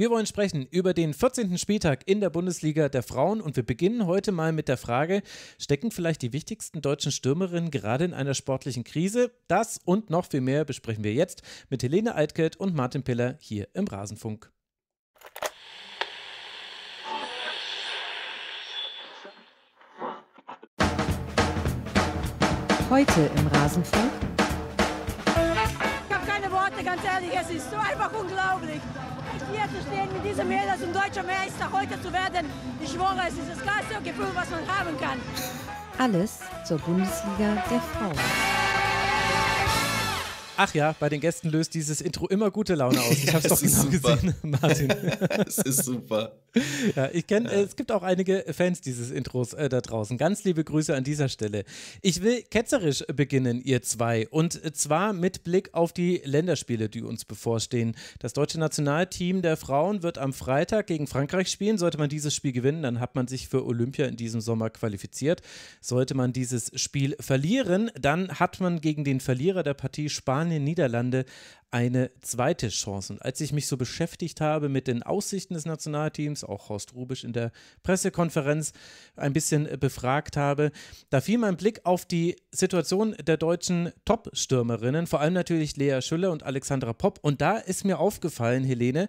Wir wollen sprechen über den 14. Spieltag in der Bundesliga der Frauen und wir beginnen heute mal mit der Frage, stecken vielleicht die wichtigsten deutschen Stürmerinnen gerade in einer sportlichen Krise? Das und noch viel mehr besprechen wir jetzt mit Helene Altgeld und Martin Piller hier im Rasenfunk. Heute im Rasenfunk Leute, ganz ehrlich, es ist so einfach unglaublich. Hier zu stehen mit diesem Mädel zum deutschen Meister heute zu werden, ich schwöre, es ist das geilste Gefühl, was man haben kann. Alles zur Bundesliga der Frauen. Ach ja, bei den Gästen löst dieses Intro immer gute Laune aus. Ich habe es doch genau gesehen, Martin. es ist super. Ja, ich kenne, ja. es gibt auch einige Fans dieses Intros äh, da draußen. Ganz liebe Grüße an dieser Stelle. Ich will ketzerisch beginnen, ihr zwei. Und zwar mit Blick auf die Länderspiele, die uns bevorstehen. Das deutsche Nationalteam der Frauen wird am Freitag gegen Frankreich spielen. Sollte man dieses Spiel gewinnen, dann hat man sich für Olympia in diesem Sommer qualifiziert. Sollte man dieses Spiel verlieren, dann hat man gegen den Verlierer der Partie Spanien Spanien, Niederlande eine zweite Chance. Und als ich mich so beschäftigt habe mit den Aussichten des Nationalteams, auch Horst Rubisch in der Pressekonferenz ein bisschen befragt habe, da fiel mein Blick auf die Situation der deutschen Top-Stürmerinnen, vor allem natürlich Lea Schüller und Alexandra Popp. Und da ist mir aufgefallen, Helene,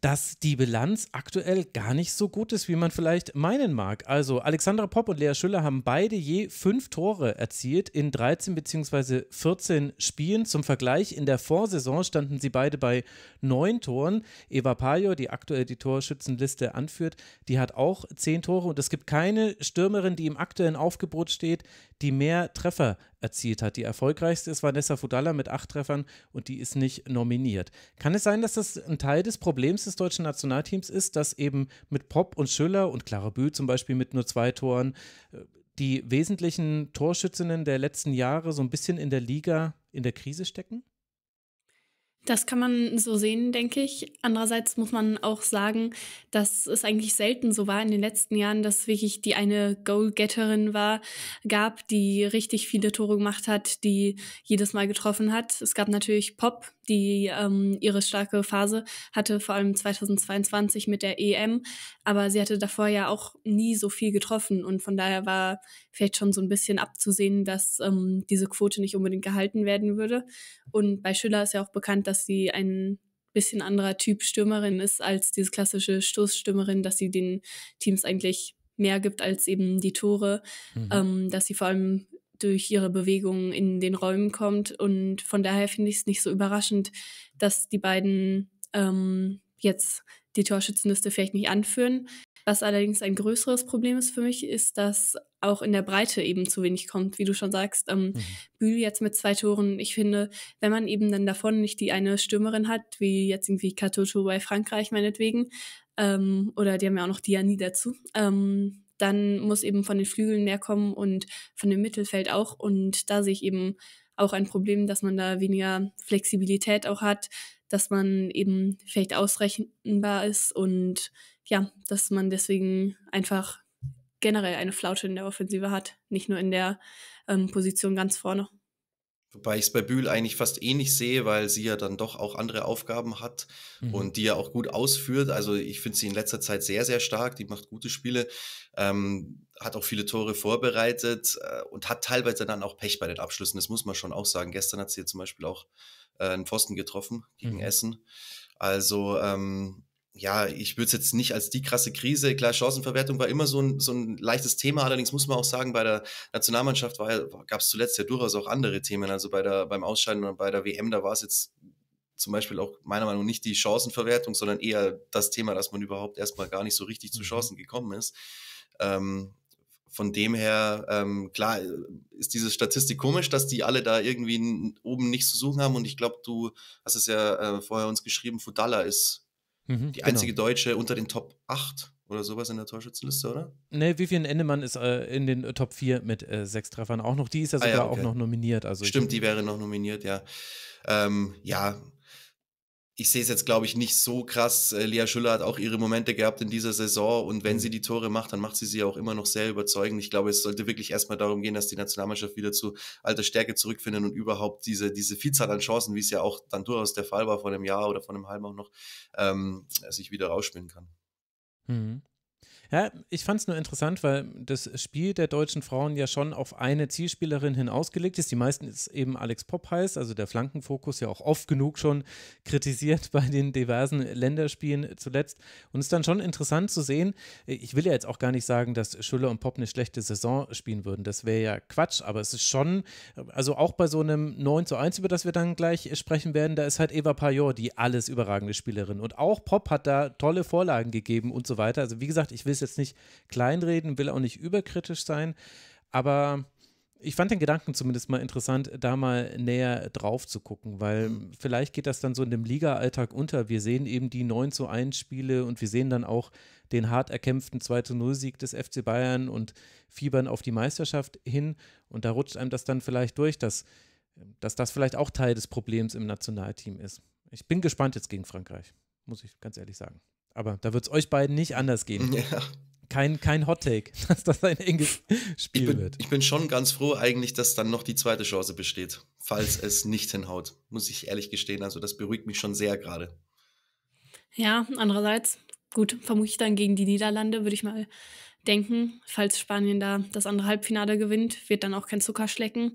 dass die Bilanz aktuell gar nicht so gut ist, wie man vielleicht meinen mag. Also Alexandra Popp und Lea Schüller haben beide je fünf Tore erzielt in 13 bzw. 14 Spielen. Zum Vergleich, in der Vorsaison standen sie beide bei neun Toren. Eva Pajor, die aktuell die Torschützenliste anführt, die hat auch zehn Tore und es gibt keine Stürmerin, die im aktuellen Aufgebot steht, die mehr Treffer erzielt hat. Die erfolgreichste ist Vanessa Fudalla mit acht Treffern und die ist nicht nominiert. Kann es sein, dass das ein Teil des Problems des deutschen Nationalteams ist, dass eben mit Pop und Schüller und Clara Bühl zum Beispiel mit nur zwei Toren äh, die wesentlichen Torschützinnen der letzten Jahre so ein bisschen in der Liga in der Krise stecken? Das kann man so sehen, denke ich. Andererseits muss man auch sagen, dass es eigentlich selten so war in den letzten Jahren, dass wirklich die eine Goalgetterin war, gab, die richtig viele Tore gemacht hat, die jedes Mal getroffen hat. Es gab natürlich Pop, die ähm, ihre starke Phase hatte, vor allem 2022 mit der EM. Aber sie hatte davor ja auch nie so viel getroffen und von daher war vielleicht schon so ein bisschen abzusehen, dass ähm, diese Quote nicht unbedingt gehalten werden würde. Und bei Schüller ist ja auch bekannt, dass sie ein bisschen anderer Typ Stürmerin ist als diese klassische Stoßstürmerin, dass sie den Teams eigentlich mehr gibt als eben die Tore, mhm. ähm, dass sie vor allem durch ihre Bewegungen in den Räumen kommt. Und von daher finde ich es nicht so überraschend, dass die beiden ähm, jetzt die Torschützenliste vielleicht nicht anführen. Was allerdings ein größeres Problem ist für mich, ist, dass auch in der Breite eben zu wenig kommt, wie du schon sagst. Ähm, mhm. Bühl jetzt mit zwei Toren. Ich finde, wenn man eben dann davon nicht die eine Stürmerin hat, wie jetzt irgendwie Katoto bei Frankreich meinetwegen, ähm, oder die haben ja auch noch Diani dazu, ähm, dann muss eben von den Flügeln mehr kommen und von dem Mittelfeld auch. Und da sehe ich eben auch ein Problem, dass man da weniger Flexibilität auch hat, dass man eben vielleicht ausrechenbar ist und ja, dass man deswegen einfach generell eine Flaute in der Offensive hat, nicht nur in der ähm, Position ganz vorne. Wobei ich es bei Bühl eigentlich fast ähnlich sehe, weil sie ja dann doch auch andere Aufgaben hat mhm. und die ja auch gut ausführt. Also ich finde sie in letzter Zeit sehr, sehr stark. Die macht gute Spiele, ähm, hat auch viele Tore vorbereitet äh, und hat teilweise dann auch Pech bei den Abschlüssen. Das muss man schon auch sagen. Gestern hat sie ja zum Beispiel auch äh, einen Pfosten getroffen gegen mhm. Essen. Also ähm, ja, ich würde es jetzt nicht als die krasse Krise, klar, Chancenverwertung war immer so ein, so ein leichtes Thema, allerdings muss man auch sagen, bei der Nationalmannschaft gab es zuletzt ja durchaus auch andere Themen, also bei der, beim Ausscheiden und bei der WM, da war es jetzt zum Beispiel auch meiner Meinung nach nicht die Chancenverwertung, sondern eher das Thema, dass man überhaupt erstmal gar nicht so richtig zu mhm. Chancen gekommen ist. Ähm, von dem her, ähm, klar, ist diese Statistik komisch, dass die alle da irgendwie oben nichts zu suchen haben. Und ich glaube, du hast es ja äh, vorher uns geschrieben, Fudala ist Mhm, die genau. einzige genau. Deutsche unter den Top 8 oder sowas in der Torschützenliste, oder? Ne, Vivian Endemann ist äh, in den äh, Top 4 mit äh, sechs Treffern auch noch. Die ist ja sogar ah, ja, okay. auch noch nominiert. Also Stimmt, die wäre noch nominiert, ja. Ähm, ja, ich sehe es jetzt, glaube ich, nicht so krass. Äh, Lea Schüller hat auch ihre Momente gehabt in dieser Saison und wenn mhm. sie die Tore macht, dann macht sie sie auch immer noch sehr überzeugend. Ich glaube, es sollte wirklich erstmal darum gehen, dass die Nationalmannschaft wieder zu alter Stärke zurückfindet und überhaupt diese, diese Vielzahl an Chancen, wie es ja auch dann durchaus der Fall war vor einem Jahr oder vor einem halben auch noch, ähm, sich wieder rausspielen kann. Mhm. Ja, ich fand es nur interessant, weil das Spiel der deutschen Frauen ja schon auf eine Zielspielerin hin ausgelegt ist. Die meisten ist eben Alex Pop heißt, also der Flankenfokus ja auch oft genug schon kritisiert bei den diversen Länderspielen zuletzt. Und es ist dann schon interessant zu sehen, ich will ja jetzt auch gar nicht sagen, dass Schüller und Pop eine schlechte Saison spielen würden. Das wäre ja Quatsch, aber es ist schon, also auch bei so einem 9 zu 1, über das wir dann gleich sprechen werden, da ist halt Eva Pajor die alles überragende Spielerin. Und auch Pop hat da tolle Vorlagen gegeben und so weiter. Also wie gesagt, ich will das jetzt nicht kleinreden, will auch nicht überkritisch sein, aber ich fand den Gedanken zumindest mal interessant, da mal näher drauf zu gucken, weil mhm. vielleicht geht das dann so in dem Liga-Alltag unter. Wir sehen eben die 9 zu 1 Spiele und wir sehen dann auch den hart erkämpften 2 zu 0 Sieg des FC Bayern und fiebern auf die Meisterschaft hin. Und da rutscht einem das dann vielleicht durch, dass, dass das vielleicht auch Teil des Problems im Nationalteam ist. Ich bin gespannt jetzt gegen Frankreich, muss ich ganz ehrlich sagen. Aber da wird es euch beiden nicht anders gehen. Ja. Kein, kein Hot Take, dass das ein enges Spiel ich bin, wird. Ich bin schon ganz froh eigentlich, dass dann noch die zweite Chance besteht, falls es nicht hinhaut. Muss ich ehrlich gestehen. Also das beruhigt mich schon sehr gerade. Ja, andererseits, gut, vermute ich dann gegen die Niederlande, würde ich mal denken. Falls Spanien da das andere Halbfinale gewinnt, wird dann auch kein Zucker schlecken.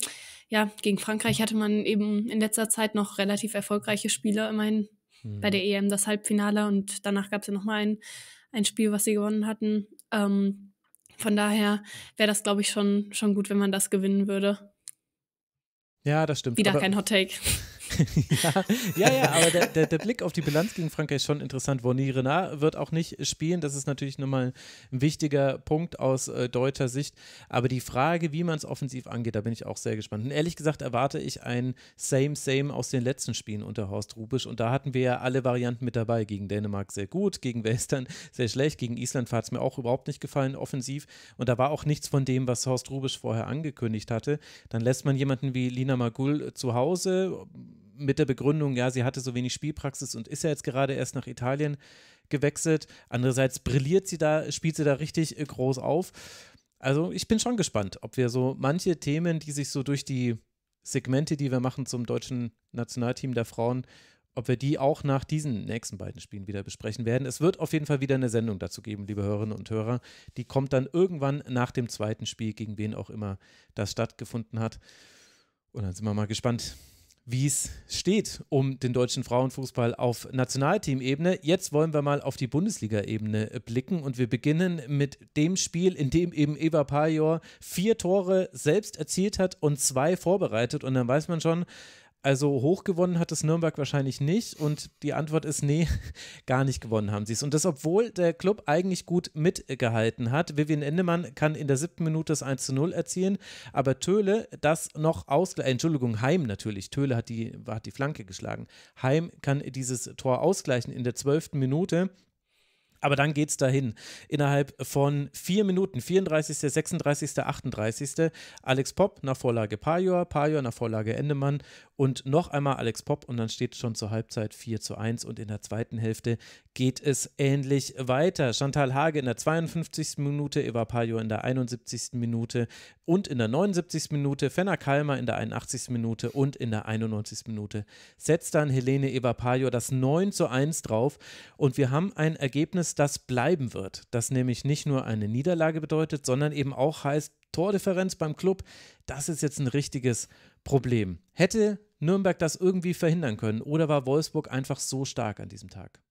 Ja, gegen Frankreich hatte man eben in letzter Zeit noch relativ erfolgreiche Spieler, immerhin mhm. bei der EM mhm. e das Halbfinale und danach gab es ja nochmal ein, ein Spiel, was sie gewonnen hatten. Ähm, von daher wäre das, glaube ich, schon, schon gut, wenn man das gewinnen würde. Ja, das stimmt. Wieder kein Hot Take ja, ja, aber der, der, der, Blick auf die Bilanz gegen Frankreich ist schon interessant. Warni Renard wird auch nicht spielen. Das ist natürlich nochmal ein wichtiger Punkt aus äh, deutscher Sicht. Aber die Frage, wie man es offensiv angeht, da bin ich auch sehr gespannt. Und ehrlich gesagt erwarte ich ein Same-Same aus den letzten Spielen unter Horst Rubisch. Und da hatten wir ja alle Varianten mit dabei. Gegen Dänemark sehr gut, gegen Western sehr schlecht, gegen Island hat es mir auch überhaupt nicht gefallen, offensiv. Und da war auch nichts von dem, was Horst Rubisch vorher angekündigt hatte. Dann lässt man jemanden wie Lina Magul zu Hause mit der Begründung, ja, sie hatte so wenig Spielpraxis und ist ja jetzt gerade erst nach Italien gewechselt. Andererseits brilliert sie da, spielt sie da richtig äh, groß auf. Also ich bin schon gespannt, ob wir so manche Themen, die sich so durch die Segmente, die wir machen zum deutschen Nationalteam der Frauen, ob wir die auch nach diesen nächsten beiden Spielen wieder besprechen werden. Es wird auf jeden Fall wieder eine Sendung dazu geben, liebe Hörerinnen und Hörer. Die kommt dann irgendwann nach dem zweiten Spiel, gegen wen auch immer das stattgefunden hat. Und dann sind wir mal gespannt, wie es steht um den deutschen Frauenfußball auf Nationalteamebene. Jetzt wollen wir mal auf die Bundesliga-Ebene blicken und wir beginnen mit dem Spiel, in dem eben Eva Pajor vier Tore selbst erzielt hat und zwei vorbereitet. Und dann weiß man schon, also hochgewonnen hat es Nürnberg wahrscheinlich nicht und die Antwort ist nee, gar nicht gewonnen haben sie es. Und das, obwohl der Club eigentlich gut mitgehalten hat. Vivian Endemann kann in der siebten Minute das 1 zu 0 erzielen, aber Töle das noch ausgleichen. Äh, Entschuldigung, Heim natürlich. Töle hat die, hat die Flanke geschlagen. Heim kann dieses Tor ausgleichen in der zwölften Minute. Aber dann geht es dahin. Innerhalb von vier Minuten, 34., 36., 38. Alex Popp nach Vorlage Pajor, Pajor nach Vorlage Endemann und noch einmal Alex Pop und dann steht schon zur Halbzeit 4 zu 1 und in der zweiten Hälfte geht es ähnlich weiter. Chantal Hage in der 52. Minute, Eva Palio in der 71. Minute und in der 79. Minute, Fenner Kalmer in der 81. Minute und in der 91. Minute setzt dann Helene Eva Palio das 9 zu 1 drauf und wir haben ein Ergebnis, das bleiben wird, das nämlich nicht nur eine Niederlage bedeutet, sondern eben auch heißt, Tordifferenz beim Club, das ist jetzt ein richtiges Problem. Hätte Nürnberg das irgendwie verhindern können oder war Wolfsburg einfach so stark an diesem Tag?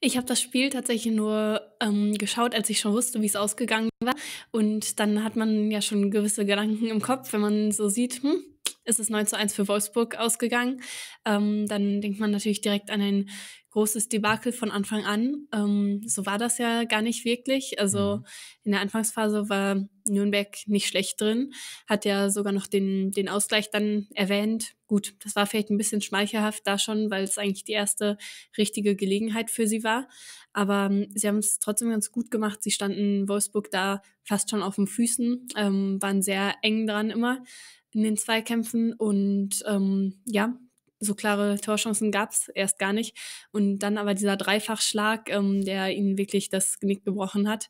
Ich habe das Spiel tatsächlich nur ähm, geschaut, als ich schon wusste, wie es ausgegangen war. Und dann hat man ja schon gewisse Gedanken im Kopf, wenn man so sieht, hm, ist es 9 zu 1 für Wolfsburg ausgegangen. Ähm, dann denkt man natürlich direkt an ein großes Debakel von Anfang an. Ähm, so war das ja gar nicht wirklich. Also mhm. in der Anfangsphase war Nürnberg nicht schlecht drin, hat ja sogar noch den, den Ausgleich dann erwähnt. Gut, das war vielleicht ein bisschen schmeichelhaft da schon, weil es eigentlich die erste richtige Gelegenheit für sie war. Aber ähm, sie haben es trotzdem ganz gut gemacht. Sie standen Wolfsburg da fast schon auf den Füßen, ähm, waren sehr eng dran immer in den Zweikämpfen und ähm, ja, so klare Torchancen gab es erst gar nicht. Und dann aber dieser Dreifachschlag, ähm, der ihnen wirklich das Genick gebrochen hat.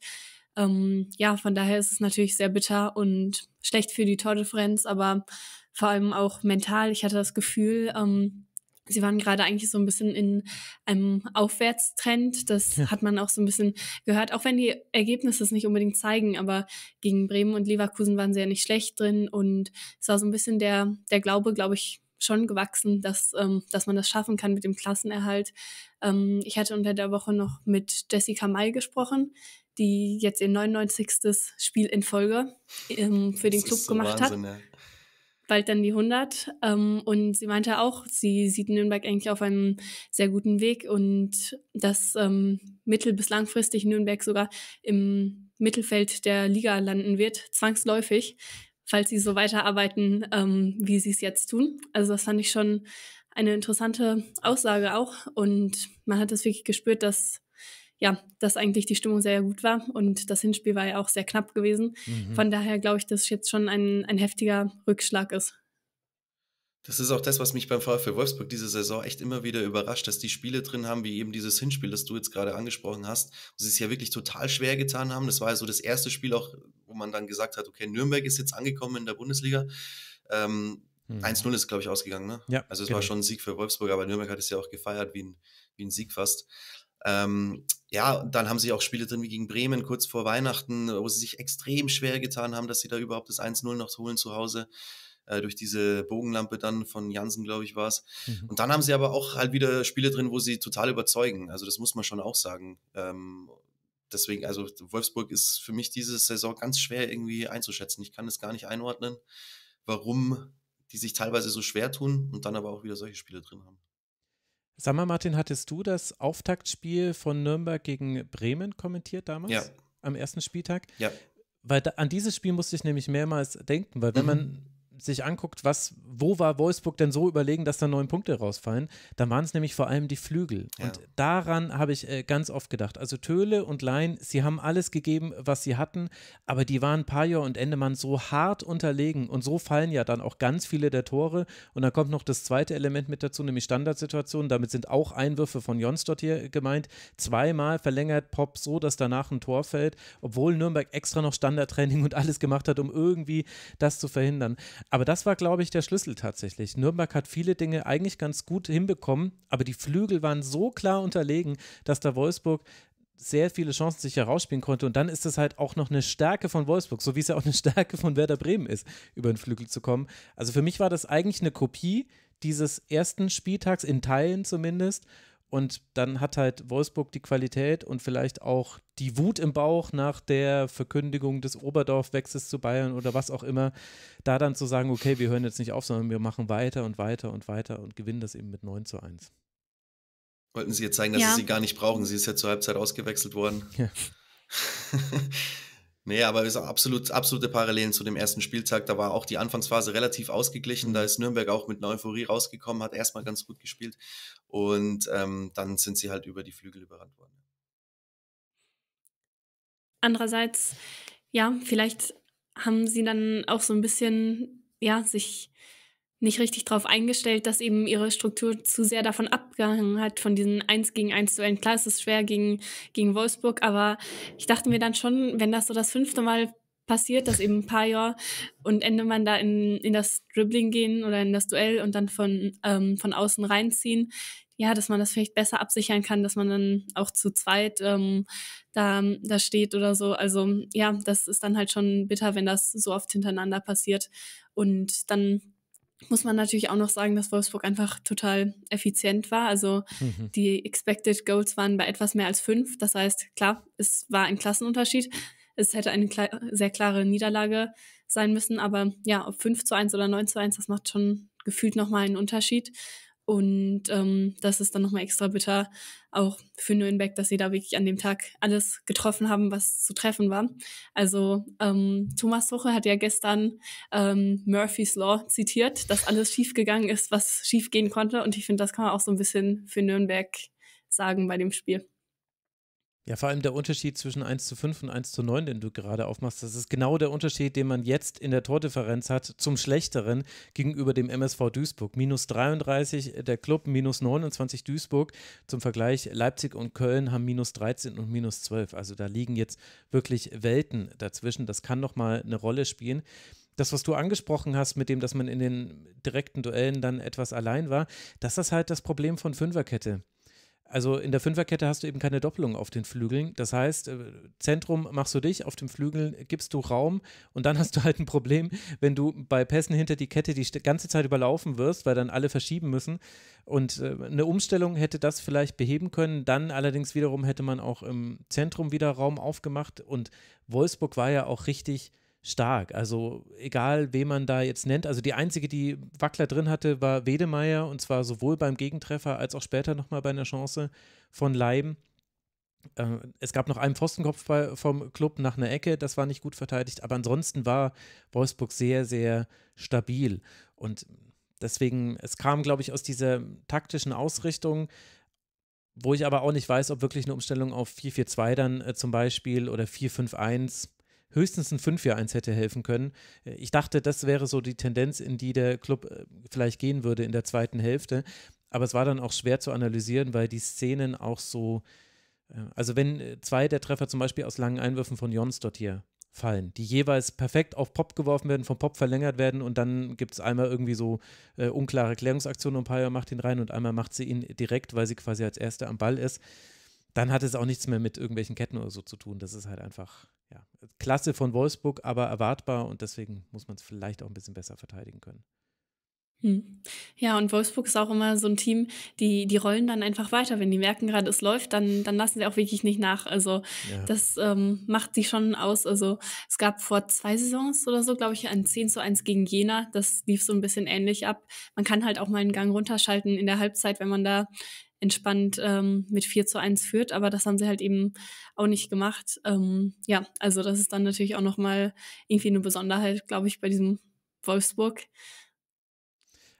Ähm, ja, von daher ist es natürlich sehr bitter und schlecht für die Tordifferenz, aber vor allem auch mental. Ich hatte das Gefühl, ähm, Sie waren gerade eigentlich so ein bisschen in einem Aufwärtstrend. Das ja. hat man auch so ein bisschen gehört, auch wenn die Ergebnisse es nicht unbedingt zeigen. Aber gegen Bremen und Leverkusen waren sie ja nicht schlecht drin. Und es war so ein bisschen der, der Glaube, glaube ich, schon gewachsen, dass, ähm, dass man das schaffen kann mit dem Klassenerhalt. Ähm, ich hatte unter der Woche noch mit Jessica May gesprochen, die jetzt ihr 99. Spiel in Folge ähm, für den das Club so gemacht Wahnsinn, hat. Ja. Bald dann die 100. Ähm, und sie meinte auch, sie sieht Nürnberg eigentlich auf einem sehr guten Weg und dass ähm, mittel- bis langfristig Nürnberg sogar im Mittelfeld der Liga landen wird, zwangsläufig falls sie so weiterarbeiten, ähm, wie sie es jetzt tun. Also das fand ich schon eine interessante Aussage auch. Und man hat das wirklich gespürt, dass ja, dass eigentlich die Stimmung sehr gut war und das Hinspiel war ja auch sehr knapp gewesen. Mhm. Von daher glaube ich, dass es jetzt schon ein, ein heftiger Rückschlag ist. Das ist auch das, was mich beim VfL Wolfsburg diese Saison echt immer wieder überrascht, dass die Spiele drin haben, wie eben dieses Hinspiel, das du jetzt gerade angesprochen hast, wo sie es ja wirklich total schwer getan haben. Das war ja so das erste Spiel auch wo man dann gesagt hat, okay, Nürnberg ist jetzt angekommen in der Bundesliga. Ähm, hm. 1-0 ist, glaube ich, ausgegangen. Ne? Ja, also es genau. war schon ein Sieg für Wolfsburg, aber Nürnberg hat es ja auch gefeiert wie ein, wie ein Sieg fast. Ähm, ja, dann haben sie auch Spiele drin wie gegen Bremen kurz vor Weihnachten, wo sie sich extrem schwer getan haben, dass sie da überhaupt das 1-0 noch holen zu Hause. Äh, durch diese Bogenlampe dann von Jansen, glaube ich, war es. Mhm. Und dann haben sie aber auch halt wieder Spiele drin, wo sie total überzeugen. Also das muss man schon auch sagen. Ähm, deswegen, also Wolfsburg ist für mich diese Saison ganz schwer irgendwie einzuschätzen. Ich kann es gar nicht einordnen, warum die sich teilweise so schwer tun und dann aber auch wieder solche Spiele drin haben. Sag mal, Martin, hattest du das Auftaktspiel von Nürnberg gegen Bremen kommentiert damals? Ja. Am ersten Spieltag? Ja. Weil da, an dieses Spiel musste ich nämlich mehrmals denken, weil wenn mhm. man sich anguckt, was, wo war Wolfsburg denn so überlegen, dass da neun Punkte rausfallen, dann waren es nämlich vor allem die Flügel. Ja. Und daran habe ich äh, ganz oft gedacht. Also Töle und Lein, sie haben alles gegeben, was sie hatten, aber die waren Pajor und Endemann so hart unterlegen und so fallen ja dann auch ganz viele der Tore. Und dann kommt noch das zweite Element mit dazu, nämlich Standardsituationen. Damit sind auch Einwürfe von Jons dort hier gemeint. Zweimal verlängert Pop so, dass danach ein Tor fällt, obwohl Nürnberg extra noch Standardtraining und alles gemacht hat, um irgendwie das zu verhindern. Aber das war, glaube ich, der Schlüssel tatsächlich. Nürnberg hat viele Dinge eigentlich ganz gut hinbekommen, aber die Flügel waren so klar unterlegen, dass da Wolfsburg sehr viele Chancen sich herausspielen konnte. Und dann ist es halt auch noch eine Stärke von Wolfsburg, so wie es ja auch eine Stärke von Werder Bremen ist, über den Flügel zu kommen. Also für mich war das eigentlich eine Kopie dieses ersten Spieltags, in Teilen zumindest. Und dann hat halt Wolfsburg die Qualität und vielleicht auch die Wut im Bauch nach der Verkündigung des Oberdorfwechsels zu Bayern oder was auch immer, da dann zu sagen, okay, wir hören jetzt nicht auf, sondern wir machen weiter und weiter und weiter und gewinnen das eben mit 9 zu 1. Wollten Sie jetzt zeigen, dass ja. Sie sie gar nicht brauchen? Sie ist ja zur Halbzeit ausgewechselt worden. Ja. Nee, aber es ist absolut, absolute Parallelen zu dem ersten Spieltag. Da war auch die Anfangsphase relativ ausgeglichen. Da mhm. ist Nürnberg auch mit einer Euphorie rausgekommen, hat erstmal ganz gut gespielt. Und ähm, dann sind sie halt über die Flügel überrannt worden. Andererseits, ja, vielleicht haben sie dann auch so ein bisschen, ja, sich nicht richtig darauf eingestellt, dass eben ihre Struktur zu sehr davon abgehangen hat, von diesen 1 gegen 1 Duellen. Klar, es ist schwer gegen, gegen Wolfsburg, aber ich dachte mir dann schon, wenn das so das fünfte Mal passiert, dass eben Pajor und Endemann da in, in das Dribbling gehen oder in das Duell und dann von, ähm, von außen reinziehen, ja, dass man das vielleicht besser absichern kann, dass man dann auch zu zweit ähm, da, da steht oder so. Also ja, das ist dann halt schon bitter, wenn das so oft hintereinander passiert. Und dann muss man natürlich auch noch sagen, dass Wolfsburg einfach total effizient war. Also mhm. die Expected Goals waren bei etwas mehr als fünf. Das heißt, klar, es war ein Klassenunterschied. Es hätte eine kla sehr klare Niederlage sein müssen. Aber ja, ob 5 zu 1 oder 9 zu 1, das macht schon gefühlt nochmal einen Unterschied. Und ähm, das ist dann nochmal extra bitter, auch für Nürnberg, dass sie da wirklich an dem Tag alles getroffen haben, was zu treffen war. Also ähm, Thomas Suche hat ja gestern ähm, Murphy's Law zitiert, dass alles schiefgegangen ist, was schiefgehen konnte. Und ich finde, das kann man auch so ein bisschen für Nürnberg sagen bei dem Spiel. Ja, vor allem der Unterschied zwischen 1 zu 5 und 1 zu 9, den du gerade aufmachst, das ist genau der Unterschied, den man jetzt in der Tordifferenz hat zum Schlechteren gegenüber dem MSV Duisburg. Minus 33 äh, der Club, minus 29 Duisburg. Zum Vergleich, Leipzig und Köln haben minus 13 und minus 12. Also da liegen jetzt wirklich Welten dazwischen. Das kann nochmal eine Rolle spielen das, was du angesprochen hast, mit dem, dass man in den direkten Duellen dann etwas allein war, das ist halt das Problem von Fünferkette. Also in der Fünferkette hast du eben keine Doppelung auf den Flügeln. Das heißt, äh, Zentrum machst du dich, auf dem Flügel gibst du Raum und dann hast du halt ein Problem, wenn du bei Pässen hinter die Kette die ganze Zeit überlaufen wirst, weil dann alle verschieben müssen. Und äh, eine Umstellung hätte das vielleicht beheben können. Dann allerdings wiederum hätte man auch im Zentrum wieder Raum aufgemacht und Wolfsburg war ja auch richtig stark. Also egal, wen man da jetzt nennt. Also die einzige, die Wackler drin hatte, war Wedemeyer und zwar sowohl beim Gegentreffer als auch später nochmal bei einer Chance von Leiben. Äh, es gab noch einen Pfostenkopf vom Club nach einer Ecke, das war nicht gut verteidigt, aber ansonsten war Wolfsburg sehr, sehr stabil. Und deswegen, es kam, glaube ich, aus dieser taktischen Ausrichtung, wo ich aber auch nicht weiß, ob wirklich eine Umstellung auf 4-4-2 dann äh, zum Beispiel oder 4-5-1 höchstens ein Fünfjahr eins hätte helfen können. Äh, ich dachte, das wäre so die Tendenz, in die der Club äh, vielleicht gehen würde in der zweiten Hälfte. Aber es war dann auch schwer zu analysieren, weil die Szenen auch so, äh, also wenn zwei der Treffer zum Beispiel aus langen Einwürfen von Jons dort hier fallen, die jeweils perfekt auf Pop geworfen werden, vom Pop verlängert werden und dann gibt es einmal irgendwie so äh, unklare Klärungsaktionen und Payer macht ihn rein und einmal macht sie ihn direkt, weil sie quasi als Erste am Ball ist, dann hat es auch nichts mehr mit irgendwelchen Ketten oder so zu tun. Das ist halt einfach ja, klasse von Wolfsburg, aber erwartbar und deswegen muss man es vielleicht auch ein bisschen besser verteidigen können. Hm. Ja, und Wolfsburg ist auch immer so ein Team, die, die rollen dann einfach weiter. Wenn die merken gerade, es läuft, dann, dann lassen sie auch wirklich nicht nach. Also ja. das ähm, macht sie schon aus. Also es gab vor zwei Saisons oder so, glaube ich, ein 10 zu 1 gegen Jena. Das lief so ein bisschen ähnlich ab. Man kann halt auch mal einen Gang runterschalten in der Halbzeit, wenn man da entspannt ähm, mit 4 zu 1 führt, aber das haben sie halt eben auch nicht gemacht. Ähm, ja, also das ist dann natürlich auch nochmal irgendwie eine Besonderheit, glaube ich, bei diesem Wolfsburg.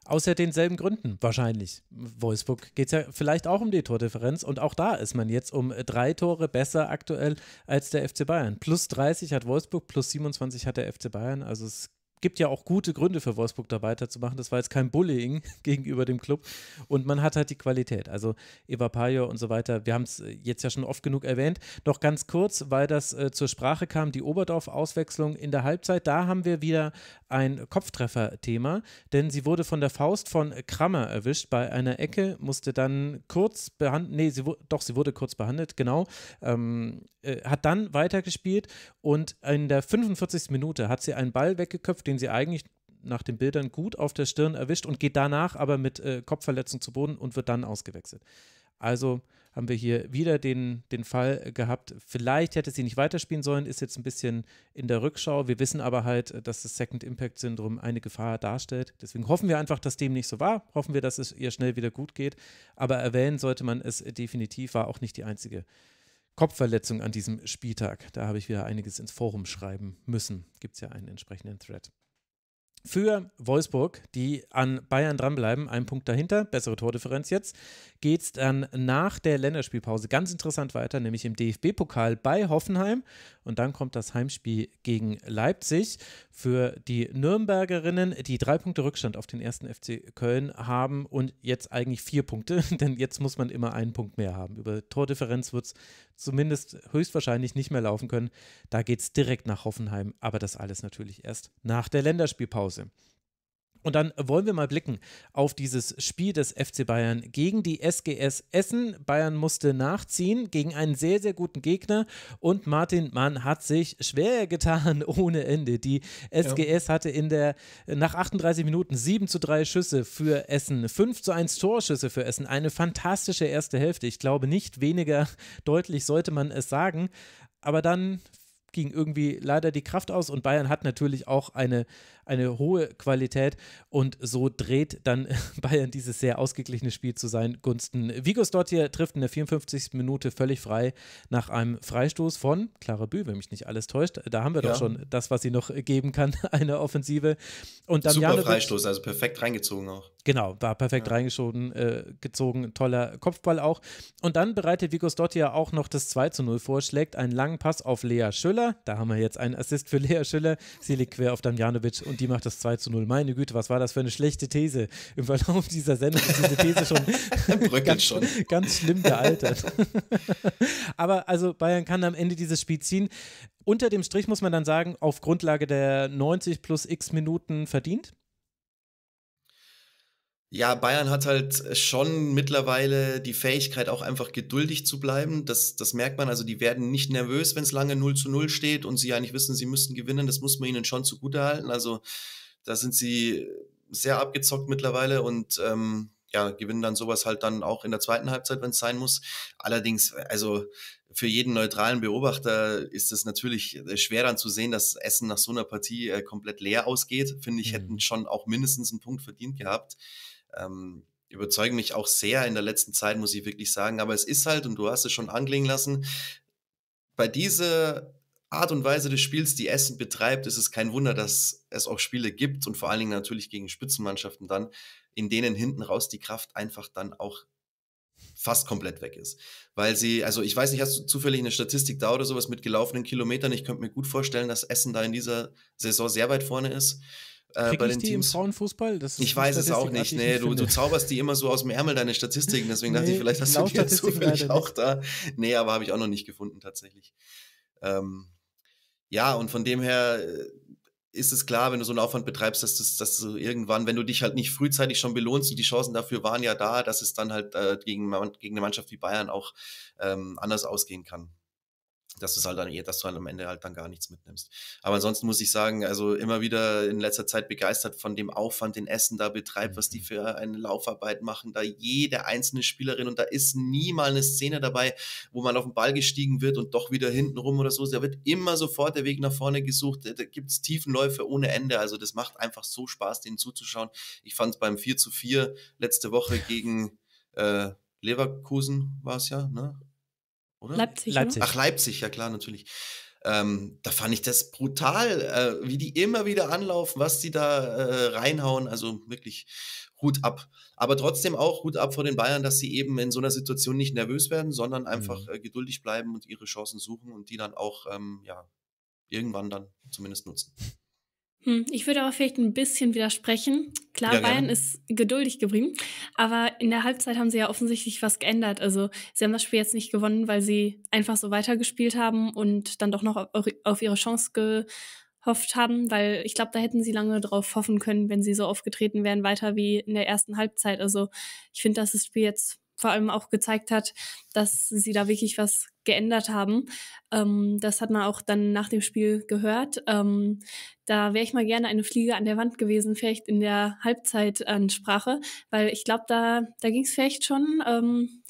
Außer denselben Gründen wahrscheinlich. Wolfsburg geht es ja vielleicht auch um die Tordifferenz und auch da ist man jetzt um drei Tore besser aktuell als der FC Bayern. Plus 30 hat Wolfsburg, plus 27 hat der FC Bayern. Also es gibt ja auch gute Gründe für Wolfsburg da weiterzumachen. Das war jetzt kein Bullying gegenüber dem Club. Und man hat halt die Qualität. Also Eva Pajor und so weiter. Wir haben es äh, jetzt ja schon oft genug erwähnt. Noch ganz kurz, weil das äh, zur Sprache kam, die Oberdorf-Auswechslung in der Halbzeit. Da haben wir wieder ein Kopftreffer-Thema, denn sie wurde von der Faust von Krammer erwischt bei einer Ecke, musste dann kurz behandelt, nee, sie doch, sie wurde kurz behandelt, genau. Ähm, äh, hat dann weitergespielt und in der 45. Minute hat sie einen Ball weggeköpft, den sie eigentlich nach den Bildern gut auf der Stirn erwischt und geht danach aber mit äh, Kopfverletzung zu Boden und wird dann ausgewechselt. Also haben wir hier wieder den, den Fall gehabt. Vielleicht hätte sie nicht weiterspielen sollen, ist jetzt ein bisschen in der Rückschau. Wir wissen aber halt, äh, dass das Second Impact Syndrom eine Gefahr darstellt. Deswegen hoffen wir einfach, dass dem nicht so war. Hoffen wir, dass es ihr schnell wieder gut geht. Aber erwähnen sollte man es definitiv, war auch nicht die einzige Kopfverletzung an diesem Spieltag. Da habe ich wieder einiges ins Forum schreiben müssen. Gibt es ja einen entsprechenden Thread. Für Wolfsburg, die an Bayern dranbleiben, ein Punkt dahinter, bessere Tordifferenz jetzt, geht es dann nach der Länderspielpause ganz interessant weiter, nämlich im DFB-Pokal bei Hoffenheim. Und dann kommt das Heimspiel gegen Leipzig. Für die Nürnbergerinnen, die drei Punkte Rückstand auf den ersten FC Köln haben und jetzt eigentlich vier Punkte, denn jetzt muss man immer einen Punkt mehr haben. Über Tordifferenz wird es zumindest höchstwahrscheinlich nicht mehr laufen können. Da geht es direkt nach Hoffenheim, aber das alles natürlich erst nach der Länderspielpause. Und dann wollen wir mal blicken auf dieses Spiel des FC Bayern gegen die SGS Essen. Bayern musste nachziehen gegen einen sehr, sehr guten Gegner und Martin Mann hat sich schwer getan ohne Ende. Die SGS ja. hatte in der, nach 38 Minuten 7 zu 3 Schüsse für Essen, 5 zu 1 Torschüsse für Essen. Eine fantastische erste Hälfte. Ich glaube, nicht weniger deutlich sollte man es sagen. Aber dann ging irgendwie leider die Kraft aus und Bayern hat natürlich auch eine, eine hohe Qualität und so dreht dann Bayern dieses sehr ausgeglichene Spiel zu seinen Gunsten. Vigos Dottier trifft in der 54. Minute völlig frei nach einem Freistoß von Clara Bü, wenn mich nicht alles täuscht. Da haben wir ja. doch schon das, was sie noch geben kann, eine Offensive. Und dann Super Freistoß, also perfekt reingezogen auch. Genau, war perfekt ja. reingeschoben, äh, gezogen, toller Kopfball auch. Und dann bereitet Vigos Dottier auch noch das 2 zu 0 vor, schlägt einen langen Pass auf Lea Schüller. Da haben wir jetzt einen Assist für Lea Schüller. Sie liegt quer auf Damjanovic und und die macht das 2 zu 0. Meine Güte, was war das für eine schlechte These? Im Verlauf dieser Sendung ist diese These schon, ganz, schon. ganz schlimm gealtert. Aber also Bayern kann am Ende dieses Spiel ziehen. Unter dem Strich muss man dann sagen, auf Grundlage der 90 plus x Minuten verdient ja, Bayern hat halt schon mittlerweile die Fähigkeit, auch einfach geduldig zu bleiben. Das, das merkt man. Also, die werden nicht nervös, wenn es lange 0 zu 0 steht und sie eigentlich wissen, sie müssten gewinnen. Das muss man ihnen schon zugutehalten. Also, da sind sie sehr abgezockt mittlerweile und ähm, ja, gewinnen dann sowas halt dann auch in der zweiten Halbzeit, wenn es sein muss. Allerdings, also für jeden neutralen Beobachter ist es natürlich schwer dann zu sehen, dass Essen nach so einer Partie äh, komplett leer ausgeht. Finde ich, mhm. hätten schon auch mindestens einen Punkt verdient gehabt ähm, überzeugen mich auch sehr in der letzten Zeit, muss ich wirklich sagen. Aber es ist halt, und du hast es schon anklingen lassen, bei dieser Art und Weise des Spiels, die Essen betreibt, ist es kein Wunder, dass es auch Spiele gibt und vor allen Dingen natürlich gegen Spitzenmannschaften dann, in denen hinten raus die Kraft einfach dann auch fast komplett weg ist. Weil sie, also ich weiß nicht, hast du zufällig eine Statistik da oder sowas mit gelaufenen Kilometern? Ich könnte mir gut vorstellen, dass Essen da in dieser Saison sehr weit vorne ist. Äh, Krieg bei ich den die Teams. im Frauenfußball? ich weiß es auch nicht. Nee, nicht du, du, zauberst die immer so aus dem Ärmel, deine Statistiken. Deswegen nee, dachte ich, vielleicht hast du die ja zufällig auch da. Nee, aber habe ich auch noch nicht gefunden, tatsächlich. Ähm, ja, und von dem her äh, ist es klar, wenn du so einen Aufwand betreibst, dass, das, dass du irgendwann, wenn du dich halt nicht frühzeitig schon belohnst und die Chancen dafür waren ja da, dass es dann halt äh, gegen, gegen eine Mannschaft wie Bayern auch ähm, anders ausgehen kann dass du halt dann eher, dass du halt am Ende halt dann gar nichts mitnimmst. Aber ansonsten muss ich sagen, also immer wieder in letzter Zeit begeistert von dem Aufwand, den Essen da betreibt, was die mhm. für eine Laufarbeit machen, da jede einzelne Spielerin und da ist nie mal eine Szene dabei, wo man auf den Ball gestiegen wird und doch wieder hinten rum oder so. Da wird immer sofort der Weg nach vorne gesucht. Da gibt es Tiefenläufe ohne Ende. Also das macht einfach so Spaß, denen zuzuschauen. Ich fand es beim 4 zu 4 letzte Woche gegen äh, Leverkusen war es ja, ne? oder? Leipzig. Ne? Leipzig. Ach, Leipzig, ja klar, natürlich. Ähm, da fand ich das brutal, äh, wie die immer wieder anlaufen, was die da äh, reinhauen. Also wirklich Hut ab. Aber trotzdem auch Hut ab vor den Bayern, dass sie eben in so einer Situation nicht nervös werden, sondern einfach mhm. äh, geduldig bleiben und ihre Chancen suchen und die dann auch ähm, ja, irgendwann dann zumindest nutzen. Hm, ich würde aber vielleicht ein bisschen widersprechen. Klar, ja, Bayern ist geduldig geblieben, aber in der Halbzeit haben sie ja offensichtlich was geändert. Also sie haben das Spiel jetzt nicht gewonnen, weil sie einfach so weitergespielt haben und dann doch noch auf ihre Chance gehofft haben, weil ich glaube, da hätten sie lange drauf hoffen können, wenn sie so aufgetreten wären, weiter wie in der ersten Halbzeit. Also ich finde, dass das Spiel jetzt vor allem auch gezeigt hat, dass sie da wirklich was geändert haben. Ähm, das hat man auch dann nach dem Spiel gehört. Ähm, da wäre ich mal gerne eine Fliege an der Wand gewesen, vielleicht in der Halbzeitansprache, weil ich glaube, da, da ging es vielleicht schon ähm,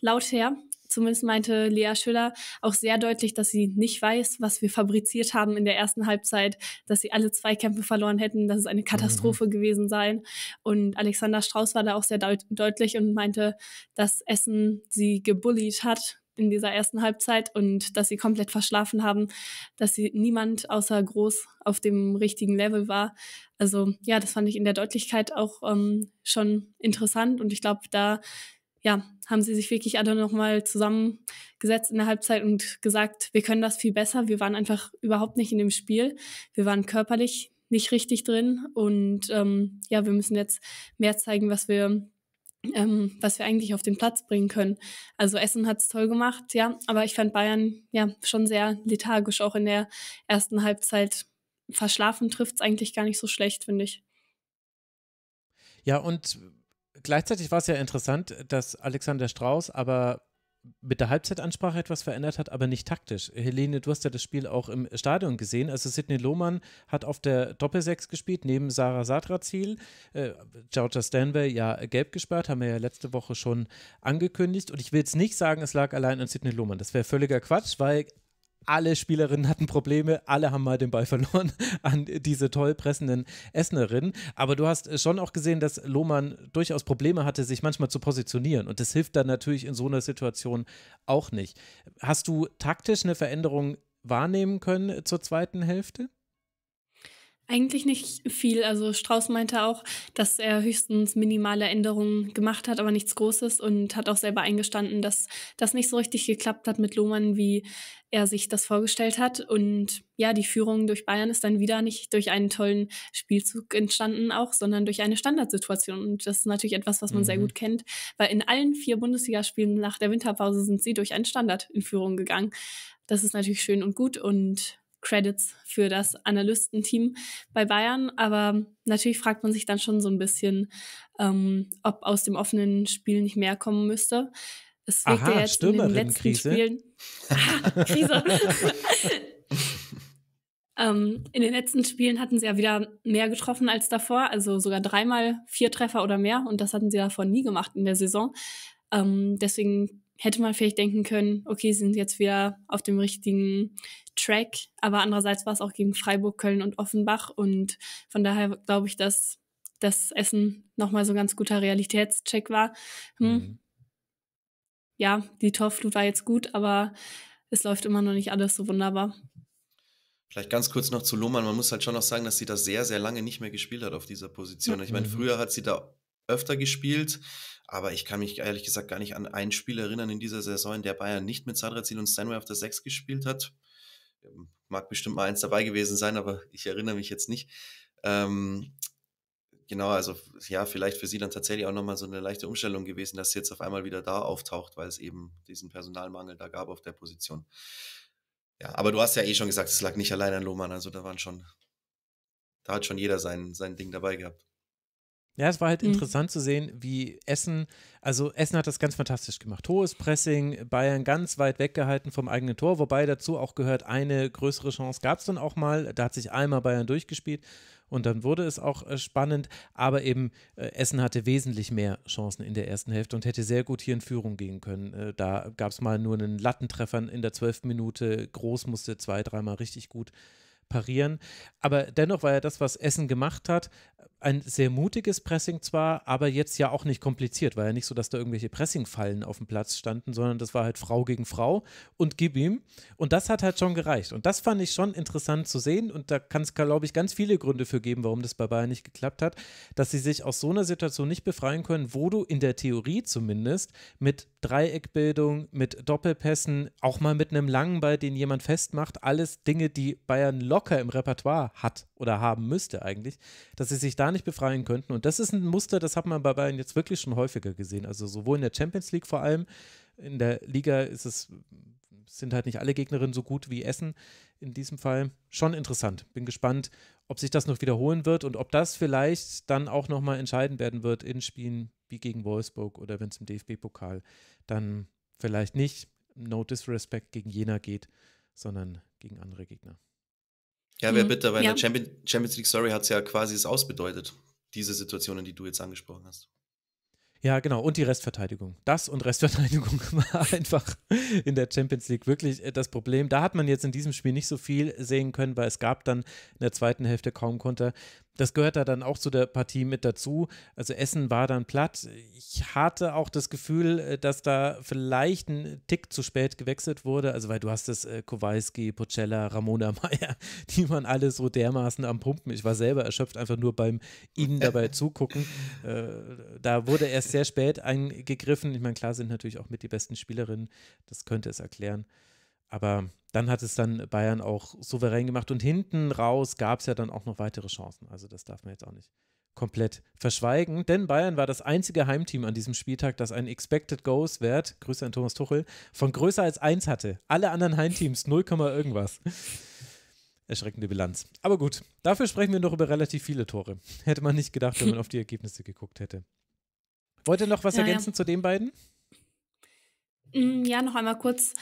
laut her. Zumindest meinte Lea Schüller auch sehr deutlich, dass sie nicht weiß, was wir fabriziert haben in der ersten Halbzeit, dass sie alle zwei Kämpfe verloren hätten, dass es eine mhm. Katastrophe mhm. gewesen sei. Und Alexander Strauß war da auch sehr deut deutlich und meinte, dass Essen sie gebullied hat in dieser ersten Halbzeit und dass sie komplett verschlafen haben, dass sie niemand außer Groß auf dem richtigen Level war. Also ja, das fand ich in der Deutlichkeit auch ähm, schon interessant und ich glaube, da ja, haben sie sich wirklich alle nochmal zusammengesetzt in der Halbzeit und gesagt, wir können das viel besser. Wir waren einfach überhaupt nicht in dem Spiel. Wir waren körperlich nicht richtig drin und ähm, ja, wir müssen jetzt mehr zeigen, was wir ähm, was wir eigentlich auf den Platz bringen können. Also Essen hat es toll gemacht, ja, aber ich fand Bayern ja schon sehr lethargisch, auch in der ersten Halbzeit. Verschlafen trifft es eigentlich gar nicht so schlecht, finde ich. Ja, und gleichzeitig war es ja interessant, dass Alexander Strauß aber mit der Halbzeitansprache etwas verändert hat, aber nicht taktisch. Helene, du hast ja das Spiel auch im Stadion gesehen. Also Sidney Lohmann hat auf der Doppelsechs gespielt, neben Sarah Sadrazil. Äh, Georgia Stanway ja gelb gesperrt, haben wir ja letzte Woche schon angekündigt. Und ich will jetzt nicht sagen, es lag allein an Sidney Lohmann. Das wäre völliger Quatsch, weil alle Spielerinnen hatten Probleme, alle haben mal den Ball verloren an diese toll pressenden Essnerinnen. Aber du hast äh, schon auch gesehen, dass Lohmann durchaus Probleme hatte, sich manchmal zu positionieren. Und das hilft dann natürlich in so einer Situation auch nicht. Hast du taktisch eine Veränderung wahrnehmen können zur zweiten Hälfte? Eigentlich nicht viel. Also Strauß meinte auch, dass er höchstens minimale Änderungen gemacht hat, aber nichts Großes und hat auch selber eingestanden, dass das nicht so richtig geklappt hat mit Lohmann, wie er sich das vorgestellt hat. Und ja, die Führung durch Bayern ist dann wieder nicht durch einen tollen Spielzug entstanden auch, sondern durch eine Standardsituation. Und das ist natürlich etwas, was man mhm. sehr gut kennt, weil in allen vier Bundesligaspielen nach der Winterpause sind sie durch einen Standard in Führung gegangen. Das ist natürlich schön und gut und Credits für das Analystenteam bei Bayern. Aber natürlich fragt man sich dann schon so ein bisschen, ähm, ob aus dem offenen Spiel nicht mehr kommen müsste. Es wirkt Aha, ja jetzt in den letzten Krise. Spielen. Ah, Krise. ähm, in den letzten Spielen hatten sie ja wieder mehr getroffen als davor, also sogar dreimal vier Treffer oder mehr und das hatten sie davor nie gemacht in der Saison. Ähm, deswegen hätte man vielleicht denken können, okay, sind jetzt wieder auf dem richtigen Track. Aber andererseits war es auch gegen Freiburg, Köln und Offenbach. Und von daher glaube ich, dass das Essen nochmal so ein ganz guter Realitätscheck war. Hm. Mhm. Ja, die Torflut war jetzt gut, aber es läuft immer noch nicht alles so wunderbar. Vielleicht ganz kurz noch zu Lohmann. Man muss halt schon noch sagen, dass sie da sehr, sehr lange nicht mehr gespielt hat auf dieser Position. Ja. Ich meine, mhm. früher hat sie da öfter gespielt. Aber ich kann mich ehrlich gesagt gar nicht an ein Spiel erinnern in dieser Saison, in der Bayern nicht mit Sadrazin und Stanway auf der 6 gespielt hat. Ähm, mag bestimmt mal eins dabei gewesen sein, aber ich erinnere mich jetzt nicht. Ähm, genau, also ja, vielleicht für sie dann tatsächlich auch nochmal so eine leichte Umstellung gewesen, dass sie jetzt auf einmal wieder da auftaucht, weil es eben diesen Personalmangel da gab auf der Position. Ja, aber du hast ja eh schon gesagt, es lag nicht allein an Lohmann, also da waren schon, da hat schon jeder sein, sein Ding dabei gehabt. Ja, es war halt mhm. interessant zu sehen, wie Essen, also Essen hat das ganz fantastisch gemacht. Hohes Pressing, Bayern ganz weit weggehalten vom eigenen Tor, wobei dazu auch gehört, eine größere Chance gab es dann auch mal. Da hat sich einmal Bayern durchgespielt und dann wurde es auch äh, spannend, aber eben äh, Essen hatte wesentlich mehr Chancen in der ersten Hälfte und hätte sehr gut hier in Führung gehen können. Äh, da gab es mal nur einen Lattentreffer in der zwölften Minute. Groß musste zwei, dreimal richtig gut parieren. Aber dennoch war ja das, was Essen gemacht hat, ein sehr mutiges Pressing zwar, aber jetzt ja auch nicht kompliziert. War ja nicht so, dass da irgendwelche Pressingfallen auf dem Platz standen, sondern das war halt Frau gegen Frau und gib ihm. Und das hat halt schon gereicht. Und das fand ich schon interessant zu sehen. Und da kann es, glaube ich, ganz viele Gründe für geben, warum das bei Bayern nicht geklappt hat, dass sie sich aus so einer Situation nicht befreien können, wo du in der Theorie zumindest mit Dreieckbildung, mit Doppelpässen, auch mal mit einem langen Ball, den jemand festmacht, alles Dinge, die Bayern locker locker im Repertoire hat oder haben müsste eigentlich, dass sie sich da nicht befreien könnten. Und das ist ein Muster, das hat man bei Bayern jetzt wirklich schon häufiger gesehen. Also sowohl in der Champions League vor allem, in der Liga ist es, sind halt nicht alle Gegnerinnen so gut wie Essen in diesem Fall. Schon interessant. Bin gespannt, ob sich das noch wiederholen wird und ob das vielleicht dann auch nochmal entscheiden werden wird in Spielen wie gegen Wolfsburg oder wenn es im DFB-Pokal dann vielleicht nicht No Disrespect gegen Jena geht, sondern gegen andere Gegner. Ja, wäre mhm. bitter, weil ja. in der Champions, Champions League Story hat es ja quasi es ausbedeutet, diese Situationen, die du jetzt angesprochen hast. Ja, genau. Und die Restverteidigung. Das und Restverteidigung war einfach in der Champions League wirklich äh, das Problem. Da hat man jetzt in diesem Spiel nicht so viel sehen können, weil es gab dann in der zweiten Hälfte kaum Konter. Das gehört da dann auch zu der Partie mit dazu. Also Essen war dann platt. Ich hatte auch das Gefühl, äh, dass da vielleicht ein Tick zu spät gewechselt wurde. Also weil du hast das äh, Kowalski, Pocella, Ramona Meyer, die man alle so dermaßen am Pumpen. Ich war selber erschöpft, einfach nur beim ihnen dabei zugucken. Äh, da wurde erst sehr spät eingegriffen. Ich meine, klar sind natürlich auch mit die besten Spielerinnen. Das könnte es erklären. Aber dann hat es dann Bayern auch souverän gemacht. Und hinten raus gab es ja dann auch noch weitere Chancen. Also das darf man jetzt auch nicht komplett verschweigen. Denn Bayern war das einzige Heimteam an diesem Spieltag, das einen Expected Goals Wert, Grüße an Thomas Tuchel, von größer als 1 hatte. Alle anderen Heimteams 0, irgendwas. Erschreckende Bilanz. Aber gut, dafür sprechen wir noch über relativ viele Tore. Hätte man nicht gedacht, wenn man auf die Ergebnisse geguckt hätte. Wollt ihr noch was naja. ergänzen zu den beiden? Mm, ja, noch einmal kurz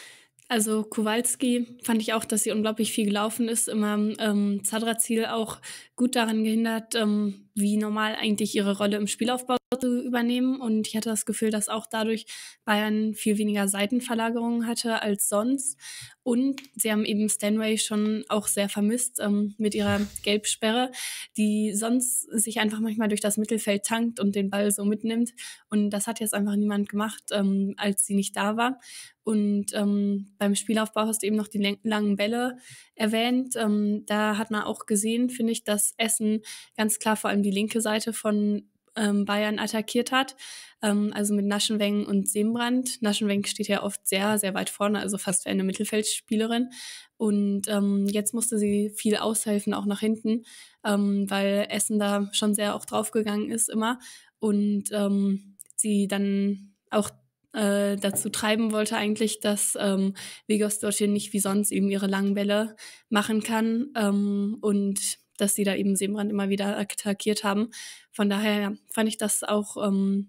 also Kowalski fand ich auch, dass sie unglaublich viel gelaufen ist. Immer ähm, Zadra-Ziel auch gut daran gehindert, ähm, wie normal eigentlich ihre Rolle im Spielaufbau zu übernehmen. Und ich hatte das Gefühl, dass auch dadurch Bayern viel weniger Seitenverlagerungen hatte als sonst. Und sie haben eben Stanway schon auch sehr vermisst ähm, mit ihrer Gelbsperre, die sonst sich einfach manchmal durch das Mittelfeld tankt und den Ball so mitnimmt. Und das hat jetzt einfach niemand gemacht, ähm, als sie nicht da war. Und ähm, beim Spielaufbau hast du eben noch die langen Bälle erwähnt. Ähm, da hat man auch gesehen, finde ich, dass dass Essen ganz klar vor allem die linke Seite von ähm, Bayern attackiert hat. Ähm, also mit Naschenweng und Sembrand. Naschenweng steht ja oft sehr, sehr weit vorne, also fast wie eine Mittelfeldspielerin. Und ähm, jetzt musste sie viel aushelfen, auch nach hinten, ähm, weil Essen da schon sehr auch draufgegangen ist immer. Und ähm, sie dann auch äh, dazu treiben wollte eigentlich, dass ähm, Vegas hier nicht wie sonst eben ihre langen Bälle machen kann. Ähm, und dass die da eben Sembrand immer wieder attackiert haben. Von daher fand ich das auch ähm,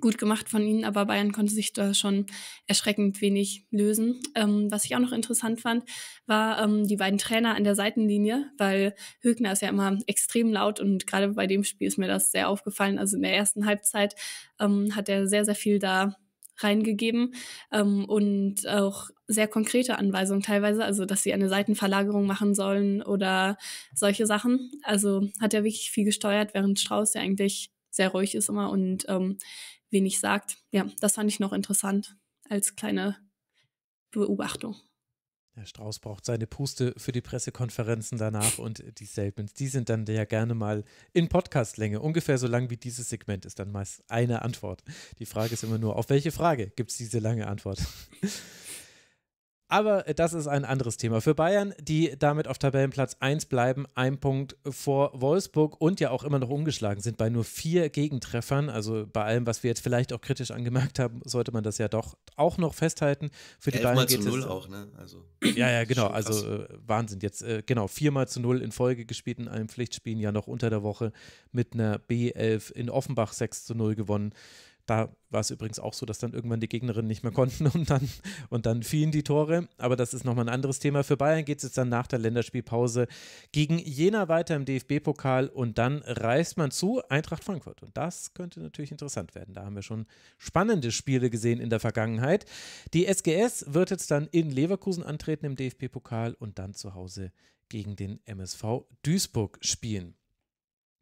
gut gemacht von ihnen, aber Bayern konnte sich da schon erschreckend wenig lösen. Ähm, was ich auch noch interessant fand, war ähm, die beiden Trainer an der Seitenlinie, weil Högner ist ja immer extrem laut und gerade bei dem Spiel ist mir das sehr aufgefallen. Also in der ersten Halbzeit ähm, hat er sehr, sehr viel da reingegeben ähm, und auch sehr konkrete Anweisungen teilweise, also dass sie eine Seitenverlagerung machen sollen oder solche Sachen. Also hat er wirklich viel gesteuert, während Strauß ja eigentlich sehr ruhig ist immer und ähm, wenig sagt. Ja, das fand ich noch interessant als kleine Beobachtung. Herr Strauß braucht seine Puste für die Pressekonferenzen danach und die Statements, die sind dann ja gerne mal in Podcastlänge, ungefähr so lang wie dieses Segment ist dann meist eine Antwort. Die Frage ist immer nur, auf welche Frage gibt es diese lange Antwort? Aber äh, das ist ein anderes Thema. Für Bayern, die damit auf Tabellenplatz 1 bleiben, ein Punkt vor Wolfsburg und ja auch immer noch umgeschlagen sind bei nur vier Gegentreffern. Also bei allem, was wir jetzt vielleicht auch kritisch angemerkt haben, sollte man das ja doch auch noch festhalten. Für die Bayern geht zu null auch, ne? Also, ja, ja, genau. Also äh, Wahnsinn. Jetzt äh, genau viermal zu null in Folge gespielt in einem Pflichtspiel, ja noch unter der Woche mit einer B11 in Offenbach 6 zu 0 gewonnen. Da war es übrigens auch so, dass dann irgendwann die Gegnerinnen nicht mehr konnten und dann, und dann fielen die Tore. Aber das ist nochmal ein anderes Thema. Für Bayern geht es jetzt dann nach der Länderspielpause gegen Jena weiter im DFB-Pokal und dann reist man zu Eintracht Frankfurt. Und das könnte natürlich interessant werden. Da haben wir schon spannende Spiele gesehen in der Vergangenheit. Die SGS wird jetzt dann in Leverkusen antreten im DFB-Pokal und dann zu Hause gegen den MSV Duisburg spielen.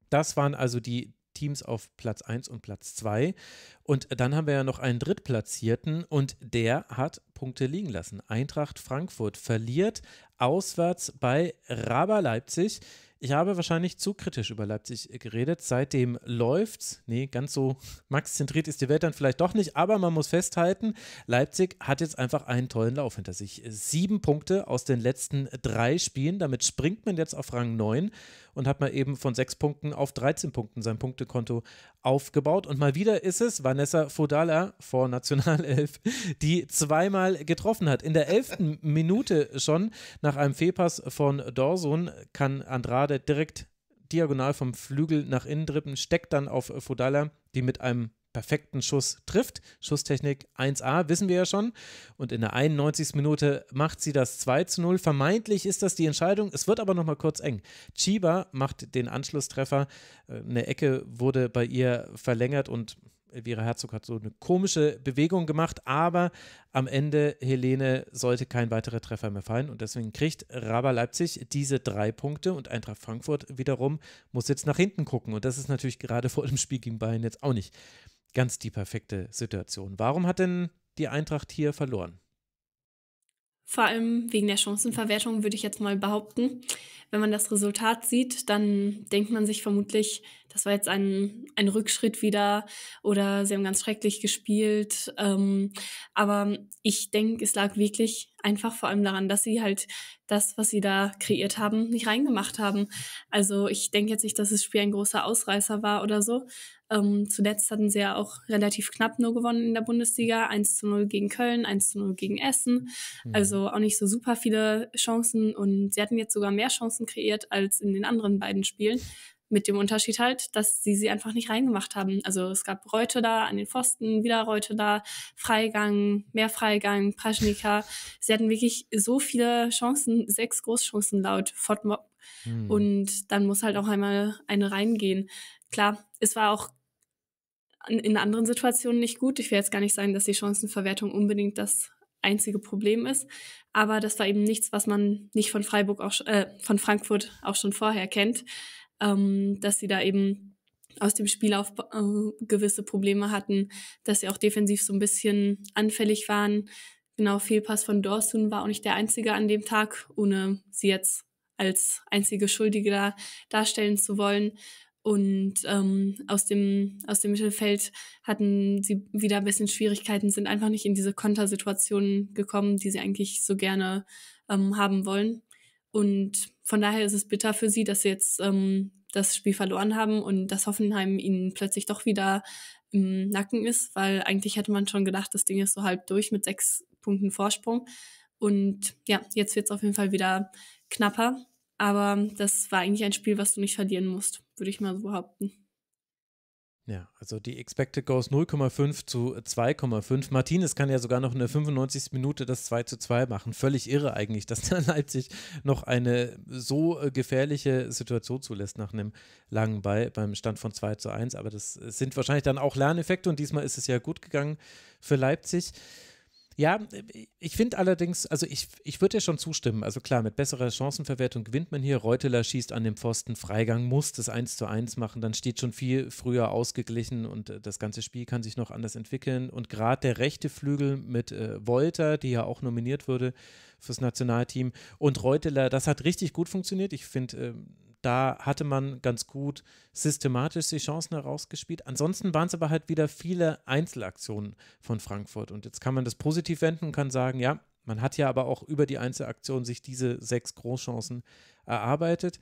Das waren also die Teams auf Platz 1 und Platz 2. Und dann haben wir ja noch einen Drittplatzierten und der hat Punkte liegen lassen. Eintracht Frankfurt verliert auswärts bei Raba Leipzig. Ich habe wahrscheinlich zu kritisch über Leipzig geredet. Seitdem läuft's. Nee, ganz so maxzentriert ist die Welt dann vielleicht doch nicht, aber man muss festhalten, Leipzig hat jetzt einfach einen tollen Lauf hinter sich. Sieben Punkte aus den letzten drei Spielen. Damit springt man jetzt auf Rang 9 und hat mal eben von sechs Punkten auf 13 Punkten sein Punktekonto aufgebaut. Und mal wieder ist es Vanessa Fodala vor Nationalelf, die zweimal getroffen hat. In der elften Minute schon nach einem Fehlpass von Dorsun kann Andrade direkt diagonal vom Flügel nach innen drippen, steckt dann auf Fodala, die mit einem perfekten Schuss trifft. Schusstechnik 1a, wissen wir ja schon. Und in der 91. Minute macht sie das 2 zu 0. Vermeintlich ist das die Entscheidung. Es wird aber nochmal kurz eng. Chiba macht den Anschlusstreffer. Äh, eine Ecke wurde bei ihr verlängert und Elvira Herzog hat so eine komische Bewegung gemacht, aber am Ende, Helene, sollte kein weiterer Treffer mehr fallen und deswegen kriegt Raber Leipzig diese drei Punkte und Eintracht Frankfurt wiederum muss jetzt nach hinten gucken und das ist natürlich gerade vor dem Spiel gegen Bayern jetzt auch nicht ganz die perfekte Situation. Warum hat denn die Eintracht hier verloren? Vor allem wegen der Chancenverwertung würde ich jetzt mal behaupten. Wenn man das Resultat sieht, dann denkt man sich vermutlich, das war jetzt ein, ein Rückschritt wieder oder sie haben ganz schrecklich gespielt. Ähm, aber ich denke, es lag wirklich einfach vor allem daran, dass sie halt das, was sie da kreiert haben, nicht reingemacht haben. Also ich denke jetzt nicht, dass das Spiel ein großer Ausreißer war oder so, ähm, zuletzt hatten sie ja auch relativ knapp nur gewonnen in der Bundesliga. 1 zu 0 gegen Köln, 1 zu 0 gegen Essen. Mhm. Also auch nicht so super viele Chancen. Und sie hatten jetzt sogar mehr Chancen kreiert als in den anderen beiden Spielen. Mit dem Unterschied halt, dass sie sie einfach nicht reingemacht haben. Also es gab Reute da an den Pfosten, wieder Reute da, Freigang, mehr Freigang, Praschnika. Sie hatten wirklich so viele Chancen, sechs Großchancen laut Fortmob. Mhm. Und dann muss halt auch einmal eine reingehen. Klar, es war auch in anderen Situationen nicht gut. Ich will jetzt gar nicht sagen, dass die Chancenverwertung unbedingt das einzige Problem ist, aber das war eben nichts, was man nicht von Freiburg auch äh, von Frankfurt auch schon vorher kennt, ähm, dass sie da eben aus dem Spiel auf äh, gewisse Probleme hatten, dass sie auch defensiv so ein bisschen anfällig waren. Genau, Fehlpass von Dorsun war auch nicht der einzige an dem Tag, ohne sie jetzt als einzige Schuldige da, darstellen zu wollen. Und ähm, aus, dem, aus dem Mittelfeld hatten sie wieder ein bisschen Schwierigkeiten, sind einfach nicht in diese Kontersituationen gekommen, die sie eigentlich so gerne ähm, haben wollen. Und von daher ist es bitter für sie, dass sie jetzt ähm, das Spiel verloren haben und dass Hoffenheim ihnen plötzlich doch wieder im Nacken ist, weil eigentlich hätte man schon gedacht, das Ding ist so halb durch mit sechs Punkten Vorsprung. Und ja, jetzt wird es auf jeden Fall wieder knapper. Aber das war eigentlich ein Spiel, was du nicht verlieren musst würde ich mal so behaupten. Ja, also die Expected Goals 0,5 zu 2,5. Martinez kann ja sogar noch in der 95. Minute das 2 zu 2 machen. Völlig irre eigentlich, dass der Leipzig noch eine so äh, gefährliche Situation zulässt nach einem langen Ball beim Stand von 2 zu 1. Aber das sind wahrscheinlich dann auch Lerneffekte und diesmal ist es ja gut gegangen für Leipzig. Ja, äh, ich finde allerdings, also ich, ich würde ja schon zustimmen. Also klar, mit besserer Chancenverwertung gewinnt man hier. Reuteler schießt an dem Pfosten, Freigang muss das 1 zu 1 machen, dann steht schon viel früher ausgeglichen und äh, das ganze Spiel kann sich noch anders entwickeln. Und gerade der rechte Flügel mit äh, Wolter, die ja auch nominiert wurde fürs Nationalteam und Reuteler, das hat richtig gut funktioniert. Ich finde, äh, da hatte man ganz gut systematisch die Chancen herausgespielt. Ansonsten waren es aber halt wieder viele Einzelaktionen von Frankfurt. Und jetzt kann man das positiv wenden und kann sagen, ja, man hat ja aber auch über die Einzelaktion sich diese sechs Großchancen erarbeitet.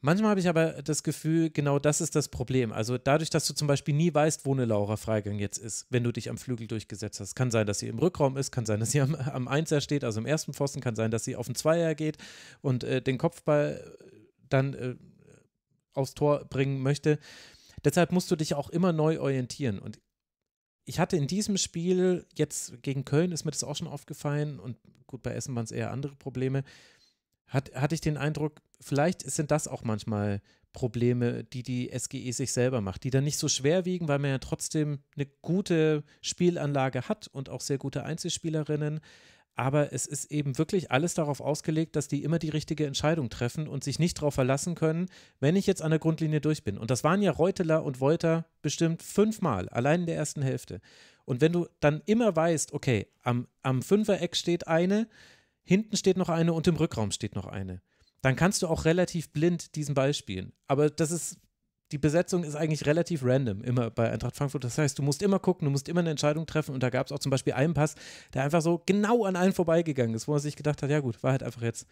Manchmal habe ich aber das Gefühl, genau das ist das Problem. Also dadurch, dass du zum Beispiel nie weißt, wo eine Laura Freigang jetzt ist, wenn du dich am Flügel durchgesetzt hast. Kann sein, dass sie im Rückraum ist, kann sein, dass sie am, am Einser steht, also im ersten Pfosten, kann sein, dass sie auf den Zweier geht und äh, den Kopfball dann äh, aufs Tor bringen möchte. Deshalb musst du dich auch immer neu orientieren. Und ich hatte in diesem Spiel, jetzt gegen Köln ist mir das auch schon aufgefallen und gut, bei Essen waren es eher andere Probleme, hat, hatte ich den Eindruck, vielleicht sind das auch manchmal Probleme, die die SGE sich selber macht, die dann nicht so schwer wiegen, weil man ja trotzdem eine gute Spielanlage hat und auch sehr gute Einzelspielerinnen aber es ist eben wirklich alles darauf ausgelegt, dass die immer die richtige Entscheidung treffen und sich nicht darauf verlassen können, wenn ich jetzt an der Grundlinie durch bin. Und das waren ja Reuteler und Wolter bestimmt fünfmal, allein in der ersten Hälfte. Und wenn du dann immer weißt, okay, am, am Fünfer-Eck steht eine, hinten steht noch eine und im Rückraum steht noch eine, dann kannst du auch relativ blind diesen Ball spielen. Aber das ist die Besetzung ist eigentlich relativ random, immer bei Eintracht Frankfurt. Das heißt, du musst immer gucken, du musst immer eine Entscheidung treffen. Und da gab es auch zum Beispiel einen Pass, der einfach so genau an allen vorbeigegangen ist, wo man sich gedacht hat, ja gut, war halt einfach jetzt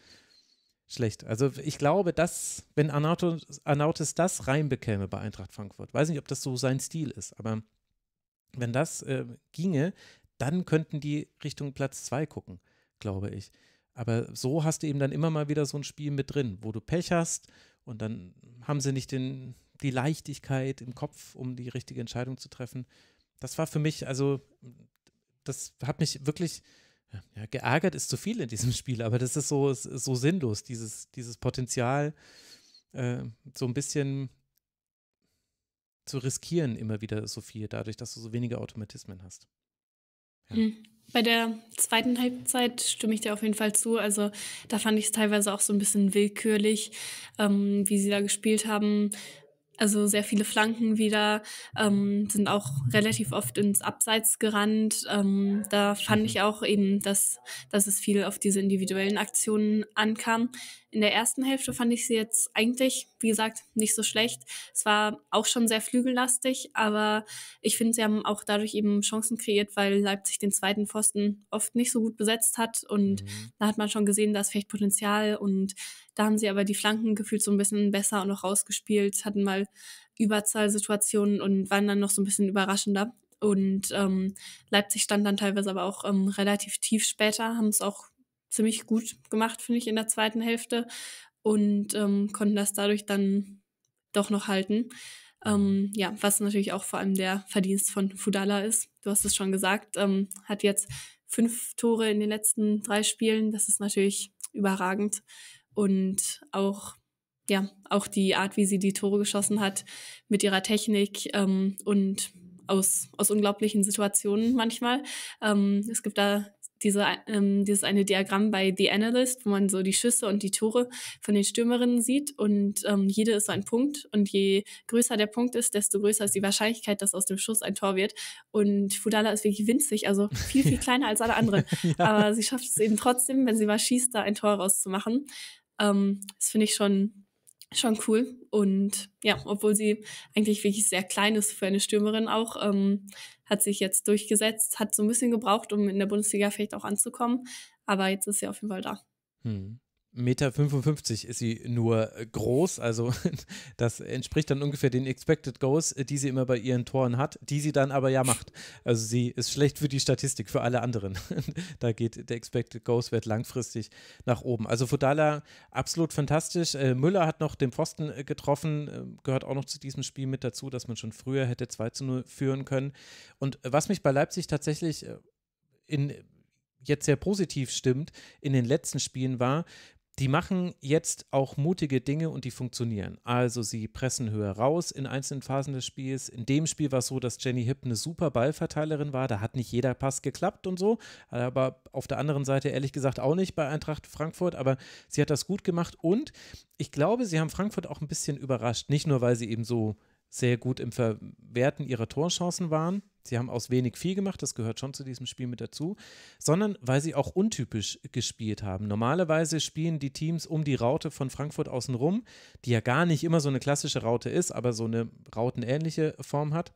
schlecht. Also ich glaube, dass, wenn Arnautis, Arnautis das reinbekäme bei Eintracht Frankfurt, weiß nicht, ob das so sein Stil ist, aber wenn das äh, ginge, dann könnten die Richtung Platz 2 gucken, glaube ich. Aber so hast du eben dann immer mal wieder so ein Spiel mit drin, wo du Pech hast und dann haben sie nicht den, die Leichtigkeit im Kopf, um die richtige Entscheidung zu treffen. Das war für mich, also, das hat mich wirklich ja, geärgert, ist zu viel in diesem Spiel, aber das ist so, so sinnlos, dieses, dieses Potenzial, äh, so ein bisschen zu riskieren, immer wieder so viel, dadurch, dass du so wenige Automatismen hast. Ja. Hm. Bei der zweiten Halbzeit stimme ich dir auf jeden Fall zu. Also da fand ich es teilweise auch so ein bisschen willkürlich, ähm, wie sie da gespielt haben. Also sehr viele Flanken wieder, ähm, sind auch relativ oft ins Abseits gerannt. Ähm, da fand mhm. ich auch eben, dass, dass es viel auf diese individuellen Aktionen ankam. In der ersten Hälfte fand ich sie jetzt eigentlich, wie gesagt, nicht so schlecht. Es war auch schon sehr flügellastig, aber ich finde, sie haben auch dadurch eben Chancen kreiert, weil Leipzig den zweiten Pfosten oft nicht so gut besetzt hat und mhm. da hat man schon gesehen, da ist vielleicht Potenzial und da haben sie aber die Flanken gefühlt so ein bisschen besser und auch rausgespielt, hatten mal Überzahlsituationen und waren dann noch so ein bisschen überraschender. Und ähm, Leipzig stand dann teilweise aber auch ähm, relativ tief später, haben es auch ziemlich gut gemacht, finde ich, in der zweiten Hälfte und ähm, konnten das dadurch dann doch noch halten. Ähm, ja, was natürlich auch vor allem der Verdienst von Fudala ist. Du hast es schon gesagt, ähm, hat jetzt fünf Tore in den letzten drei Spielen. Das ist natürlich überragend. Und auch, ja, auch die Art, wie sie die Tore geschossen hat, mit ihrer Technik ähm, und aus, aus unglaublichen Situationen manchmal. Ähm, es gibt da diese, ähm, dieses eine Diagramm bei The Analyst, wo man so die Schüsse und die Tore von den Stürmerinnen sieht und ähm, jede ist so ein Punkt und je größer der Punkt ist, desto größer ist die Wahrscheinlichkeit, dass aus dem Schuss ein Tor wird und Fudala ist wirklich winzig, also viel, viel kleiner als alle anderen, ja. aber sie schafft es eben trotzdem, wenn sie mal schießt, da ein Tor rauszumachen. Ähm, das finde ich schon schon cool. Und ja, obwohl sie eigentlich wirklich sehr klein ist für eine Stürmerin auch, ähm, hat sich jetzt durchgesetzt, hat so ein bisschen gebraucht, um in der Bundesliga vielleicht auch anzukommen, aber jetzt ist sie auf jeden Fall da. Hm. Meter 55 ist sie nur äh, groß, also das entspricht dann ungefähr den Expected Goals, äh, die sie immer bei ihren Toren hat, die sie dann aber ja macht. Also sie ist schlecht für die Statistik, für alle anderen. Da geht der Expected Goals Wert langfristig nach oben. Also Fodala absolut fantastisch. Äh, Müller hat noch den Pfosten getroffen, ähm, gehört auch noch zu diesem Spiel mit dazu, dass man schon früher hätte 2 zu 0 führen können. Und was mich bei Leipzig tatsächlich in jetzt sehr positiv stimmt in den letzten Spielen war, die machen jetzt auch mutige Dinge und die funktionieren. Also sie pressen höher raus in einzelnen Phasen des Spiels. In dem Spiel war es so, dass Jenny Hipp eine super Ballverteilerin war. Da hat nicht jeder Pass geklappt und so. Aber auf der anderen Seite ehrlich gesagt auch nicht bei Eintracht Frankfurt. Aber sie hat das gut gemacht und ich glaube, sie haben Frankfurt auch ein bisschen überrascht. Nicht nur, weil sie eben so sehr gut im Verwerten ihrer Torchancen waren. Sie haben aus wenig viel gemacht, das gehört schon zu diesem Spiel mit dazu, sondern weil sie auch untypisch gespielt haben. Normalerweise spielen die Teams um die Raute von Frankfurt außen rum, die ja gar nicht immer so eine klassische Raute ist, aber so eine rautenähnliche Form hat.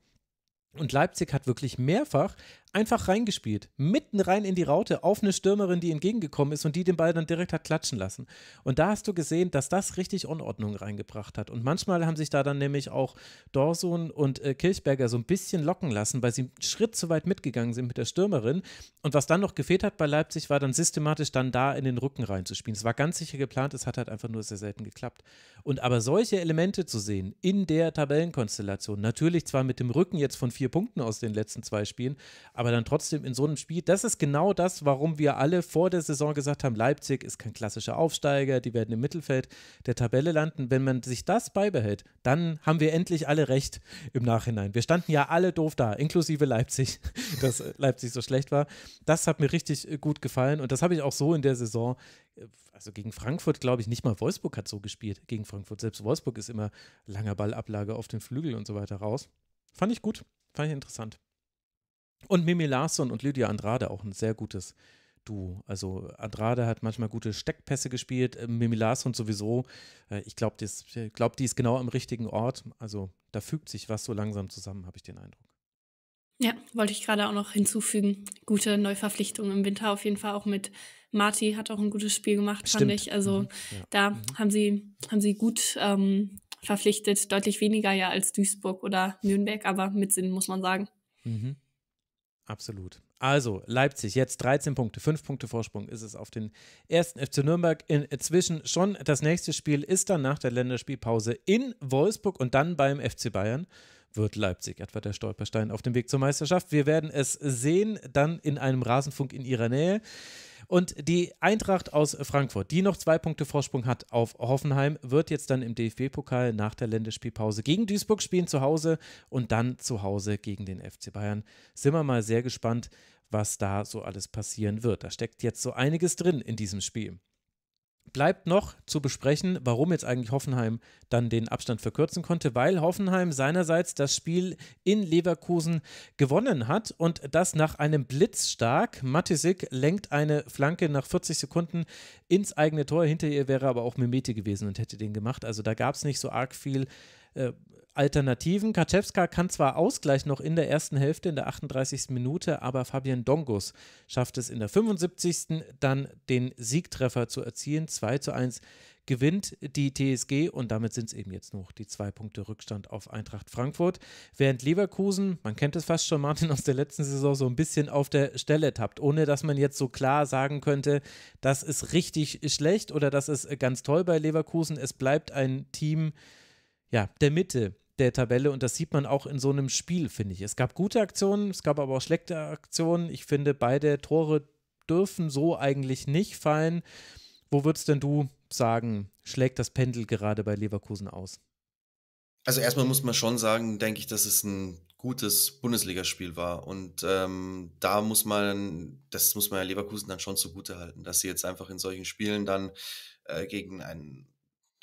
Und Leipzig hat wirklich mehrfach einfach reingespielt. Mitten rein in die Raute auf eine Stürmerin, die entgegengekommen ist und die den Ball dann direkt hat klatschen lassen. Und da hast du gesehen, dass das richtig Unordnung reingebracht hat. Und manchmal haben sich da dann nämlich auch Dorsun und äh, Kirchberger so ein bisschen locken lassen, weil sie einen Schritt zu weit mitgegangen sind mit der Stürmerin. Und was dann noch gefehlt hat bei Leipzig, war dann systematisch dann da in den Rücken reinzuspielen. Es war ganz sicher geplant, es hat halt einfach nur sehr selten geklappt. Und aber solche Elemente zu sehen in der Tabellenkonstellation, natürlich zwar mit dem Rücken jetzt von vier Punkten aus den letzten zwei Spielen, aber aber dann trotzdem in so einem Spiel, das ist genau das, warum wir alle vor der Saison gesagt haben, Leipzig ist kein klassischer Aufsteiger, die werden im Mittelfeld der Tabelle landen. Wenn man sich das beibehält, dann haben wir endlich alle recht im Nachhinein. Wir standen ja alle doof da, inklusive Leipzig, dass Leipzig so schlecht war. Das hat mir richtig gut gefallen und das habe ich auch so in der Saison also gegen Frankfurt glaube ich nicht mal Wolfsburg hat so gespielt gegen Frankfurt. Selbst Wolfsburg ist immer langer Ballablage auf den Flügel und so weiter raus. Fand ich gut, fand ich interessant. Und Mimi Larsson und Lydia Andrade auch ein sehr gutes Duo. Also Andrade hat manchmal gute Steckpässe gespielt, äh, Mimi Larsson sowieso. Äh, ich glaube, glaub, die ist genau am richtigen Ort. Also da fügt sich was so langsam zusammen, habe ich den Eindruck. Ja, wollte ich gerade auch noch hinzufügen. Gute Neuverpflichtung im Winter auf jeden Fall auch mit Marti hat auch ein gutes Spiel gemacht, Stimmt. fand ich. Also mhm. ja. da mhm. haben sie haben sie gut ähm, verpflichtet, deutlich weniger ja als Duisburg oder Nürnberg, aber mit Sinn muss man sagen. Mhm. Absolut. Also Leipzig jetzt 13 Punkte, 5 Punkte Vorsprung ist es auf den ersten FC Nürnberg. Inzwischen schon das nächste Spiel ist dann nach der Länderspielpause in Wolfsburg und dann beim FC Bayern wird Leipzig etwa der Stolperstein auf dem Weg zur Meisterschaft. Wir werden es sehen, dann in einem Rasenfunk in ihrer Nähe. Und die Eintracht aus Frankfurt, die noch zwei Punkte Vorsprung hat auf Hoffenheim, wird jetzt dann im DFB-Pokal nach der Länderspielpause gegen Duisburg spielen zu Hause und dann zu Hause gegen den FC Bayern. Sind wir mal sehr gespannt, was da so alles passieren wird. Da steckt jetzt so einiges drin in diesem Spiel bleibt noch zu besprechen, warum jetzt eigentlich Hoffenheim dann den Abstand verkürzen konnte, weil Hoffenheim seinerseits das Spiel in Leverkusen gewonnen hat und das nach einem Blitzstark. Matisik lenkt eine Flanke nach 40 Sekunden ins eigene Tor. Hinter ihr wäre aber auch Mimete gewesen und hätte den gemacht. Also da gab es nicht so arg viel äh, Alternativen. Kaczewska kann zwar Ausgleich noch in der ersten Hälfte, in der 38. Minute, aber Fabian Dongus schafft es in der 75. dann den Siegtreffer zu erzielen. 2 zu 1 gewinnt die TSG und damit sind es eben jetzt noch die zwei Punkte Rückstand auf Eintracht Frankfurt. Während Leverkusen, man kennt es fast schon, Martin, aus der letzten Saison so ein bisschen auf der Stelle tappt, ohne dass man jetzt so klar sagen könnte, das ist richtig schlecht oder das ist ganz toll bei Leverkusen. Es bleibt ein Team, ja, der Mitte der Tabelle und das sieht man auch in so einem Spiel, finde ich. Es gab gute Aktionen, es gab aber auch schlechte Aktionen. Ich finde, beide Tore dürfen so eigentlich nicht fallen. Wo würdest denn du sagen, schlägt das Pendel gerade bei Leverkusen aus? Also erstmal muss man schon sagen, denke ich, dass es ein gutes Bundesligaspiel war. Und ähm, da muss man, das muss man ja Leverkusen dann schon zugute halten, dass sie jetzt einfach in solchen Spielen dann äh, gegen einen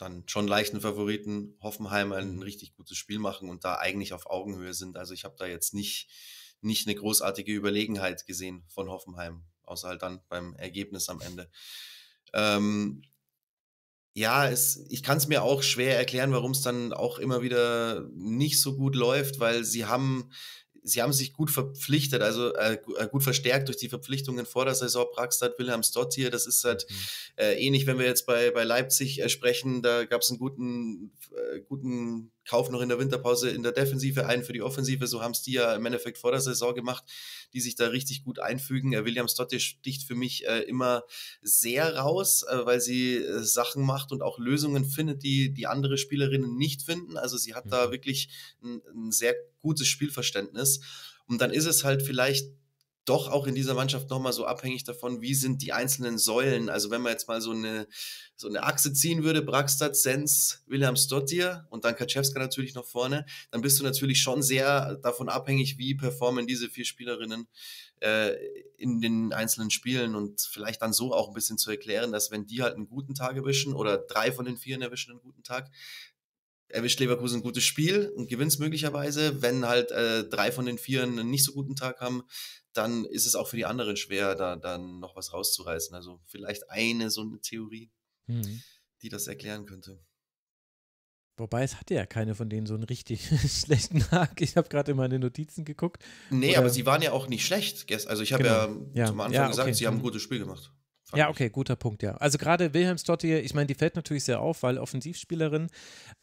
dann schon leichten Favoriten Hoffenheim ein mhm. richtig gutes Spiel machen und da eigentlich auf Augenhöhe sind. Also ich habe da jetzt nicht, nicht eine großartige Überlegenheit gesehen von Hoffenheim, außer halt dann beim Ergebnis am Ende. Ähm, ja, es, ich kann es mir auch schwer erklären, warum es dann auch immer wieder nicht so gut läuft, weil sie haben sie haben sich gut verpflichtet, also äh, äh, gut verstärkt durch die Verpflichtungen vor der Saison. Braxtad, Wilhelm Stott hier, das ist halt mhm. äh, ähnlich, wenn wir jetzt bei, bei Leipzig äh, sprechen, da gab es einen guten, äh, guten kauf noch in der Winterpause in der Defensive ein für die Offensive. So haben es die ja im Endeffekt vor der Saison gemacht, die sich da richtig gut einfügen. Äh, William Stotte sticht für mich äh, immer sehr raus, äh, weil sie Sachen macht und auch Lösungen findet, die die andere Spielerinnen nicht finden. Also sie hat da mhm. wirklich ein, ein sehr gutes Spielverständnis. Und dann ist es halt vielleicht doch auch in dieser Mannschaft nochmal so abhängig davon, wie sind die einzelnen Säulen. Also wenn man jetzt mal so eine, so eine Achse ziehen würde, Braxtad, Sens, William Stottier und dann Kaczewska natürlich noch vorne, dann bist du natürlich schon sehr davon abhängig, wie performen diese vier Spielerinnen äh, in den einzelnen Spielen und vielleicht dann so auch ein bisschen zu erklären, dass wenn die halt einen guten Tag erwischen oder drei von den vier erwischen einen guten Tag, erwischt Leverkusen ein gutes Spiel und gewinnt es möglicherweise. Wenn halt äh, drei von den Vieren einen nicht so guten Tag haben, dann ist es auch für die anderen schwer, da dann noch was rauszureißen. Also vielleicht eine so eine Theorie, mhm. die das erklären könnte. Wobei es hatte ja keine von denen so einen richtig schlechten Tag. Ich habe gerade in meine Notizen geguckt. Nee, Oder aber sie waren ja auch nicht schlecht. Also ich habe genau. ja, ja, zum Anfang ja, okay. gesagt, sie haben ein mhm. gutes Spiel gemacht. Ja, okay, guter Punkt, ja. Also gerade Wilhelmsdottir, ich meine, die fällt natürlich sehr auf, weil Offensivspielerin,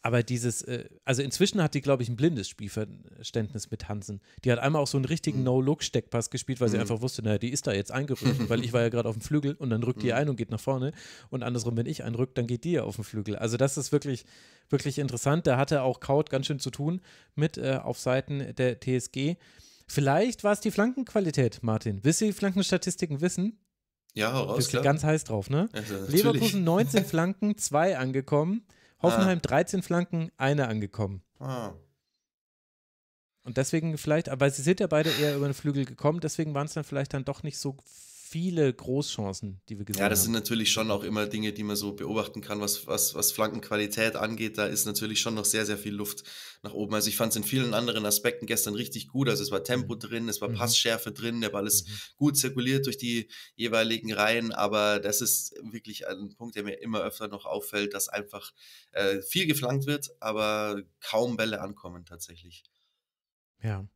aber dieses, äh, also inzwischen hat die, glaube ich, ein blindes Spielverständnis mit Hansen. Die hat einmal auch so einen richtigen mhm. No-Look-Steckpass gespielt, weil sie mhm. einfach wusste, naja, die ist da jetzt eingerückt, weil ich war ja gerade auf dem Flügel und dann rückt die mhm. ein und geht nach vorne und andersrum, wenn ich einrück, dann geht die ja auf den Flügel. Also das ist wirklich, wirklich interessant. Da hatte auch Kaut ganz schön zu tun mit äh, auf Seiten der TSG. Vielleicht war es die Flankenqualität, Martin. Willst du die Flankenstatistiken wissen? Ja, hau raus. Bist du ganz heiß drauf, ne? Also, Leverkusen 19 Flanken, 2 angekommen. Ah. Hoffenheim ah. 13 Flanken, eine angekommen. Ah. Und deswegen vielleicht, aber sie sind ja beide eher über den Flügel gekommen, deswegen waren es dann vielleicht dann doch nicht so viele Großchancen, die wir gesehen haben. Ja, das haben. sind natürlich schon auch immer Dinge, die man so beobachten kann, was, was, was Flankenqualität angeht. Da ist natürlich schon noch sehr, sehr viel Luft nach oben. Also ich fand es in vielen anderen Aspekten gestern richtig gut. Also es war Tempo mhm. drin, es war mhm. Passschärfe drin, der Ball ist mhm. gut zirkuliert durch die jeweiligen Reihen. Aber das ist wirklich ein Punkt, der mir immer öfter noch auffällt, dass einfach äh, viel geflankt wird, aber kaum Bälle ankommen tatsächlich. Ja.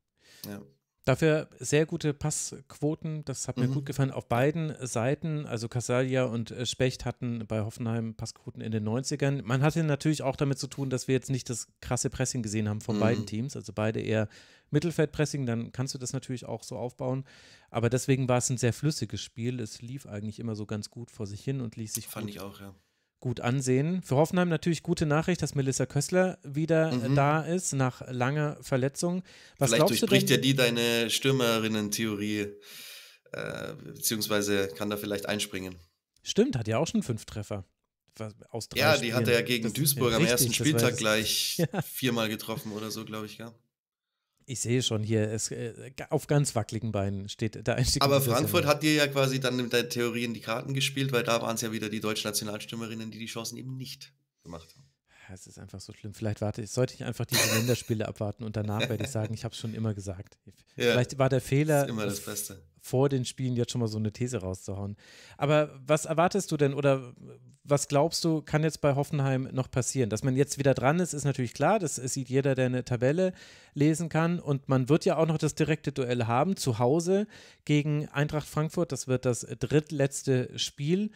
Ja. Dafür sehr gute Passquoten, das hat mir mhm. gut gefallen. Auf beiden Seiten, also Casalia und äh, Specht hatten bei Hoffenheim Passquoten in den 90ern. Man hatte natürlich auch damit zu tun, dass wir jetzt nicht das krasse Pressing gesehen haben von mhm. beiden Teams, also beide eher Mittelfeldpressing, dann kannst du das natürlich auch so aufbauen. Aber deswegen war es ein sehr flüssiges Spiel. Es lief eigentlich immer so ganz gut vor sich hin und ließ sich Fand gut ich auch, ja gut ansehen. Für Hoffenheim natürlich gute Nachricht, dass Melissa Kössler wieder äh, mhm. da ist nach langer Verletzung. Was Vielleicht durchbricht du ja die deine Stürmerinnen-Theorie, äh, beziehungsweise kann da vielleicht einspringen. Stimmt, hat ja auch schon fünf Treffer. Aus drei ja, die Spielen. hat er ja gegen das Duisburg am richtig, ersten Spieltag gleich ja. viermal getroffen oder so, glaube ich, ja. Ich sehe schon hier, es, äh, auf ganz wackeligen Beinen steht der Einstieg. Aber Frankfurt hat dir ja quasi dann mit der Theorie in die Karten gespielt, weil da waren es ja wieder die deutschen Nationalstürmerinnen, die die Chancen eben nicht gemacht haben es ist einfach so schlimm. Vielleicht warte ich, sollte ich einfach diese Länderspiele abwarten und danach werde ich sagen, ich habe es schon immer gesagt. Ja, Vielleicht war der Fehler, äh, vor den Spielen jetzt schon mal so eine These rauszuhauen. Aber was erwartest du denn oder was glaubst du, kann jetzt bei Hoffenheim noch passieren? Dass man jetzt wieder dran ist, ist natürlich klar. Das sieht jeder, der eine Tabelle lesen kann. Und man wird ja auch noch das direkte Duell haben, zu Hause gegen Eintracht Frankfurt. Das wird das drittletzte Spiel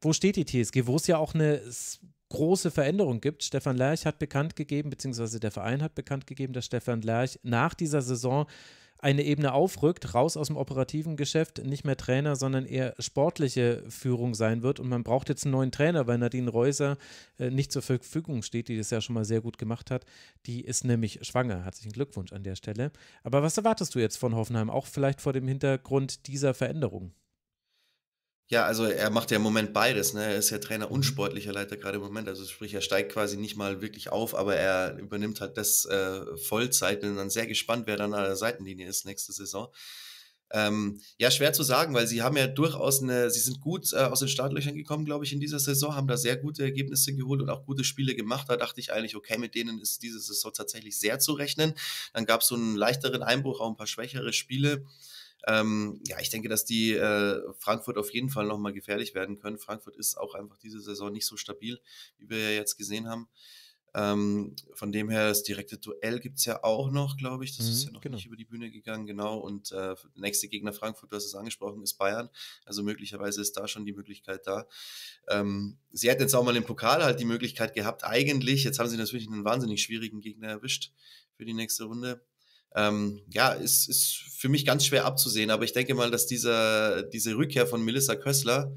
wo steht die TSG? Wo es ja auch eine große Veränderung gibt. Stefan Lerch hat bekannt gegeben, beziehungsweise der Verein hat bekannt gegeben, dass Stefan Lerch nach dieser Saison eine Ebene aufrückt, raus aus dem operativen Geschäft, nicht mehr Trainer, sondern eher sportliche Führung sein wird. Und man braucht jetzt einen neuen Trainer, weil Nadine Reuser äh, nicht zur Verfügung steht, die das ja schon mal sehr gut gemacht hat. Die ist nämlich schwanger. Herzlichen Glückwunsch an der Stelle. Aber was erwartest du jetzt von Hoffenheim, auch vielleicht vor dem Hintergrund dieser Veränderung? Ja, also er macht ja im Moment beides. Ne? Er ist ja Trainer und mhm. sportlicher Leiter gerade im Moment. Also sprich, er steigt quasi nicht mal wirklich auf, aber er übernimmt halt das äh, Vollzeit. Bin dann sehr gespannt, wer dann an der Seitenlinie ist nächste Saison. Ähm, ja, schwer zu sagen, weil sie haben ja durchaus eine, sie sind gut äh, aus den Startlöchern gekommen, glaube ich, in dieser Saison, haben da sehr gute Ergebnisse geholt und auch gute Spiele gemacht. Da dachte ich eigentlich, okay, mit denen ist diese Saison tatsächlich sehr zu rechnen. Dann gab es so einen leichteren Einbruch, auch ein paar schwächere Spiele. Ähm, ja, ich denke, dass die äh, Frankfurt auf jeden Fall nochmal gefährlich werden können. Frankfurt ist auch einfach diese Saison nicht so stabil, wie wir ja jetzt gesehen haben. Ähm, von dem her, das direkte Duell gibt es ja auch noch, glaube ich. Das mhm, ist ja noch genau. nicht über die Bühne gegangen, genau. Und äh, nächste Gegner Frankfurt, du hast es angesprochen, ist Bayern. Also möglicherweise ist da schon die Möglichkeit da. Ähm, sie hätten jetzt auch mal im Pokal halt die Möglichkeit gehabt, eigentlich. Jetzt haben sie natürlich einen wahnsinnig schwierigen Gegner erwischt für die nächste Runde ähm, ja, ist, ist für mich ganz schwer abzusehen. Aber ich denke mal, dass diese, diese Rückkehr von Melissa Kössler,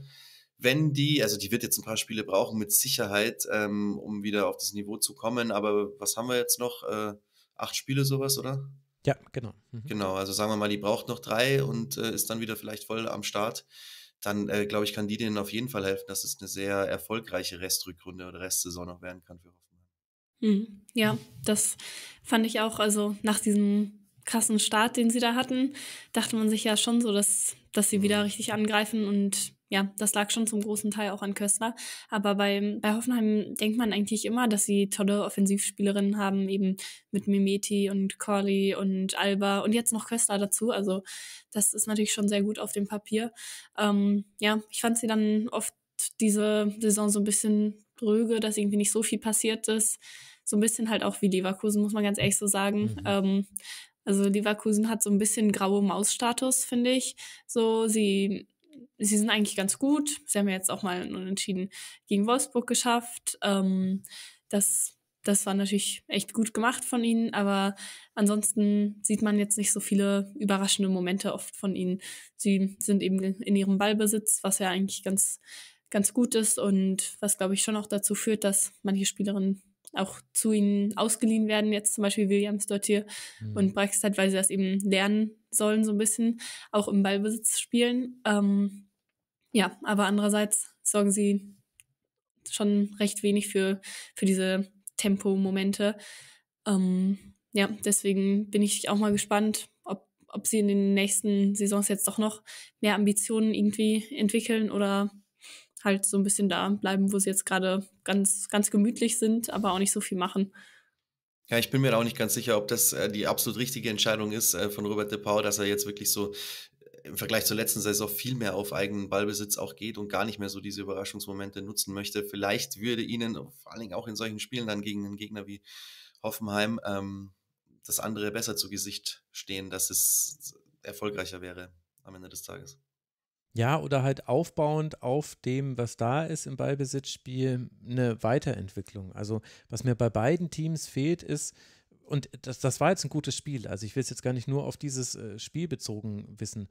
wenn die, also die wird jetzt ein paar Spiele brauchen, mit Sicherheit, ähm, um wieder auf das Niveau zu kommen. Aber was haben wir jetzt noch? Äh, acht Spiele sowas, oder? Ja, genau. Mhm. Genau, also sagen wir mal, die braucht noch drei und äh, ist dann wieder vielleicht voll am Start. Dann, äh, glaube ich, kann die denen auf jeden Fall helfen, dass es eine sehr erfolgreiche Restrückrunde oder Restsaison noch werden kann für Hoffenheim. Mhm. Ja, das fand ich auch. Also nach diesem krassen Start, den sie da hatten, dachte man sich ja schon so, dass, dass sie wieder mhm. richtig angreifen und ja, das lag schon zum großen Teil auch an Köstler. Aber bei, bei Hoffenheim denkt man eigentlich immer, dass sie tolle Offensivspielerinnen haben, eben mit Mimeti und Corley und Alba und jetzt noch Köstler dazu. Also das ist natürlich schon sehr gut auf dem Papier. Ähm, ja, ich fand sie dann oft diese Saison so ein bisschen dröge, dass irgendwie nicht so viel passiert ist. So ein bisschen halt auch wie Leverkusen, muss man ganz ehrlich so sagen. Mhm. Ähm, also Leverkusen hat so ein bisschen graue Maus-Status, finde ich. So, sie, sie sind eigentlich ganz gut. Sie haben ja jetzt auch mal einen Unentschieden gegen Wolfsburg geschafft. Ähm, das, das war natürlich echt gut gemacht von ihnen, aber ansonsten sieht man jetzt nicht so viele überraschende Momente oft von ihnen. Sie sind eben in ihrem Ballbesitz, was ja eigentlich ganz ganz gut ist und was, glaube ich, schon auch dazu führt, dass manche Spielerinnen auch zu ihnen ausgeliehen werden, jetzt zum Beispiel Williams dort hier mhm. und Brax hat, weil sie das eben lernen sollen, so ein bisschen, auch im Ballbesitz spielen. Ähm, ja, aber andererseits sorgen sie schon recht wenig für, für diese Tempomomente. Ähm, ja, deswegen bin ich auch mal gespannt, ob, ob sie in den nächsten Saisons jetzt doch noch mehr Ambitionen irgendwie entwickeln oder halt so ein bisschen da bleiben, wo sie jetzt gerade ganz, ganz gemütlich sind, aber auch nicht so viel machen. Ja, ich bin mir auch nicht ganz sicher, ob das äh, die absolut richtige Entscheidung ist äh, von Robert De Pau, dass er jetzt wirklich so äh, im Vergleich zur letzten Saison viel mehr auf eigenen Ballbesitz auch geht und gar nicht mehr so diese Überraschungsmomente nutzen möchte. Vielleicht würde ihnen, vor allen Dingen auch in solchen Spielen dann gegen einen Gegner wie Hoffenheim, ähm, das andere besser zu Gesicht stehen, dass es erfolgreicher wäre am Ende des Tages. Ja, oder halt aufbauend auf dem, was da ist im Ballbesitzspiel, eine Weiterentwicklung. Also was mir bei beiden Teams fehlt, ist, und das, das war jetzt ein gutes Spiel, also ich will es jetzt gar nicht nur auf dieses äh, Spiel bezogen wissen,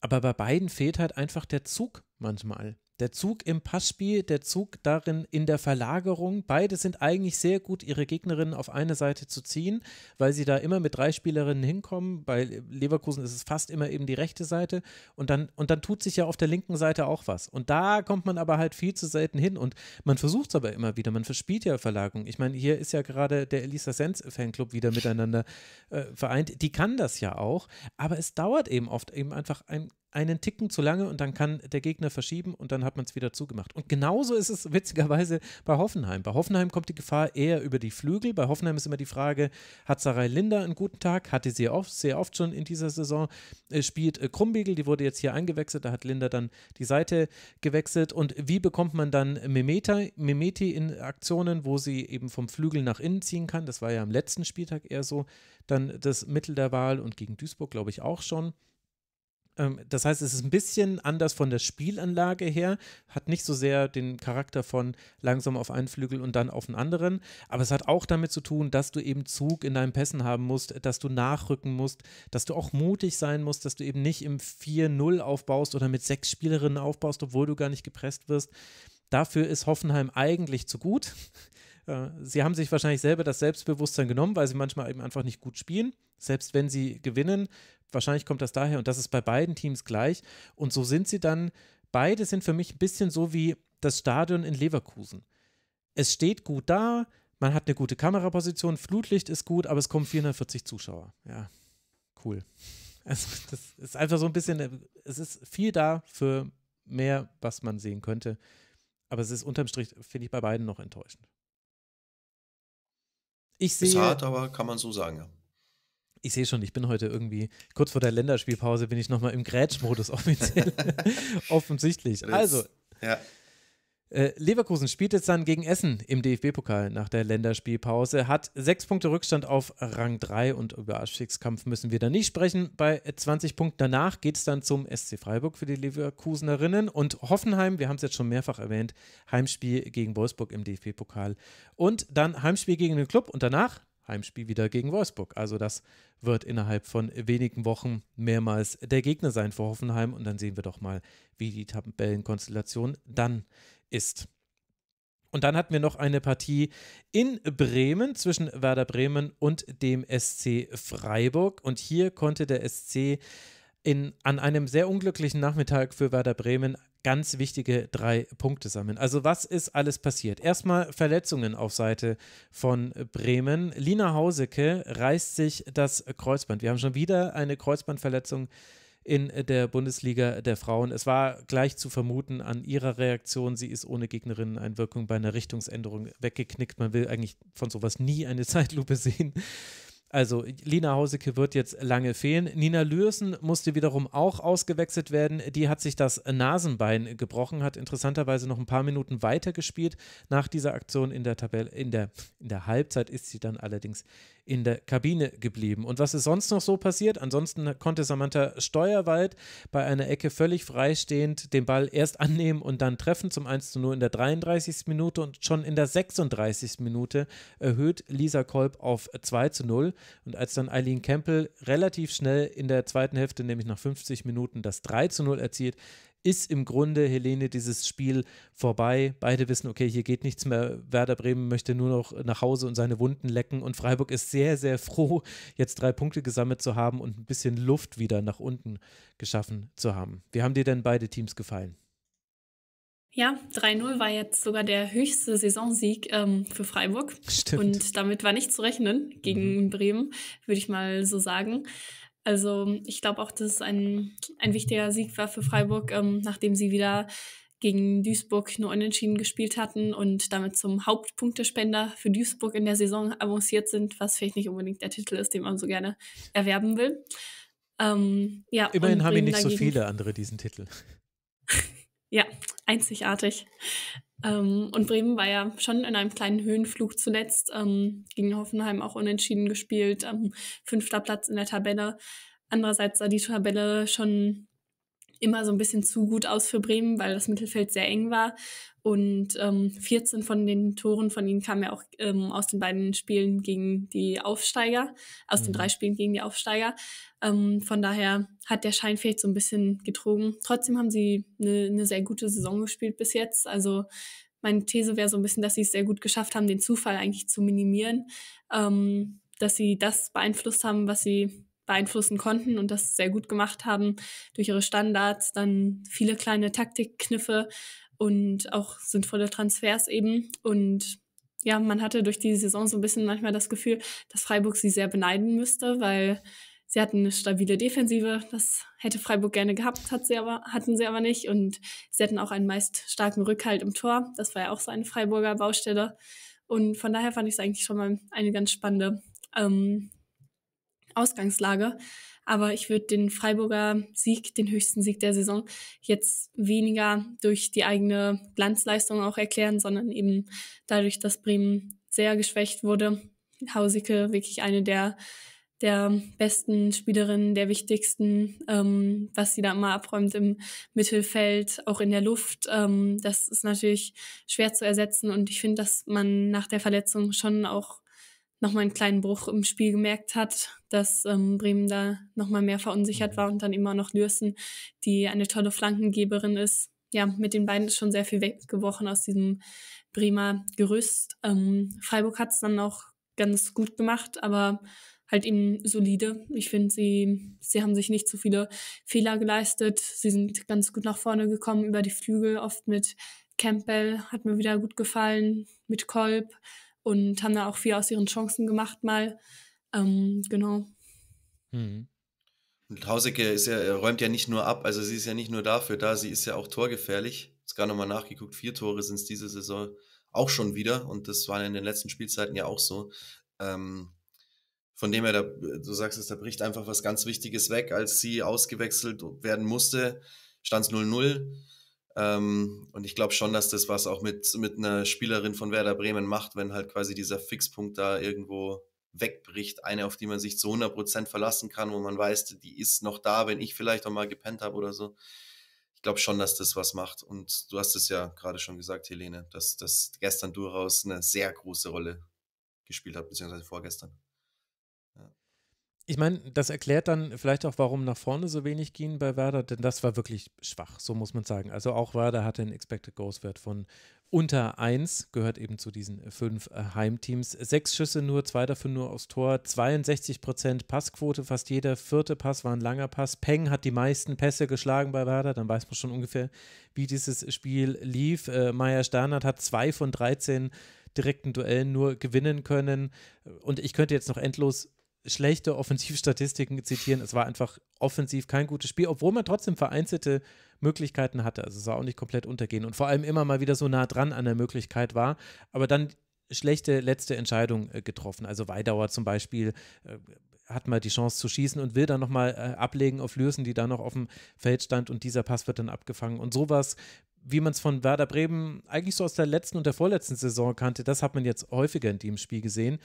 aber bei beiden fehlt halt einfach der Zug manchmal. Der Zug im Passspiel, der Zug darin in der Verlagerung. Beide sind eigentlich sehr gut, ihre Gegnerinnen auf eine Seite zu ziehen, weil sie da immer mit drei Spielerinnen hinkommen. Bei Leverkusen ist es fast immer eben die rechte Seite. Und dann, und dann tut sich ja auf der linken Seite auch was. Und da kommt man aber halt viel zu selten hin. Und man versucht es aber immer wieder. Man verspielt ja Verlagerung. Ich meine, hier ist ja gerade der Elisa Sens Fanclub wieder miteinander äh, vereint. Die kann das ja auch. Aber es dauert eben oft eben einfach ein einen Ticken zu lange und dann kann der Gegner verschieben und dann hat man es wieder zugemacht. Und genauso ist es witzigerweise bei Hoffenheim. Bei Hoffenheim kommt die Gefahr eher über die Flügel. Bei Hoffenheim ist immer die Frage, hat Sarai Linder einen guten Tag? Hatte sie oft, sehr oft schon in dieser Saison. Äh, spielt äh, Krumbiegel, die wurde jetzt hier eingewechselt, da hat Linder dann die Seite gewechselt. Und wie bekommt man dann Memeta, Memeti in Aktionen, wo sie eben vom Flügel nach innen ziehen kann? Das war ja am letzten Spieltag eher so. Dann das Mittel der Wahl und gegen Duisburg, glaube ich, auch schon. Ähm, das heißt, es ist ein bisschen anders von der Spielanlage her, hat nicht so sehr den Charakter von langsam auf einen Flügel und dann auf den anderen, aber es hat auch damit zu tun, dass du eben Zug in deinen Pässen haben musst, dass du nachrücken musst, dass du auch mutig sein musst, dass du eben nicht im 4-0 aufbaust oder mit sechs Spielerinnen aufbaust, obwohl du gar nicht gepresst wirst. Dafür ist Hoffenheim eigentlich zu gut. Äh, sie haben sich wahrscheinlich selber das Selbstbewusstsein genommen, weil sie manchmal eben einfach nicht gut spielen. Selbst wenn sie gewinnen, wahrscheinlich kommt das daher und das ist bei beiden Teams gleich. Und so sind sie dann, beide sind für mich ein bisschen so wie das Stadion in Leverkusen. Es steht gut da, man hat eine gute Kameraposition, Flutlicht ist gut, aber es kommen 440 Zuschauer. Ja, cool. Also das ist einfach so ein bisschen, äh, es ist viel da für mehr, was man sehen könnte. Aber es ist unterm Strich, finde ich, bei beiden noch enttäuschend. Ich sehe, ist hart, aber kann man so sagen, ja. Ich sehe schon, ich bin heute irgendwie, kurz vor der Länderspielpause bin ich nochmal im Grätschmodus offiziell. Offensichtlich. Also, ja. Äh, Leverkusen spielt jetzt dann gegen Essen im DFB-Pokal nach der Länderspielpause, hat sechs Punkte Rückstand auf Rang 3 und über Abstiegskampf müssen wir da nicht sprechen. Bei 20 Punkten danach geht es dann zum SC Freiburg für die Leverkusenerinnen und Hoffenheim, wir haben es jetzt schon mehrfach erwähnt, Heimspiel gegen Wolfsburg im DFB-Pokal und dann Heimspiel gegen den Club und danach Heimspiel wieder gegen Wolfsburg. Also das wird innerhalb von wenigen Wochen mehrmals der Gegner sein für Hoffenheim und dann sehen wir doch mal, wie die Tabellenkonstellation dann ist. Und dann hatten wir noch eine Partie in Bremen zwischen Werder Bremen und dem SC Freiburg. Und hier konnte der SC in, an einem sehr unglücklichen Nachmittag für Werder Bremen ganz wichtige drei Punkte sammeln. Also was ist alles passiert? Erstmal Verletzungen auf Seite von Bremen. Lina Hauseke reißt sich das Kreuzband. Wir haben schon wieder eine Kreuzbandverletzung in der Bundesliga der Frauen. Es war gleich zu vermuten an ihrer Reaktion. Sie ist ohne Gegnerinneneinwirkung bei einer Richtungsänderung weggeknickt. Man will eigentlich von sowas nie eine Zeitlupe sehen. Also Lina Hauseke wird jetzt lange fehlen. Nina Lürsen musste wiederum auch ausgewechselt werden. Die hat sich das Nasenbein gebrochen, hat interessanterweise noch ein paar Minuten weitergespielt. Nach dieser Aktion in der Tabelle, in der, in der Halbzeit ist sie dann allerdings in der Kabine geblieben. Und was ist sonst noch so passiert? Ansonsten konnte Samantha Steuerwald bei einer Ecke völlig freistehend den Ball erst annehmen und dann treffen zum 1 zu 0 in der 33. Minute und schon in der 36. Minute erhöht Lisa Kolb auf 2 zu 0. Und als dann Eileen Campbell relativ schnell in der zweiten Hälfte, nämlich nach 50 Minuten, das 3 zu 0 erzielt, ist im Grunde, Helene, dieses Spiel vorbei. Beide wissen, okay, hier geht nichts mehr. Werder Bremen möchte nur noch nach Hause und seine Wunden lecken. Und Freiburg ist sehr, sehr froh, jetzt drei Punkte gesammelt zu haben und ein bisschen Luft wieder nach unten geschaffen zu haben. Wie haben dir denn beide Teams gefallen? Ja, 3-0 war jetzt sogar der höchste Saisonsieg ähm, für Freiburg. Stimmt. Und damit war nicht zu rechnen gegen mhm. Bremen, würde ich mal so sagen. Also ich glaube auch, dass es ein, ein wichtiger Sieg war für Freiburg, ähm, nachdem sie wieder gegen Duisburg nur unentschieden gespielt hatten und damit zum Hauptpunktespender für Duisburg in der Saison avanciert sind, was vielleicht nicht unbedingt der Titel ist, den man so gerne erwerben will. Ähm, ja, Immerhin haben ja nicht so viele andere diesen Titel. ja, einzigartig. Ähm, und Bremen war ja schon in einem kleinen Höhenflug zuletzt, ähm, gegen Hoffenheim auch unentschieden gespielt, ähm, fünfter Platz in der Tabelle. Andererseits sah die Tabelle schon immer so ein bisschen zu gut aus für Bremen, weil das Mittelfeld sehr eng war. Und ähm, 14 von den Toren von ihnen kamen ja auch ähm, aus den beiden Spielen gegen die Aufsteiger, aus mhm. den drei mhm. Spielen gegen die Aufsteiger. Ähm, von daher hat der Schein vielleicht so ein bisschen getrogen. Trotzdem haben sie eine, eine sehr gute Saison gespielt bis jetzt. Also meine These wäre so ein bisschen, dass sie es sehr gut geschafft haben, den Zufall eigentlich zu minimieren, ähm, dass sie das beeinflusst haben, was sie beeinflussen konnten und das sehr gut gemacht haben durch ihre Standards, dann viele kleine Taktikkniffe und auch sinnvolle Transfers eben. Und ja, man hatte durch die Saison so ein bisschen manchmal das Gefühl, dass Freiburg sie sehr beneiden müsste, weil Sie hatten eine stabile Defensive, das hätte Freiburg gerne gehabt, hat sie aber, hatten sie aber nicht. Und sie hatten auch einen meist starken Rückhalt im Tor. Das war ja auch so eine Freiburger Baustelle. Und von daher fand ich es eigentlich schon mal eine ganz spannende ähm, Ausgangslage. Aber ich würde den Freiburger Sieg, den höchsten Sieg der Saison, jetzt weniger durch die eigene Glanzleistung auch erklären, sondern eben dadurch, dass Bremen sehr geschwächt wurde. Hausicke wirklich eine der der besten Spielerin, der wichtigsten, ähm, was sie da immer abräumt im Mittelfeld, auch in der Luft. Ähm, das ist natürlich schwer zu ersetzen und ich finde, dass man nach der Verletzung schon auch nochmal einen kleinen Bruch im Spiel gemerkt hat, dass ähm, Bremen da nochmal mehr verunsichert war und dann immer noch Lürsen, die eine tolle Flankengeberin ist. Ja, mit den beiden ist schon sehr viel weggebrochen aus diesem Bremer Gerüst. Ähm, Freiburg hat es dann auch ganz gut gemacht, aber halt eben solide. Ich finde, sie, sie haben sich nicht so viele Fehler geleistet. Sie sind ganz gut nach vorne gekommen über die Flügel, oft mit Campbell hat mir wieder gut gefallen, mit Kolb und haben da auch viel aus ihren Chancen gemacht mal. Ähm, genau. Mhm. Und Hausecke ist ja, räumt ja nicht nur ab, also sie ist ja nicht nur dafür da, sie ist ja auch torgefährlich. Jetzt gerade nochmal nachgeguckt, vier Tore sind es diese Saison auch schon wieder und das war in den letzten Spielzeiten ja auch so. Ähm, von dem er da, du sagst es, da bricht einfach was ganz Wichtiges weg, als sie ausgewechselt werden musste, stand es 0-0. Ähm, und ich glaube schon, dass das was auch mit, mit einer Spielerin von Werder Bremen macht, wenn halt quasi dieser Fixpunkt da irgendwo wegbricht. Eine, auf die man sich zu 100% verlassen kann, wo man weiß, die ist noch da, wenn ich vielleicht auch mal gepennt habe oder so. Ich glaube schon, dass das was macht. Und du hast es ja gerade schon gesagt, Helene, dass das gestern durchaus eine sehr große Rolle gespielt hat, beziehungsweise vorgestern. Ich meine, das erklärt dann vielleicht auch, warum nach vorne so wenig ging bei Werder, denn das war wirklich schwach, so muss man sagen. Also auch Werder hatte einen Expected Goals Wert von unter 1, gehört eben zu diesen fünf äh, Heimteams. Sechs Schüsse nur, zwei davon nur aufs Tor, 62 Prozent Passquote, fast jeder vierte Pass war ein langer Pass. Peng hat die meisten Pässe geschlagen bei Werder, dann weiß man schon ungefähr, wie dieses Spiel lief. Äh, Meier Sternert hat zwei von 13 direkten Duellen nur gewinnen können. Und ich könnte jetzt noch endlos schlechte Offensivstatistiken zitieren. Es war einfach offensiv kein gutes Spiel, obwohl man trotzdem vereinzelte Möglichkeiten hatte. Also es war auch nicht komplett untergehen und vor allem immer mal wieder so nah dran an der Möglichkeit war. Aber dann schlechte letzte Entscheidung äh, getroffen. Also Weidauer zum Beispiel äh, hat mal die Chance zu schießen und will dann nochmal äh, ablegen auf Lürsen, die da noch auf dem Feld stand und dieser Pass wird dann abgefangen. Und sowas, wie man es von Werder Bremen eigentlich so aus der letzten und der vorletzten Saison kannte, das hat man jetzt häufiger in dem Spiel gesehen.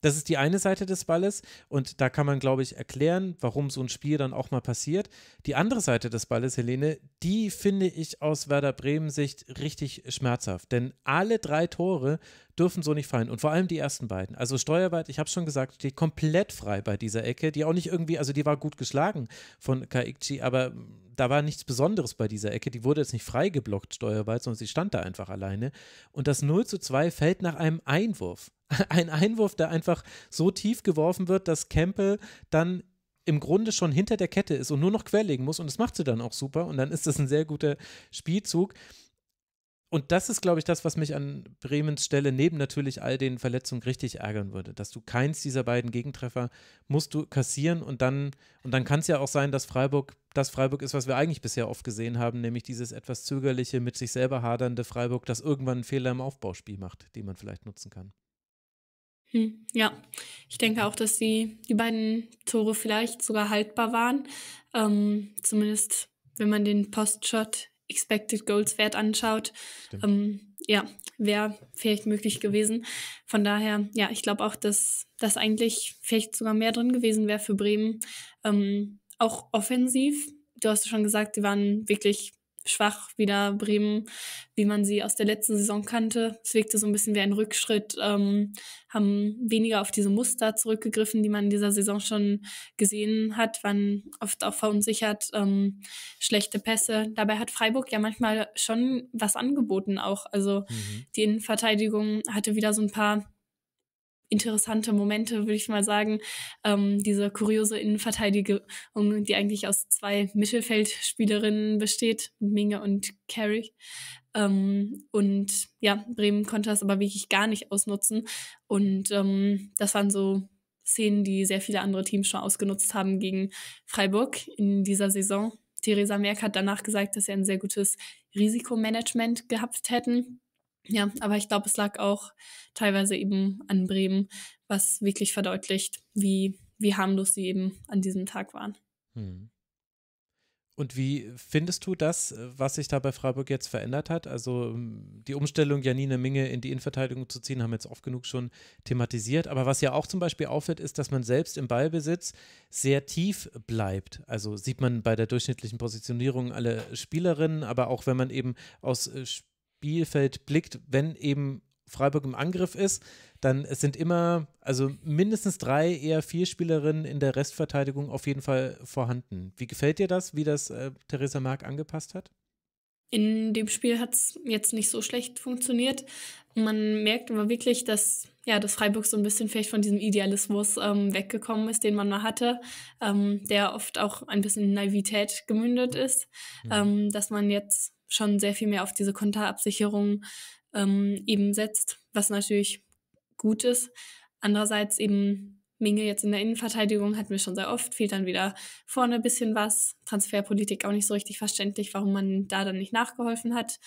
Das ist die eine Seite des Balles und da kann man, glaube ich, erklären, warum so ein Spiel dann auch mal passiert. Die andere Seite des Balles, Helene, die finde ich aus Werder Bremen Sicht richtig schmerzhaft, denn alle drei Tore dürfen so nicht fallen und vor allem die ersten beiden. Also Steuerwald, ich habe schon gesagt, steht komplett frei bei dieser Ecke, die auch nicht irgendwie, also die war gut geschlagen von Kaikchi, aber da war nichts Besonderes bei dieser Ecke. Die wurde jetzt nicht frei geblockt, Steuerwald, sondern sie stand da einfach alleine. Und das 0 zu 2 fällt nach einem Einwurf. ein Einwurf, der einfach so tief geworfen wird, dass Campbell dann im Grunde schon hinter der Kette ist und nur noch querlegen muss. Und das macht sie dann auch super. Und dann ist das ein sehr guter Spielzug. Und das ist, glaube ich, das, was mich an Bremens Stelle neben natürlich all den Verletzungen richtig ärgern würde, dass du keins dieser beiden Gegentreffer musst du kassieren und dann und dann kann es ja auch sein, dass Freiburg das Freiburg ist, was wir eigentlich bisher oft gesehen haben, nämlich dieses etwas zögerliche, mit sich selber hadernde Freiburg, das irgendwann einen Fehler im Aufbauspiel macht, den man vielleicht nutzen kann. Hm, ja, ich denke auch, dass die, die beiden Tore vielleicht sogar haltbar waren. Ähm, zumindest wenn man den Postshot Expected Goals Wert anschaut. Ähm, ja, wäre vielleicht möglich gewesen. Von daher, ja, ich glaube auch, dass das eigentlich vielleicht sogar mehr drin gewesen wäre für Bremen. Ähm, auch offensiv. Du hast schon gesagt, sie waren wirklich schwach wieder Bremen, wie man sie aus der letzten Saison kannte. Es wirkte so ein bisschen wie ein Rückschritt, ähm, haben weniger auf diese Muster zurückgegriffen, die man in dieser Saison schon gesehen hat, waren oft auch verunsichert, ähm, schlechte Pässe. Dabei hat Freiburg ja manchmal schon was angeboten auch. Also mhm. die Innenverteidigung hatte wieder so ein paar interessante Momente, würde ich mal sagen. Ähm, diese kuriose Innenverteidigung, die eigentlich aus zwei Mittelfeldspielerinnen besteht, Minge und Carrie. Ähm, und ja, Bremen konnte das aber wirklich gar nicht ausnutzen. Und ähm, das waren so Szenen, die sehr viele andere Teams schon ausgenutzt haben gegen Freiburg in dieser Saison. Theresa Merck hat danach gesagt, dass sie ein sehr gutes Risikomanagement gehabt hätten. Ja, aber ich glaube, es lag auch teilweise eben an Bremen, was wirklich verdeutlicht, wie, wie harmlos sie eben an diesem Tag waren. Hm. Und wie findest du das, was sich da bei Freiburg jetzt verändert hat? Also hm, die Umstellung, Janine Minge in die Innenverteidigung zu ziehen, haben wir jetzt oft genug schon thematisiert. Aber was ja auch zum Beispiel auffällt, ist, dass man selbst im Ballbesitz sehr tief bleibt. Also sieht man bei der durchschnittlichen Positionierung alle Spielerinnen, aber auch wenn man eben aus äh, Spielfeld blickt, wenn eben Freiburg im Angriff ist, dann es sind immer, also mindestens drei, eher vier Spielerinnen in der Restverteidigung auf jeden Fall vorhanden. Wie gefällt dir das, wie das äh, Theresa Mark angepasst hat? In dem Spiel hat es jetzt nicht so schlecht funktioniert. Man merkt aber wirklich, dass, ja, dass Freiburg so ein bisschen vielleicht von diesem Idealismus ähm, weggekommen ist, den man mal hatte, ähm, der oft auch ein bisschen in Naivität gemündet ist, mhm. ähm, dass man jetzt schon sehr viel mehr auf diese Konterabsicherung ähm, eben setzt, was natürlich gut ist. Andererseits eben Minge jetzt in der Innenverteidigung hatten wir schon sehr oft, fehlt dann wieder vorne ein bisschen was. Transferpolitik auch nicht so richtig verständlich, warum man da dann nicht nachgeholfen hat.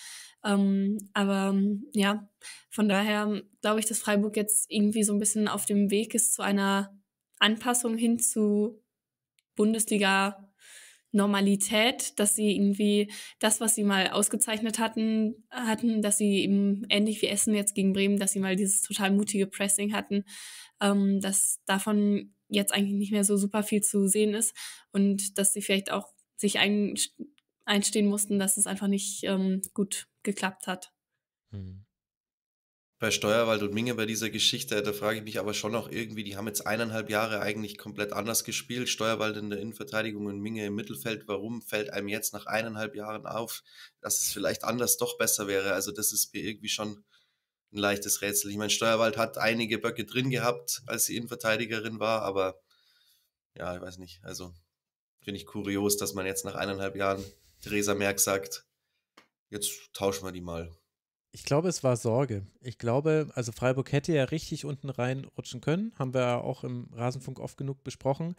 Ähm, aber ja, von daher glaube ich, dass Freiburg jetzt irgendwie so ein bisschen auf dem Weg ist zu einer Anpassung hin zu Bundesliga Normalität, dass sie irgendwie das, was sie mal ausgezeichnet hatten, hatten, dass sie eben ähnlich wie Essen jetzt gegen Bremen, dass sie mal dieses total mutige Pressing hatten, ähm, dass davon jetzt eigentlich nicht mehr so super viel zu sehen ist und dass sie vielleicht auch sich ein, einstehen mussten, dass es einfach nicht ähm, gut geklappt hat. Hm bei Steuerwald und Minge bei dieser Geschichte, da frage ich mich aber schon noch irgendwie, die haben jetzt eineinhalb Jahre eigentlich komplett anders gespielt. Steuerwald in der Innenverteidigung und Minge im Mittelfeld. Warum fällt einem jetzt nach eineinhalb Jahren auf, dass es vielleicht anders doch besser wäre? Also das ist mir irgendwie schon ein leichtes Rätsel. Ich meine, Steuerwald hat einige Böcke drin gehabt, als sie Innenverteidigerin war, aber ja, ich weiß nicht. Also finde ich kurios, dass man jetzt nach eineinhalb Jahren Theresa Merck sagt, jetzt tauschen wir die mal. Ich glaube, es war Sorge. Ich glaube, also Freiburg hätte ja richtig unten reinrutschen können, haben wir ja auch im Rasenfunk oft genug besprochen.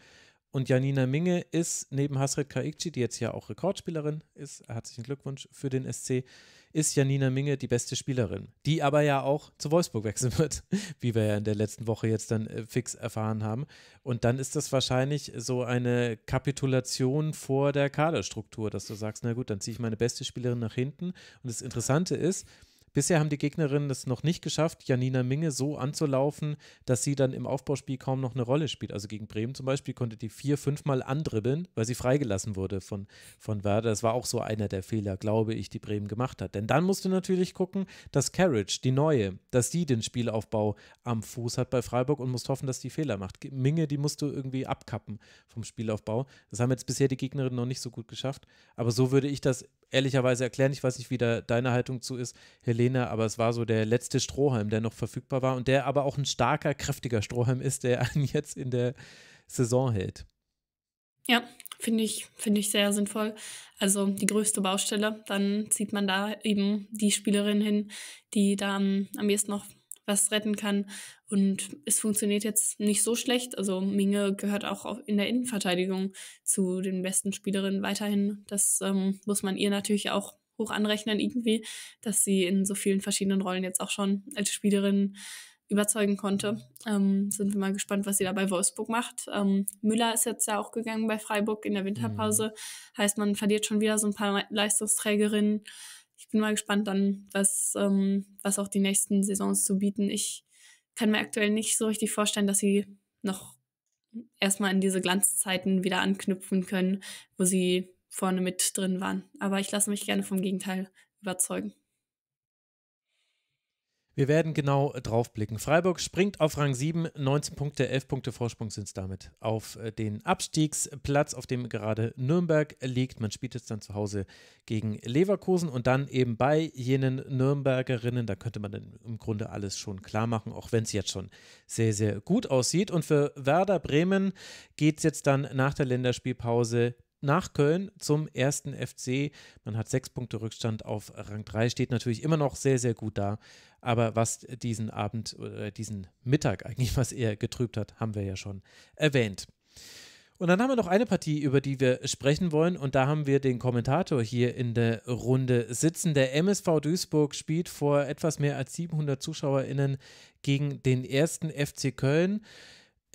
Und Janina Minge ist neben Hasret Kaikci, die jetzt ja auch Rekordspielerin ist, herzlichen Glückwunsch für den SC, ist Janina Minge die beste Spielerin, die aber ja auch zu Wolfsburg wechseln wird, wie wir ja in der letzten Woche jetzt dann äh, fix erfahren haben. Und dann ist das wahrscheinlich so eine Kapitulation vor der Kaderstruktur, dass du sagst, na gut, dann ziehe ich meine beste Spielerin nach hinten. Und das Interessante ist, Bisher haben die Gegnerinnen es noch nicht geschafft, Janina Minge so anzulaufen, dass sie dann im Aufbauspiel kaum noch eine Rolle spielt. Also gegen Bremen zum Beispiel konnte die vier, fünfmal andribbeln, weil sie freigelassen wurde von, von Werder. Das war auch so einer der Fehler, glaube ich, die Bremen gemacht hat. Denn dann musst du natürlich gucken, dass Carriage, die neue, dass die den Spielaufbau am Fuß hat bei Freiburg und musst hoffen, dass die Fehler macht. Minge, die musst du irgendwie abkappen vom Spielaufbau. Das haben jetzt bisher die Gegnerinnen noch nicht so gut geschafft. Aber so würde ich das ehrlicherweise erklären. Ich weiß nicht, wie da deine Haltung zu ist, Helene. Lena, aber es war so der letzte Strohhalm, der noch verfügbar war und der aber auch ein starker, kräftiger Strohhalm ist, der einen jetzt in der Saison hält. Ja, finde ich, finde ich sehr sinnvoll. Also die größte Baustelle, dann zieht man da eben die Spielerin hin, die da am ehesten noch was retten kann. Und es funktioniert jetzt nicht so schlecht. Also Minge gehört auch in der Innenverteidigung zu den besten Spielerinnen weiterhin. Das ähm, muss man ihr natürlich auch hoch anrechnen irgendwie, dass sie in so vielen verschiedenen Rollen jetzt auch schon als Spielerin überzeugen konnte. Ähm, sind wir mal gespannt, was sie da bei Wolfsburg macht. Ähm, Müller ist jetzt ja auch gegangen bei Freiburg in der Winterpause. Mhm. Heißt, man verliert schon wieder so ein paar Leistungsträgerinnen. Ich bin mal gespannt dann, was, ähm, was auch die nächsten Saisons zu bieten. Ich kann mir aktuell nicht so richtig vorstellen, dass sie noch erstmal in diese Glanzzeiten wieder anknüpfen können, wo sie vorne mit drin waren. Aber ich lasse mich gerne vom Gegenteil überzeugen. Wir werden genau äh, drauf blicken. Freiburg springt auf Rang 7, 19 Punkte, 11 Punkte Vorsprung sind es damit auf äh, den Abstiegsplatz, auf dem gerade Nürnberg liegt. Man spielt jetzt dann zu Hause gegen Leverkusen und dann eben bei jenen Nürnbergerinnen. Da könnte man dann im Grunde alles schon klar machen, auch wenn es jetzt schon sehr, sehr gut aussieht. Und für Werder Bremen geht es jetzt dann nach der Länderspielpause nach Köln zum ersten FC. Man hat sechs Punkte Rückstand auf Rang 3, steht natürlich immer noch sehr, sehr gut da. Aber was diesen Abend oder diesen Mittag eigentlich was eher getrübt hat, haben wir ja schon erwähnt. Und dann haben wir noch eine Partie, über die wir sprechen wollen. Und da haben wir den Kommentator hier in der Runde sitzen. Der MSV Duisburg spielt vor etwas mehr als 700 ZuschauerInnen gegen den ersten FC Köln.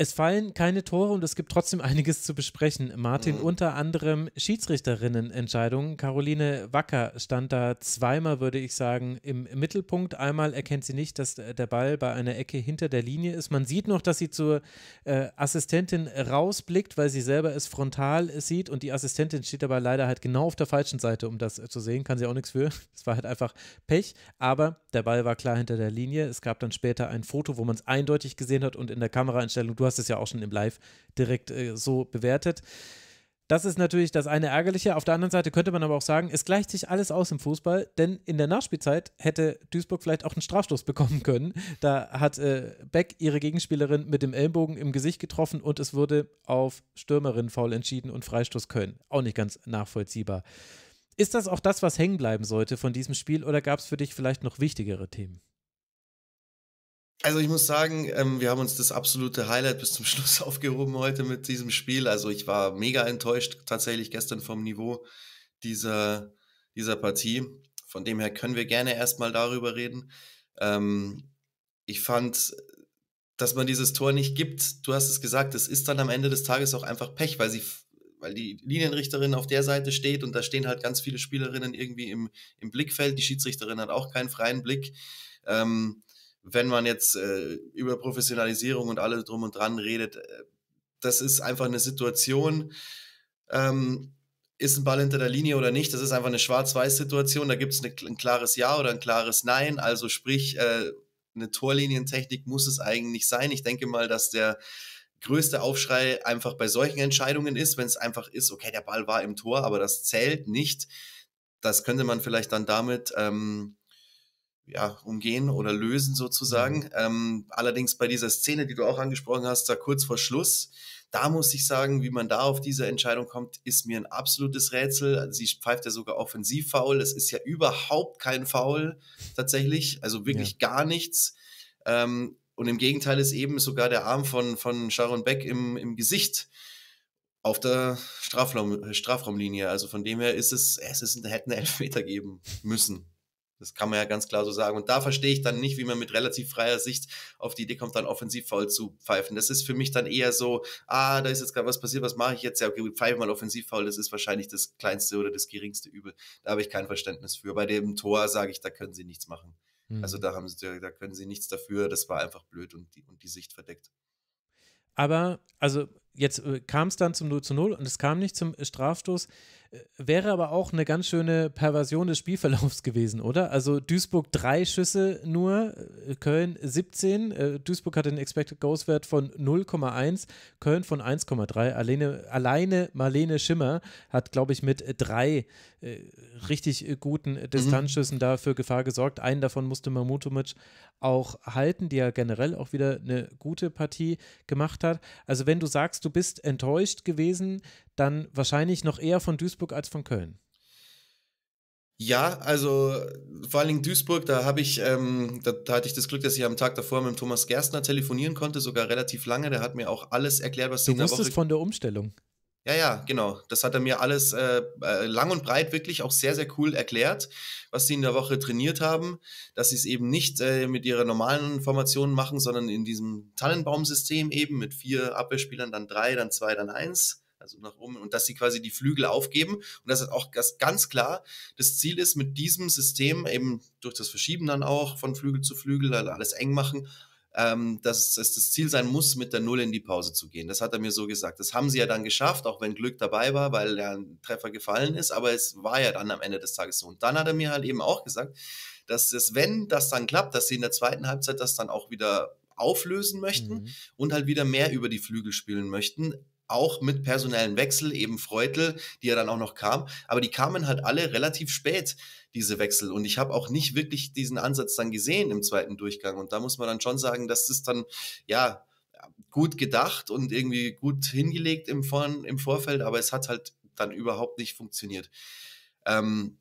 Es fallen keine Tore und es gibt trotzdem einiges zu besprechen. Martin, mhm. unter anderem Schiedsrichterinnenentscheidungen. Caroline Wacker stand da zweimal, würde ich sagen, im Mittelpunkt. Einmal erkennt sie nicht, dass der Ball bei einer Ecke hinter der Linie ist. Man sieht noch, dass sie zur äh, Assistentin rausblickt, weil sie selber es frontal sieht und die Assistentin steht dabei leider halt genau auf der falschen Seite, um das zu sehen. Kann sie auch nichts für. Es war halt einfach Pech. Aber der Ball war klar hinter der Linie. Es gab dann später ein Foto, wo man es eindeutig gesehen hat und in der Kameraeinstellung. Du hast es ja auch schon im Live direkt äh, so bewertet. Das ist natürlich das eine Ärgerliche. Auf der anderen Seite könnte man aber auch sagen, es gleicht sich alles aus im Fußball, denn in der Nachspielzeit hätte Duisburg vielleicht auch einen Strafstoß bekommen können. Da hat äh, Beck ihre Gegenspielerin mit dem Ellenbogen im Gesicht getroffen und es wurde auf Stürmerin faul entschieden und Freistoß Köln. Auch nicht ganz nachvollziehbar. Ist das auch das, was hängen bleiben sollte von diesem Spiel oder gab es für dich vielleicht noch wichtigere Themen? Also ich muss sagen, ähm, wir haben uns das absolute Highlight bis zum Schluss aufgehoben heute mit diesem Spiel. Also ich war mega enttäuscht tatsächlich gestern vom Niveau dieser, dieser Partie. Von dem her können wir gerne erstmal darüber reden. Ähm, ich fand, dass man dieses Tor nicht gibt, du hast es gesagt, das ist dann am Ende des Tages auch einfach Pech, weil sie weil die Linienrichterin auf der Seite steht und da stehen halt ganz viele Spielerinnen irgendwie im, im Blickfeld. Die Schiedsrichterin hat auch keinen freien Blick. Ähm, wenn man jetzt äh, über Professionalisierung und alles drum und dran redet, äh, das ist einfach eine Situation, ähm, ist ein Ball hinter der Linie oder nicht, das ist einfach eine Schwarz-Weiß-Situation, da gibt es ein klares Ja oder ein klares Nein, also sprich, äh, eine Torlinientechnik muss es eigentlich sein. Ich denke mal, dass der größte Aufschrei einfach bei solchen Entscheidungen ist, wenn es einfach ist, okay, der Ball war im Tor, aber das zählt nicht. Das könnte man vielleicht dann damit ähm, ja, umgehen oder lösen sozusagen. Mhm. Ähm, allerdings bei dieser Szene, die du auch angesprochen hast, da kurz vor Schluss, da muss ich sagen, wie man da auf diese Entscheidung kommt, ist mir ein absolutes Rätsel. Also sie pfeift ja sogar offensiv faul. Es ist ja überhaupt kein Foul tatsächlich, also wirklich ja. gar nichts. Ähm, und im Gegenteil ist eben sogar der Arm von, von Sharon Beck im, im Gesicht auf der Strafraum, Strafraumlinie. Also von dem her ist es, es ist, hätte einen Elfmeter geben müssen. Das kann man ja ganz klar so sagen. Und da verstehe ich dann nicht, wie man mit relativ freier Sicht auf die Idee kommt, dann offensiv faul zu pfeifen. Das ist für mich dann eher so, ah, da ist jetzt gerade was passiert, was mache ich jetzt? Ja, okay, pfeife mal offensiv faul, das ist wahrscheinlich das kleinste oder das geringste Übel. Da habe ich kein Verständnis für. Bei dem Tor sage ich, da können sie nichts machen. Also mhm. Also da haben sie, da können sie nichts dafür. Das war einfach blöd und die, und die Sicht verdeckt. Aber, also jetzt äh, kam es dann zum 0 zu 0 und es kam nicht zum Strafstoß. Äh, wäre aber auch eine ganz schöne Perversion des Spielverlaufs gewesen, oder? Also Duisburg drei Schüsse nur, äh, Köln 17. Äh, Duisburg hat den Expected Goals Wert von 0,1, Köln von 1,3. Alleine, alleine Marlene Schimmer hat, glaube ich, mit drei äh, richtig guten mhm. Distanzschüssen mhm. dafür Gefahr gesorgt. Einen davon musste Mamutomic auch halten, die ja generell auch wieder eine gute Partie gemacht hat. Also wenn du sagst, du bist enttäuscht gewesen, dann wahrscheinlich noch eher von Duisburg als von Köln. Ja, also vor allen Dingen Duisburg, da habe ich, ähm, da, da, hatte ich das Glück, dass ich am Tag davor mit Thomas Gerstner telefonieren konnte, sogar relativ lange. Der hat mir auch alles erklärt, was du in der wusstest Woche von der Umstellung. Ja, ja, genau. Das hat er mir alles äh, äh, lang und breit wirklich auch sehr, sehr cool erklärt, was sie in der Woche trainiert haben, dass sie es eben nicht äh, mit ihrer normalen Formation machen, sondern in diesem Tannenbaumsystem eben mit vier Abwehrspielern, dann drei, dann zwei, dann eins also nach oben, und dass sie quasi die Flügel aufgeben. Und das ist auch ganz klar, das Ziel ist, mit diesem System eben durch das Verschieben dann auch von Flügel zu Flügel, also alles eng machen, ähm, dass es das Ziel sein muss, mit der Null in die Pause zu gehen. Das hat er mir so gesagt. Das haben sie ja dann geschafft, auch wenn Glück dabei war, weil der Treffer gefallen ist, aber es war ja dann am Ende des Tages so. Und dann hat er mir halt eben auch gesagt, dass es, wenn das dann klappt, dass sie in der zweiten Halbzeit das dann auch wieder auflösen möchten mhm. und halt wieder mehr über die Flügel spielen möchten auch mit personellen Wechsel, eben Freutel, die ja dann auch noch kam. Aber die kamen halt alle relativ spät, diese Wechsel. Und ich habe auch nicht wirklich diesen Ansatz dann gesehen im zweiten Durchgang. Und da muss man dann schon sagen, dass das dann, ja, gut gedacht und irgendwie gut hingelegt im, Vor im Vorfeld, aber es hat halt dann überhaupt nicht funktioniert. Ähm,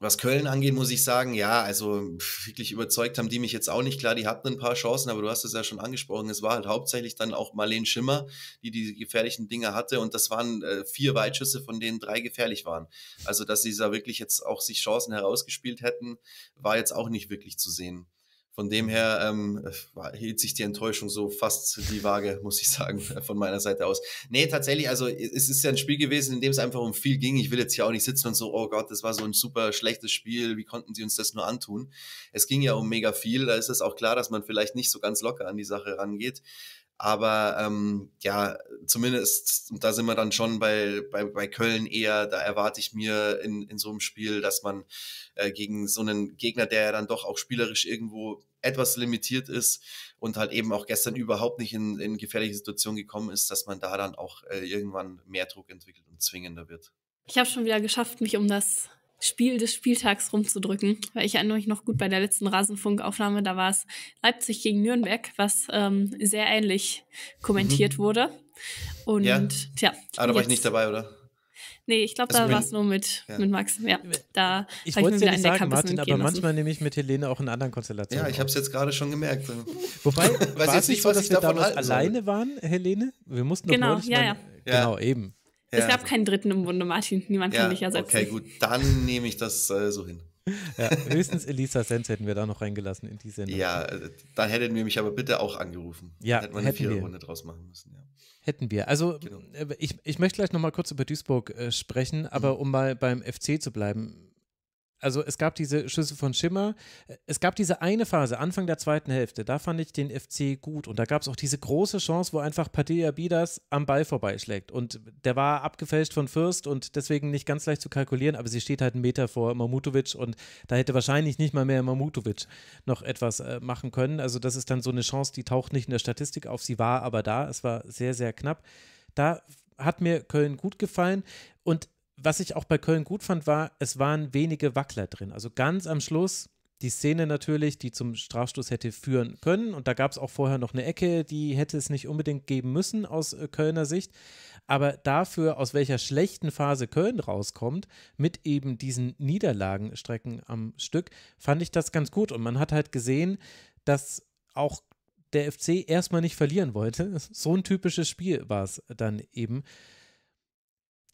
was Köln angeht, muss ich sagen, ja, also wirklich überzeugt haben die mich jetzt auch nicht. Klar, die hatten ein paar Chancen, aber du hast es ja schon angesprochen. Es war halt hauptsächlich dann auch Marlene Schimmer, die die gefährlichen Dinge hatte. Und das waren äh, vier Weitschüsse, von denen drei gefährlich waren. Also, dass sie da wirklich jetzt auch sich Chancen herausgespielt hätten, war jetzt auch nicht wirklich zu sehen. Von dem her ähm, äh, hielt sich die Enttäuschung so fast die Waage, muss ich sagen, äh, von meiner Seite aus. Nee, tatsächlich, also es ist ja ein Spiel gewesen, in dem es einfach um viel ging. Ich will jetzt hier auch nicht sitzen und so, oh Gott, das war so ein super schlechtes Spiel, wie konnten sie uns das nur antun? Es ging ja um mega viel, da ist es auch klar, dass man vielleicht nicht so ganz locker an die Sache rangeht. Aber ähm, ja, zumindest, da sind wir dann schon bei, bei, bei Köln eher, da erwarte ich mir in, in so einem Spiel, dass man äh, gegen so einen Gegner, der ja dann doch auch spielerisch irgendwo etwas limitiert ist und halt eben auch gestern überhaupt nicht in, in gefährliche Situationen gekommen ist, dass man da dann auch äh, irgendwann mehr Druck entwickelt und zwingender wird. Ich habe schon wieder geschafft, mich um das Spiel des Spieltags rumzudrücken, weil ich erinnere mich noch gut bei der letzten Rasenfunkaufnahme, da war es Leipzig gegen Nürnberg, was ähm, sehr ähnlich kommentiert mhm. wurde. Und ja, tja. Aber ah, da war ich nicht dabei, oder? Nee, ich glaube, also da war es nur mit, ja. mit Max. Ja, da ich wollte es ja nicht sagen, Martin, aber manchmal nehme ich mit Helene auch in anderen Konstellationen. Ja, ich habe es jetzt gerade schon gemerkt. Wobei, war es nicht so, dass wir damals alleine waren, Helene? Wir mussten genau, doch ja, ja. Genau, eben. es gab keinen Dritten im Bunde, Martin. Niemand kann dich ersetzen. Okay, gut, dann nehme ich das äh, so hin. Ja, höchstens Elisa Sens hätten wir da noch reingelassen in die Sendung. Ja, äh, da hätten wir mich aber bitte auch angerufen. Ja, hätten wir eine Viererrunde draus machen müssen. Ja. Hätten wir. Also genau. Äh, ich, ich möchte gleich nochmal kurz über Duisburg äh, sprechen, aber mhm. um mal beim FC zu bleiben also es gab diese Schüsse von Schimmer. Es gab diese eine Phase, Anfang der zweiten Hälfte, da fand ich den FC gut. Und da gab es auch diese große Chance, wo einfach Padilla Bidas am Ball vorbeischlägt. Und der war abgefälscht von Fürst und deswegen nicht ganz leicht zu kalkulieren, aber sie steht halt einen Meter vor Mamutovic und da hätte wahrscheinlich nicht mal mehr Mamutovic noch etwas äh, machen können. Also das ist dann so eine Chance, die taucht nicht in der Statistik auf. Sie war aber da. Es war sehr, sehr knapp. Da hat mir Köln gut gefallen. Und was ich auch bei Köln gut fand, war, es waren wenige Wackler drin. Also ganz am Schluss die Szene natürlich, die zum Strafstoß hätte führen können. Und da gab es auch vorher noch eine Ecke, die hätte es nicht unbedingt geben müssen aus äh, Kölner Sicht. Aber dafür, aus welcher schlechten Phase Köln rauskommt, mit eben diesen Niederlagenstrecken am Stück, fand ich das ganz gut. Und man hat halt gesehen, dass auch der FC erstmal nicht verlieren wollte. So ein typisches Spiel war es dann eben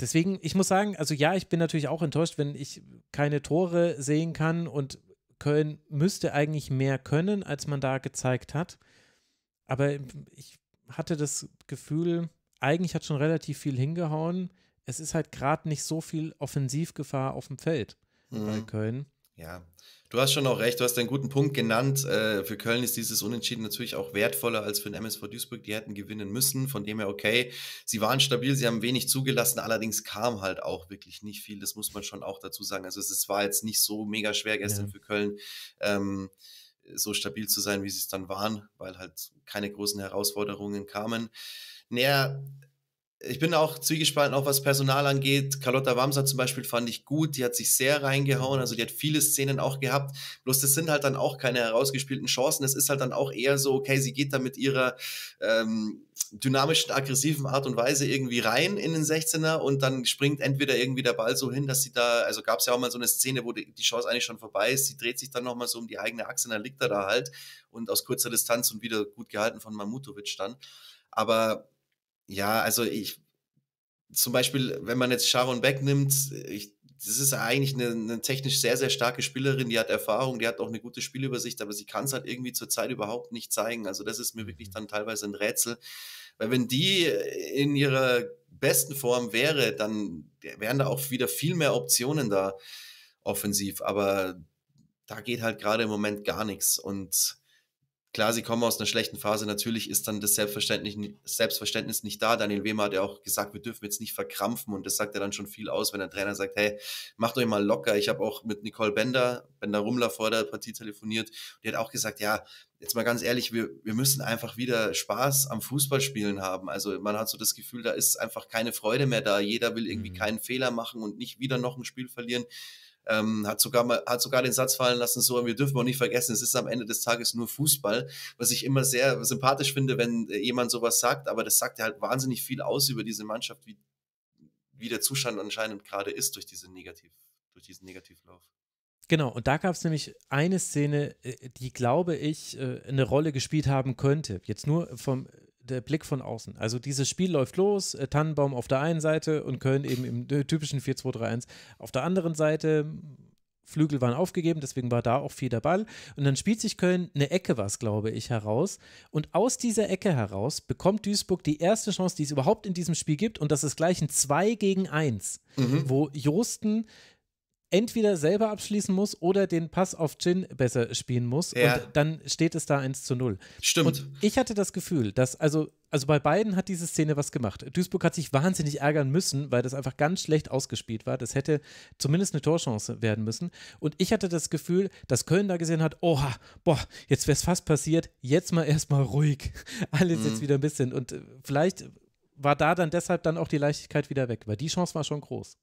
deswegen, ich muss sagen, also ja, ich bin natürlich auch enttäuscht, wenn ich keine Tore sehen kann und Köln müsste eigentlich mehr können, als man da gezeigt hat. Aber ich hatte das Gefühl, eigentlich hat schon relativ viel hingehauen. Es ist halt gerade nicht so viel Offensivgefahr auf dem Feld mhm. bei Köln. Ja, Du hast schon auch recht, du hast einen guten Punkt genannt. Äh, für Köln ist dieses Unentschieden natürlich auch wertvoller als für den MSV Duisburg. Die hätten gewinnen müssen. Von dem her, okay, sie waren stabil, sie haben wenig zugelassen, allerdings kam halt auch wirklich nicht viel. Das muss man schon auch dazu sagen. Also es, es war jetzt nicht so mega schwer gestern ja. für Köln. Ähm, so stabil zu sein, wie sie es dann waren, weil halt keine großen Herausforderungen kamen. Naja, ich bin auch zwiegespalten, auch was Personal angeht. Carlotta Wamser zum Beispiel fand ich gut, die hat sich sehr reingehauen, also die hat viele Szenen auch gehabt. Bloß das sind halt dann auch keine herausgespielten Chancen. Es ist halt dann auch eher so, okay, sie geht da mit ihrer ähm, dynamischen, aggressiven Art und Weise irgendwie rein in den 16er und dann springt entweder irgendwie der Ball so hin, dass sie da, also gab es ja auch mal so eine Szene, wo die, die Chance eigentlich schon vorbei ist, sie dreht sich dann nochmal so um die eigene Achse und dann liegt er da halt und aus kurzer Distanz und wieder gut gehalten von Mamutovic dann. Aber ja, also ich, zum Beispiel, wenn man jetzt Sharon Beck nimmt, ich, das ist eigentlich eine, eine, technisch sehr, sehr starke Spielerin, die hat Erfahrung, die hat auch eine gute Spielübersicht, aber sie kann es halt irgendwie zurzeit überhaupt nicht zeigen. Also das ist mir wirklich mhm. dann teilweise ein Rätsel. Weil wenn die in ihrer besten Form wäre, dann wären da auch wieder viel mehr Optionen da offensiv. Aber da geht halt gerade im Moment gar nichts. Und Klar, sie kommen aus einer schlechten Phase. Natürlich ist dann das Selbstverständnis, Selbstverständnis nicht da. Daniel Wehmer hat ja auch gesagt, wir dürfen jetzt nicht verkrampfen. Und das sagt ja dann schon viel aus, wenn der Trainer sagt, hey, macht euch mal locker. Ich habe auch mit Nicole Bender, Bender Rumler vor der Partie telefoniert. Und die hat auch gesagt, ja, jetzt mal ganz ehrlich, wir, wir müssen einfach wieder Spaß am Fußballspielen haben. Also man hat so das Gefühl, da ist einfach keine Freude mehr da. Jeder will irgendwie mhm. keinen Fehler machen und nicht wieder noch ein Spiel verlieren ähm, hat, sogar mal, hat sogar den Satz fallen lassen, so, wir dürfen auch nicht vergessen, es ist am Ende des Tages nur Fußball, was ich immer sehr sympathisch finde, wenn äh, jemand sowas sagt, aber das sagt ja halt wahnsinnig viel aus über diese Mannschaft, wie, wie der Zustand anscheinend gerade ist durch, diese Negativ, durch diesen Negativlauf. Genau, und da gab es nämlich eine Szene, äh, die, glaube ich, äh, eine Rolle gespielt haben könnte. Jetzt nur vom der Blick von außen. Also dieses Spiel läuft los, äh, Tannenbaum auf der einen Seite und Köln eben im äh, typischen 4-2-3-1 auf der anderen Seite. Flügel waren aufgegeben, deswegen war da auch viel der Ball. Und dann spielt sich Köln eine Ecke, was glaube ich, heraus. Und aus dieser Ecke heraus bekommt Duisburg die erste Chance, die es überhaupt in diesem Spiel gibt. Und das ist gleich ein 2 gegen 1, mhm. wo Josten entweder selber abschließen muss oder den Pass auf Gin besser spielen muss. Ja. Und dann steht es da 1 zu 0. Stimmt. Und ich hatte das Gefühl, dass, also, also bei beiden hat diese Szene was gemacht. Duisburg hat sich wahnsinnig ärgern müssen, weil das einfach ganz schlecht ausgespielt war. Das hätte zumindest eine Torchance werden müssen. Und ich hatte das Gefühl, dass Köln da gesehen hat, oha, boah, jetzt wäre es fast passiert, jetzt mal erstmal ruhig. Alles mhm. jetzt wieder ein bisschen. Und äh, vielleicht war da dann deshalb dann auch die Leichtigkeit wieder weg, weil die Chance war schon groß.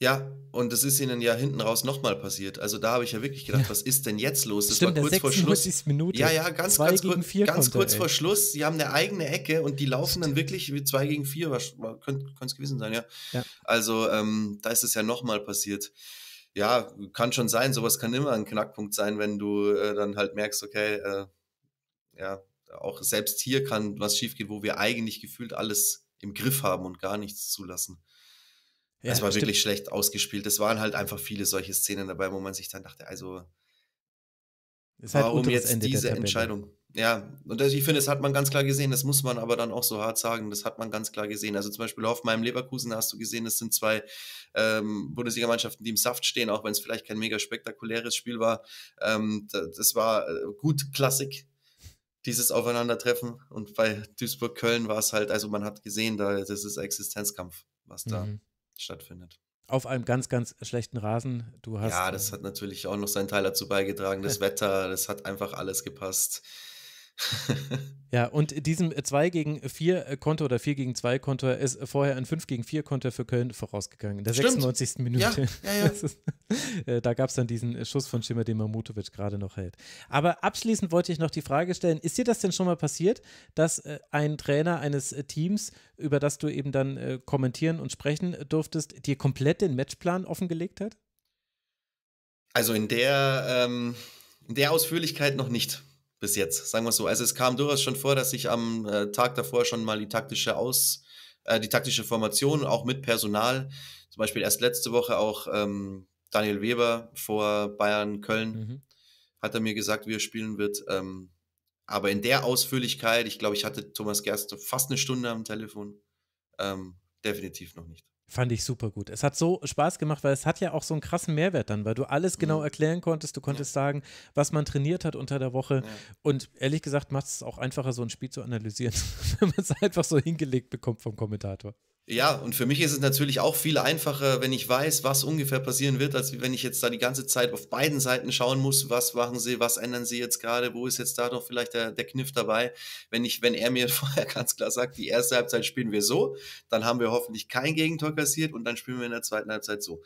Ja, und das ist ihnen ja hinten raus nochmal passiert. Also da habe ich ja wirklich gedacht, ja. was ist denn jetzt los? Das Stimmt, war kurz vor Schluss. Minute. Ja, ja, ganz, zwei ganz, kurz, ganz kurz ey. vor Schluss. Sie haben eine eigene Ecke und die laufen Stimmt. dann wirklich wie zwei gegen vier. Könnte es gewesen sein, ja. ja. Also ähm, da ist es ja nochmal passiert. Ja, kann schon sein. Sowas kann immer ein Knackpunkt sein, wenn du äh, dann halt merkst, okay, äh, ja, auch selbst hier kann was schiefgehen, wo wir eigentlich gefühlt alles im Griff haben und gar nichts zulassen. Ja, das war stimmt. wirklich schlecht ausgespielt. Es waren halt einfach viele solche Szenen dabei, wo man sich dann dachte, also ist halt warum halt jetzt Ende diese Entscheidung? Ja, und ich finde, das hat man ganz klar gesehen. Das muss man aber dann auch so hart sagen. Das hat man ganz klar gesehen. Also zum Beispiel auf meinem Leverkusen hast du gesehen, das sind zwei ähm, Bundesligamannschaften, die im Saft stehen, auch wenn es vielleicht kein mega spektakuläres Spiel war. Ähm, das war äh, gut Klassik, dieses Aufeinandertreffen. Und bei Duisburg-Köln war es halt, also man hat gesehen, da, das ist Existenzkampf, was da mhm stattfindet. Auf einem ganz, ganz schlechten Rasen. Du hast. Ja, das äh hat natürlich auch noch seinen Teil dazu beigetragen. Das Wetter, das hat einfach alles gepasst ja, und diesem 2 gegen 4 äh, Konto oder 4 gegen 2 Konto ist vorher ein 5 gegen 4 Konto für Köln vorausgegangen, in der Stimmt. 96. Minute. Ja, ja, ja. Ist, äh, da gab es dann diesen Schuss von Schimmer, den Mamutovic gerade noch hält. Aber abschließend wollte ich noch die Frage stellen, ist dir das denn schon mal passiert, dass äh, ein Trainer eines Teams, über das du eben dann kommentieren und sprechen durftest, dir komplett den Matchplan offengelegt hat? Also in der, ähm, in der Ausführlichkeit noch nicht bis jetzt, sagen wir so. Also es kam durchaus schon vor, dass ich am äh, Tag davor schon mal die taktische Aus, äh, die taktische Formation, auch mit Personal, zum Beispiel erst letzte Woche auch ähm, Daniel Weber vor Bayern Köln, mhm. hat er mir gesagt, wie er spielen wird. Ähm, aber in der Ausführlichkeit, ich glaube, ich hatte Thomas Gerst fast eine Stunde am Telefon, ähm, definitiv noch nicht. Fand ich super gut. Es hat so Spaß gemacht, weil es hat ja auch so einen krassen Mehrwert dann, weil du alles mhm. genau erklären konntest. Du konntest ja. sagen, was man trainiert hat unter der Woche. Ja. Und ehrlich gesagt macht es auch einfacher, so ein Spiel zu analysieren, wenn man es einfach so hingelegt bekommt vom Kommentator. Ja, und für mich ist es natürlich auch viel einfacher, wenn ich weiß, was ungefähr passieren wird, als wenn ich jetzt da die ganze Zeit auf beiden Seiten schauen muss, was machen sie, was ändern sie jetzt gerade, wo ist jetzt da doch vielleicht der, der Kniff dabei. Wenn ich, wenn er mir vorher ganz klar sagt, die erste Halbzeit spielen wir so, dann haben wir hoffentlich kein Gegentor kassiert und dann spielen wir in der zweiten Halbzeit so.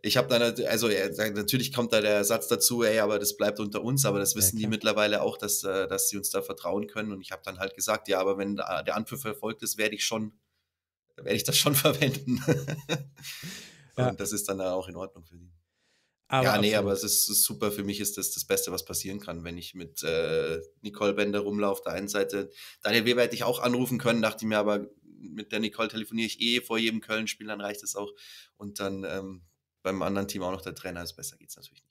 Ich habe dann, also äh, natürlich kommt da der Satz dazu, ey, aber das bleibt unter uns, aber das wissen ja, die mittlerweile auch, dass, äh, dass sie uns da vertrauen können. Und ich habe dann halt gesagt, ja, aber wenn äh, der Anpfiff erfolgt ist, werde ich schon da werde ich das schon verwenden. ja. Und das ist dann auch in Ordnung für die. Aber ja, nee, absolut. aber es ist, super. Für mich ist das das Beste, was passieren kann, wenn ich mit äh, Nicole Bender rumlaufe. Auf der einen Seite, Daniel Weber hätte ich auch anrufen können, dachte ich mir aber, mit der Nicole telefoniere ich eh vor jedem Köln-Spiel, dann reicht es auch. Und dann ähm, beim anderen Team auch noch der Trainer, also besser geht es natürlich nicht.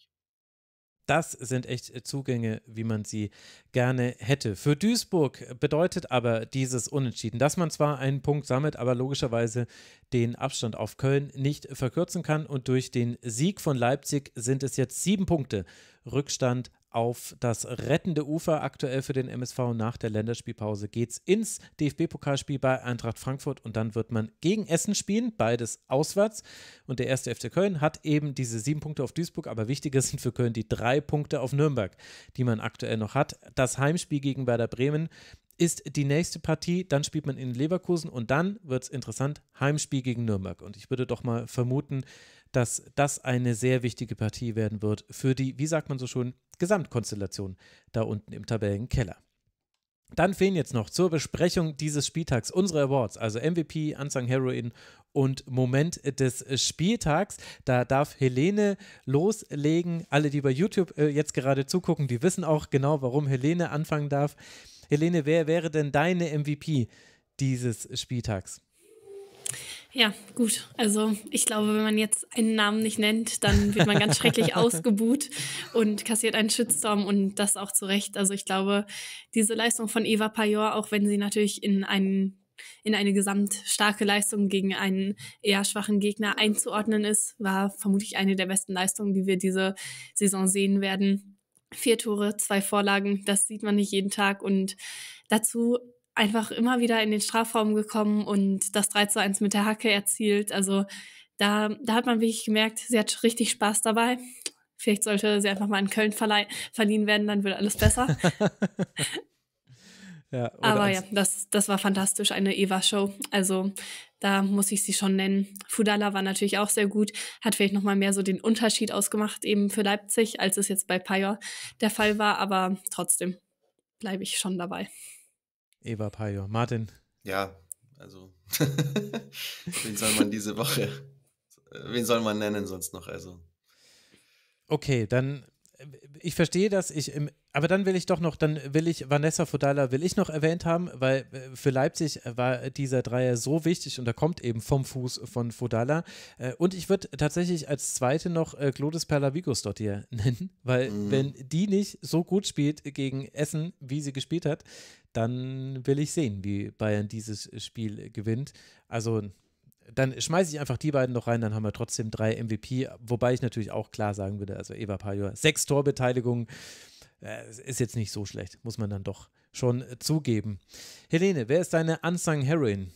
Das sind echt Zugänge, wie man sie gerne hätte. Für Duisburg bedeutet aber dieses Unentschieden, dass man zwar einen Punkt sammelt, aber logischerweise den Abstand auf Köln nicht verkürzen kann. Und durch den Sieg von Leipzig sind es jetzt sieben Punkte Rückstand auf das rettende Ufer aktuell für den MSV. Nach der Länderspielpause geht es ins DFB-Pokalspiel bei Eintracht Frankfurt und dann wird man gegen Essen spielen, beides auswärts. Und der erste FC Köln hat eben diese sieben Punkte auf Duisburg, aber wichtiger sind für Köln die drei Punkte auf Nürnberg, die man aktuell noch hat. Das Heimspiel gegen Werder Bremen ist die nächste Partie, dann spielt man in Leverkusen und dann wird es interessant, Heimspiel gegen Nürnberg. Und ich würde doch mal vermuten, dass das eine sehr wichtige Partie werden wird für die, wie sagt man so schon, Gesamtkonstellation da unten im Tabellenkeller. Dann fehlen jetzt noch zur Besprechung dieses Spieltags unsere Awards, also MVP, Anzang Heroin und Moment des Spieltags. Da darf Helene loslegen. Alle, die bei YouTube äh, jetzt gerade zugucken, die wissen auch genau, warum Helene anfangen darf. Helene, wer wäre denn deine MVP dieses Spieltags? Ja, gut. Also ich glaube, wenn man jetzt einen Namen nicht nennt, dann wird man ganz schrecklich ausgebuht und kassiert einen Shitstorm und das auch zu Recht. Also ich glaube, diese Leistung von Eva Pajor, auch wenn sie natürlich in einen in eine gesamtstarke Leistung gegen einen eher schwachen Gegner einzuordnen ist, war vermutlich eine der besten Leistungen, die wir diese Saison sehen werden. Vier Tore, zwei Vorlagen, das sieht man nicht jeden Tag und dazu einfach immer wieder in den Strafraum gekommen und das 3 zu 1 mit der Hacke erzielt. Also da, da hat man wirklich gemerkt, sie hat richtig Spaß dabei. Vielleicht sollte sie einfach mal in Köln verliehen werden, dann wird alles besser. ja, Aber ja, das, das war fantastisch, eine Eva-Show. Also da muss ich sie schon nennen. Fudala war natürlich auch sehr gut, hat vielleicht nochmal mehr so den Unterschied ausgemacht, eben für Leipzig, als es jetzt bei Pajor der Fall war. Aber trotzdem bleibe ich schon dabei. Eva Pajor. Martin. Ja, also wen soll man diese Woche, äh, wen soll man nennen sonst noch? Also. Okay, dann äh, ich verstehe das. Ich im, aber dann will ich doch noch, dann will ich Vanessa Fodala will ich noch erwähnt haben, weil äh, für Leipzig war dieser Dreier so wichtig und da kommt eben vom Fuß von Fodala. Äh, und ich würde tatsächlich als zweite noch äh, Glodis Perlavigos dort hier nennen, weil mhm. wenn die nicht so gut spielt gegen Essen, wie sie gespielt hat, dann will ich sehen, wie Bayern dieses Spiel gewinnt. Also dann schmeiße ich einfach die beiden noch rein, dann haben wir trotzdem drei MVP, wobei ich natürlich auch klar sagen würde, also Eva Pajor, sechs Torbeteiligungen, äh, ist jetzt nicht so schlecht, muss man dann doch schon äh, zugeben. Helene, wer ist deine Unsung Heroin?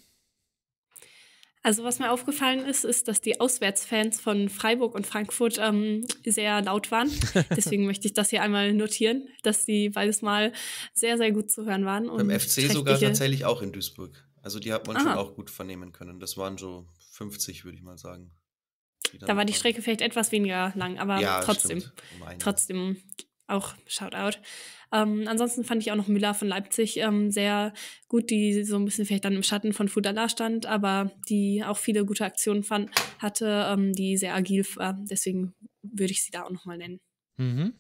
Also was mir aufgefallen ist, ist, dass die Auswärtsfans von Freiburg und Frankfurt ähm, sehr laut waren. Deswegen möchte ich das hier einmal notieren, dass die beides Mal sehr, sehr gut zu hören waren. Beim FC sogar tatsächlich auch in Duisburg. Also die hat man Aha. schon ah. auch gut vernehmen können. Das waren so 50, würde ich mal sagen. Da war die Strecke vielleicht etwas weniger lang, aber ja, trotzdem, um trotzdem auch Shoutout. Ähm, ansonsten fand ich auch noch Müller von Leipzig ähm, sehr gut, die so ein bisschen vielleicht dann im Schatten von Fudala stand, aber die auch viele gute Aktionen fand, hatte, ähm, die sehr agil war. Äh, deswegen würde ich sie da auch nochmal nennen. Mhm.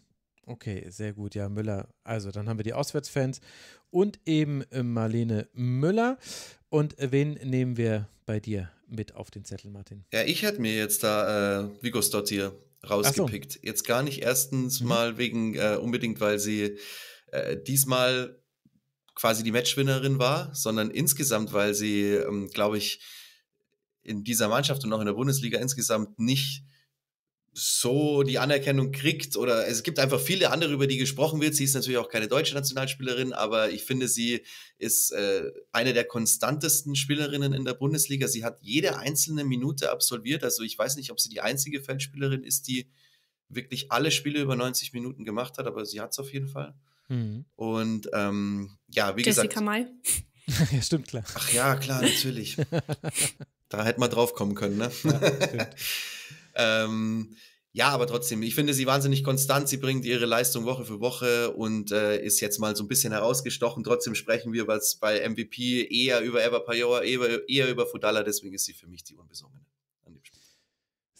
Okay, sehr gut. Ja, Müller. Also, dann haben wir die Auswärtsfans und eben äh, Marlene Müller. Und wen nehmen wir bei dir mit auf den Zettel, Martin? Ja, ich hätte mir jetzt da äh, Vigo Stottier rausgepickt. So. Jetzt gar nicht erstens mhm. mal wegen äh, unbedingt, weil sie äh, diesmal quasi die Matchwinnerin war, sondern insgesamt, weil sie, ähm, glaube ich, in dieser Mannschaft und auch in der Bundesliga insgesamt nicht so die Anerkennung kriegt oder es gibt einfach viele andere, über die gesprochen wird. Sie ist natürlich auch keine deutsche Nationalspielerin, aber ich finde, sie ist äh, eine der konstantesten Spielerinnen in der Bundesliga. Sie hat jede einzelne Minute absolviert. Also ich weiß nicht, ob sie die einzige Feldspielerin ist, die wirklich alle Spiele über 90 Minuten gemacht hat, aber sie hat es auf jeden Fall. Mhm. Und ähm, ja, wie Jessica gesagt. Mai. ja, stimmt, klar. Ach ja, klar, natürlich. da hätte man drauf kommen können, ne? Ja, Ähm, ja, aber trotzdem, ich finde sie wahnsinnig konstant. Sie bringt ihre Leistung Woche für Woche und äh, ist jetzt mal so ein bisschen herausgestochen. Trotzdem sprechen wir bei MVP eher über Ever Payoa, eher, eher über Fudala. Deswegen ist sie für mich die unbesungene.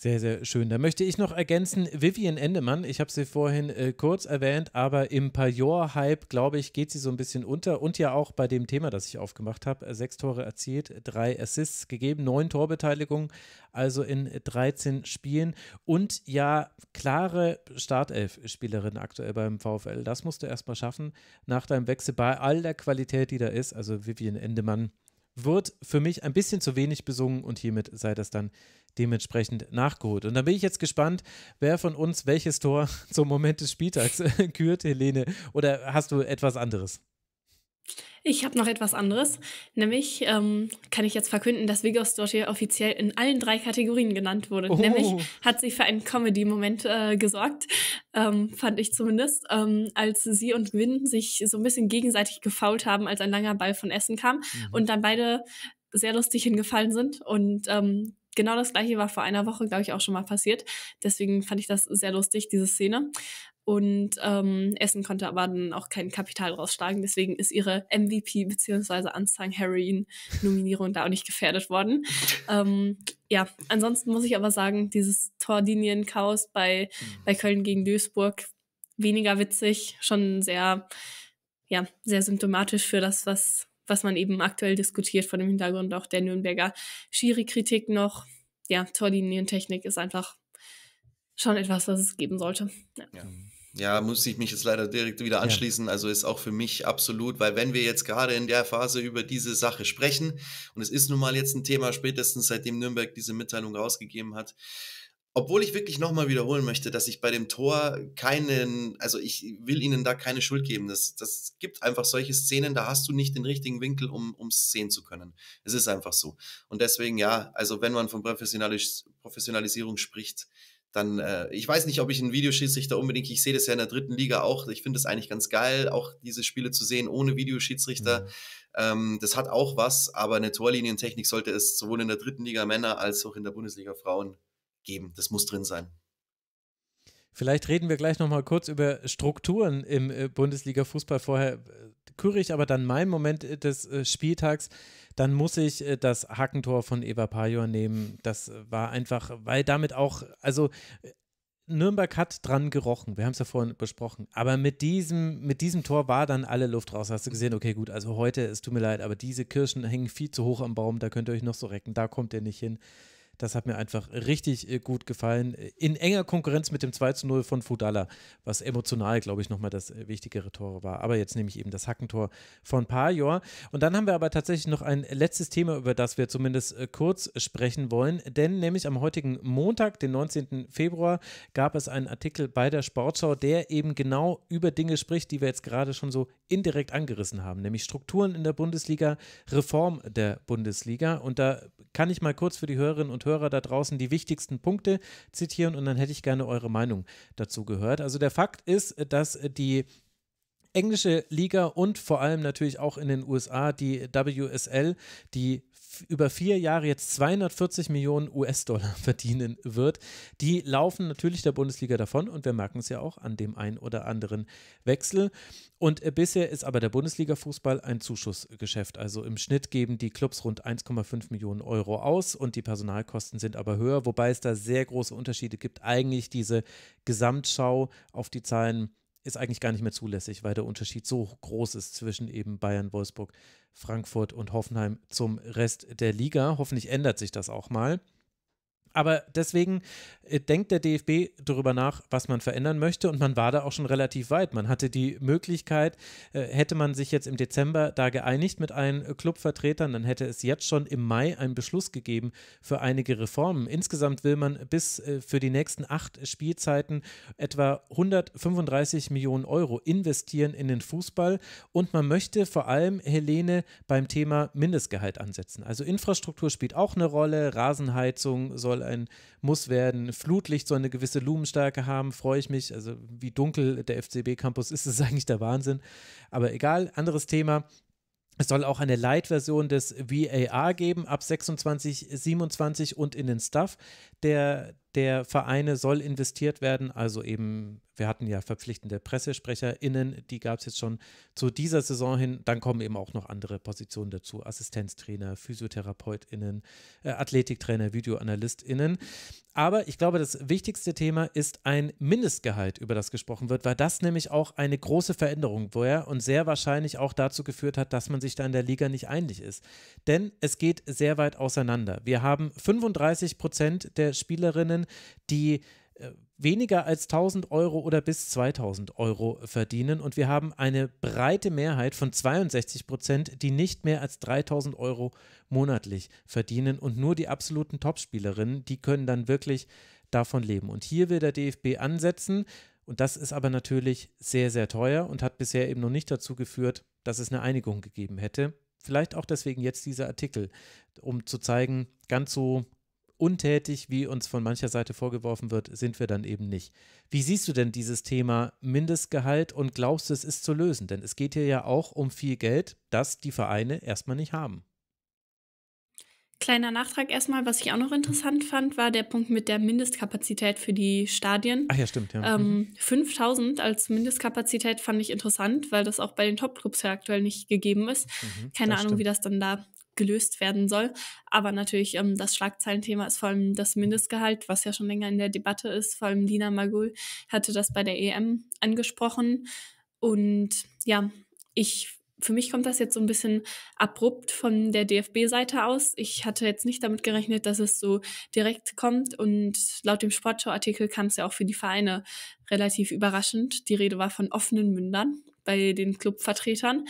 Sehr, sehr schön. Da möchte ich noch ergänzen, Vivian Endemann, ich habe sie vorhin äh, kurz erwähnt, aber im Pajor-Hype, glaube ich, geht sie so ein bisschen unter und ja auch bei dem Thema, das ich aufgemacht habe. Äh, sechs Tore erzielt, drei Assists gegeben, neun Torbeteiligungen, also in 13 Spielen und ja, klare Startelf-Spielerin aktuell beim VfL. Das musst du erstmal schaffen nach deinem Wechsel bei all der Qualität, die da ist. Also Vivian Endemann wird für mich ein bisschen zu wenig besungen und hiermit sei das dann dementsprechend nachgeholt. Und da bin ich jetzt gespannt, wer von uns welches Tor zum Moment des Spieltags kürt, Helene. Oder hast du etwas anderes? Ich habe noch etwas anderes, nämlich ähm, kann ich jetzt verkünden, dass Vigos dort hier offiziell in allen drei Kategorien genannt wurde. Oh. Nämlich hat sie für einen Comedy-Moment äh, gesorgt, ähm, fand ich zumindest, ähm, als sie und Gwyn sich so ein bisschen gegenseitig gefault haben, als ein langer Ball von Essen kam mhm. und dann beide sehr lustig hingefallen sind und ähm, genau das gleiche war vor einer Woche, glaube ich, auch schon mal passiert. Deswegen fand ich das sehr lustig, diese Szene. Und ähm, Essen konnte aber dann auch kein Kapital rausschlagen. Deswegen ist ihre MVP bzw. Unsung Heroin-Nominierung da auch nicht gefährdet worden. Ähm, ja, ansonsten muss ich aber sagen, dieses tordinien chaos bei, mhm. bei Köln gegen Duisburg weniger witzig, schon sehr, ja, sehr symptomatisch für das, was was man eben aktuell diskutiert, vor dem Hintergrund auch der Nürnberger Schiri-Kritik noch. Ja, Torlinientechnik ist einfach schon etwas, was es geben sollte. Ja. ja. Ja, muss ich mich jetzt leider direkt wieder anschließen. Ja. Also ist auch für mich absolut, weil wenn wir jetzt gerade in der Phase über diese Sache sprechen, und es ist nun mal jetzt ein Thema, spätestens seitdem Nürnberg diese Mitteilung rausgegeben hat, obwohl ich wirklich nochmal wiederholen möchte, dass ich bei dem Tor keinen, also ich will ihnen da keine Schuld geben. Das, das gibt einfach solche Szenen, da hast du nicht den richtigen Winkel, um es sehen zu können. Es ist einfach so. Und deswegen, ja, also wenn man von Professionalis Professionalisierung spricht, dann, äh, ich weiß nicht, ob ich einen Videoschiedsrichter unbedingt, ich sehe das ja in der dritten Liga auch, ich finde es eigentlich ganz geil, auch diese Spiele zu sehen ohne Videoschiedsrichter. Mhm. Ähm, das hat auch was, aber eine Torlinientechnik sollte es sowohl in der dritten Liga Männer als auch in der Bundesliga Frauen geben. Das muss drin sein. Vielleicht reden wir gleich nochmal kurz über Strukturen im äh, Bundesliga-Fußball. Vorher küre äh, ich aber dann meinen Moment äh, des Spieltags. Dann muss ich das Hackentor von Eva Pajor nehmen. Das war einfach, weil damit auch, also Nürnberg hat dran gerochen. Wir haben es ja vorhin besprochen. Aber mit diesem, mit diesem Tor war dann alle Luft raus. Hast du gesehen, okay, gut, also heute, es tut mir leid, aber diese Kirschen hängen viel zu hoch am Baum. Da könnt ihr euch noch so recken. Da kommt ihr nicht hin. Das hat mir einfach richtig äh, gut gefallen. In enger Konkurrenz mit dem 2 zu 0 von Fudala, was emotional, glaube ich, nochmal das äh, wichtigere Tor war. Aber jetzt nehme ich eben das Hackentor von Pajor. Und dann haben wir aber tatsächlich noch ein letztes Thema, über das wir zumindest äh, kurz sprechen wollen. Denn nämlich am heutigen Montag, den 19. Februar, gab es einen Artikel bei der Sportschau, der eben genau über Dinge spricht, die wir jetzt gerade schon so indirekt angerissen haben, nämlich Strukturen in der Bundesliga, Reform der Bundesliga. Und da kann ich mal kurz für die Hörerinnen und Hörer Hörer da draußen die wichtigsten Punkte zitieren und dann hätte ich gerne eure Meinung dazu gehört. Also der Fakt ist, dass die englische Liga und vor allem natürlich auch in den USA die WSL, die über vier Jahre jetzt 240 Millionen US-Dollar verdienen wird. Die laufen natürlich der Bundesliga davon und wir merken es ja auch an dem einen oder anderen Wechsel. Und äh, bisher ist aber der Bundesliga-Fußball ein Zuschussgeschäft. Also im Schnitt geben die Clubs rund 1,5 Millionen Euro aus und die Personalkosten sind aber höher, wobei es da sehr große Unterschiede gibt. Eigentlich diese Gesamtschau auf die Zahlen ist eigentlich gar nicht mehr zulässig, weil der Unterschied so groß ist zwischen eben Bayern, Wolfsburg, Frankfurt und Hoffenheim zum Rest der Liga. Hoffentlich ändert sich das auch mal. Aber deswegen äh, denkt der DFB darüber nach, was man verändern möchte. Und man war da auch schon relativ weit. Man hatte die Möglichkeit, äh, hätte man sich jetzt im Dezember da geeinigt mit allen äh, Clubvertretern, dann hätte es jetzt schon im Mai einen Beschluss gegeben für einige Reformen. Insgesamt will man bis für die nächsten acht Spielzeiten etwa 135 Millionen Euro investieren in den Fußball. Und man möchte vor allem, Helene, beim Thema Mindestgehalt ansetzen. Also Infrastruktur spielt auch eine Rolle, Rasenheizung soll soll ein Muss werden. Flutlicht soll eine gewisse Lumenstärke haben, freue ich mich. Also wie dunkel der FCB-Campus ist, ist eigentlich der Wahnsinn. Aber egal, anderes Thema. Es soll auch eine Light-Version des VAR geben ab 26, 27 und in den Stuff. Der, der Vereine soll investiert werden. Also eben, wir hatten ja verpflichtende PressesprecherInnen, die gab es jetzt schon zu dieser Saison hin. Dann kommen eben auch noch andere Positionen dazu: Assistenztrainer, PhysiotherapeutInnen, äh, Athletiktrainer, VideoanalystInnen. Aber ich glaube, das wichtigste Thema ist ein Mindestgehalt, über das gesprochen wird, weil das nämlich auch eine große Veränderung war und sehr wahrscheinlich auch dazu geführt hat, dass man sich da in der Liga nicht einig ist. Denn es geht sehr weit auseinander. Wir haben 35 Prozent der Spielerinnen Unternehmen, die äh, weniger als 1000 Euro oder bis 2000 Euro verdienen. Und wir haben eine breite Mehrheit von 62 Prozent, die nicht mehr als 3000 Euro monatlich verdienen. Und nur die absoluten Topspielerinnen, die können dann wirklich davon leben. Und hier will der DFB ansetzen. Und das ist aber natürlich sehr, sehr teuer und hat bisher eben noch nicht dazu geführt, dass es eine Einigung gegeben hätte. Vielleicht auch deswegen jetzt dieser Artikel, um zu zeigen, ganz so untätig, wie uns von mancher Seite vorgeworfen wird, sind wir dann eben nicht. Wie siehst du denn dieses Thema Mindestgehalt und glaubst du, es ist zu lösen? Denn es geht hier ja auch um viel Geld, das die Vereine erstmal nicht haben. Kleiner Nachtrag erstmal, was ich auch noch interessant fand, war der Punkt mit der Mindestkapazität für die Stadien. Ach ja, stimmt, ja. Mhm. Ähm, 5000 als Mindestkapazität fand ich interessant, weil das auch bei den Top-Clubs ja aktuell nicht gegeben ist. Mhm, Keine Ahnung, stimmt. wie das dann da gelöst werden soll. Aber natürlich, ähm, das Schlagzeilenthema ist vor allem das Mindestgehalt, was ja schon länger in der Debatte ist. Vor allem Lina Magul hatte das bei der EM angesprochen. Und ja, ich für mich kommt das jetzt so ein bisschen abrupt von der DFB-Seite aus. Ich hatte jetzt nicht damit gerechnet, dass es so direkt kommt. Und laut dem Sportschau-Artikel kam es ja auch für die Vereine relativ überraschend. Die Rede war von offenen Mündern bei den Clubvertretern.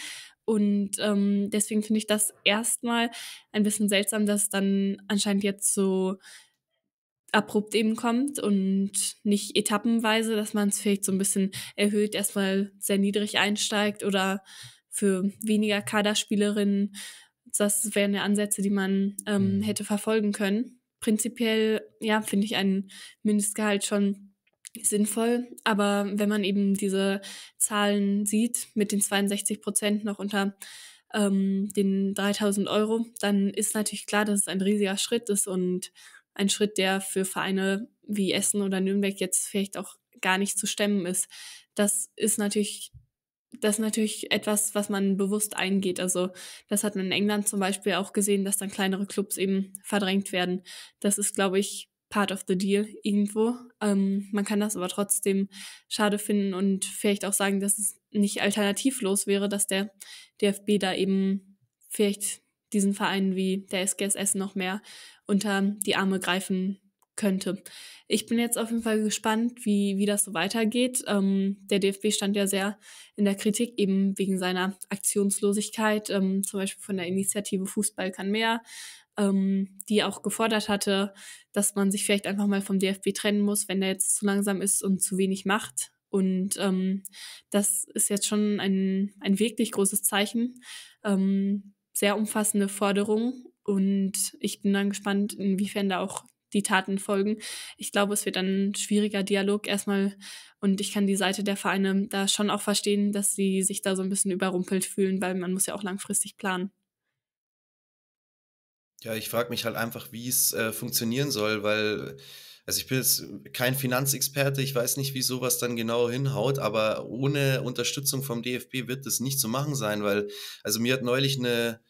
Und ähm, deswegen finde ich das erstmal ein bisschen seltsam, dass dann anscheinend jetzt so abrupt eben kommt und nicht etappenweise, dass man es vielleicht so ein bisschen erhöht, erstmal sehr niedrig einsteigt oder für weniger Kaderspielerinnen. Das wären ja Ansätze, die man ähm, mhm. hätte verfolgen können. Prinzipiell, ja, finde ich ein Mindestgehalt schon sinnvoll. Aber wenn man eben diese Zahlen sieht mit den 62 Prozent noch unter ähm, den 3000 Euro, dann ist natürlich klar, dass es ein riesiger Schritt ist und ein Schritt, der für Vereine wie Essen oder Nürnberg jetzt vielleicht auch gar nicht zu stemmen ist. Das ist natürlich das ist natürlich etwas, was man bewusst eingeht. Also das hat man in England zum Beispiel auch gesehen, dass dann kleinere Clubs eben verdrängt werden. Das ist, glaube ich, part of the deal irgendwo. Ähm, man kann das aber trotzdem schade finden und vielleicht auch sagen, dass es nicht alternativlos wäre, dass der DFB da eben vielleicht diesen Verein wie der SGSS noch mehr unter die Arme greifen könnte. Ich bin jetzt auf jeden Fall gespannt, wie, wie das so weitergeht. Ähm, der DFB stand ja sehr in der Kritik, eben wegen seiner Aktionslosigkeit, ähm, zum Beispiel von der Initiative Fußball kann mehr, ähm, die auch gefordert hatte, dass man sich vielleicht einfach mal vom DFB trennen muss, wenn er jetzt zu langsam ist und zu wenig macht. Und ähm, das ist jetzt schon ein, ein wirklich großes Zeichen. Ähm, sehr umfassende Forderung. Und ich bin dann gespannt, inwiefern da auch die Taten folgen. Ich glaube, es wird ein schwieriger Dialog erstmal. Und ich kann die Seite der Vereine da schon auch verstehen, dass sie sich da so ein bisschen überrumpelt fühlen, weil man muss ja auch langfristig planen. Ja, ich frage mich halt einfach, wie es äh, funktionieren soll, weil, also ich bin jetzt kein Finanzexperte, ich weiß nicht, wie sowas dann genau hinhaut, aber ohne Unterstützung vom DFB wird das nicht zu machen sein, weil, also mir hat neulich eine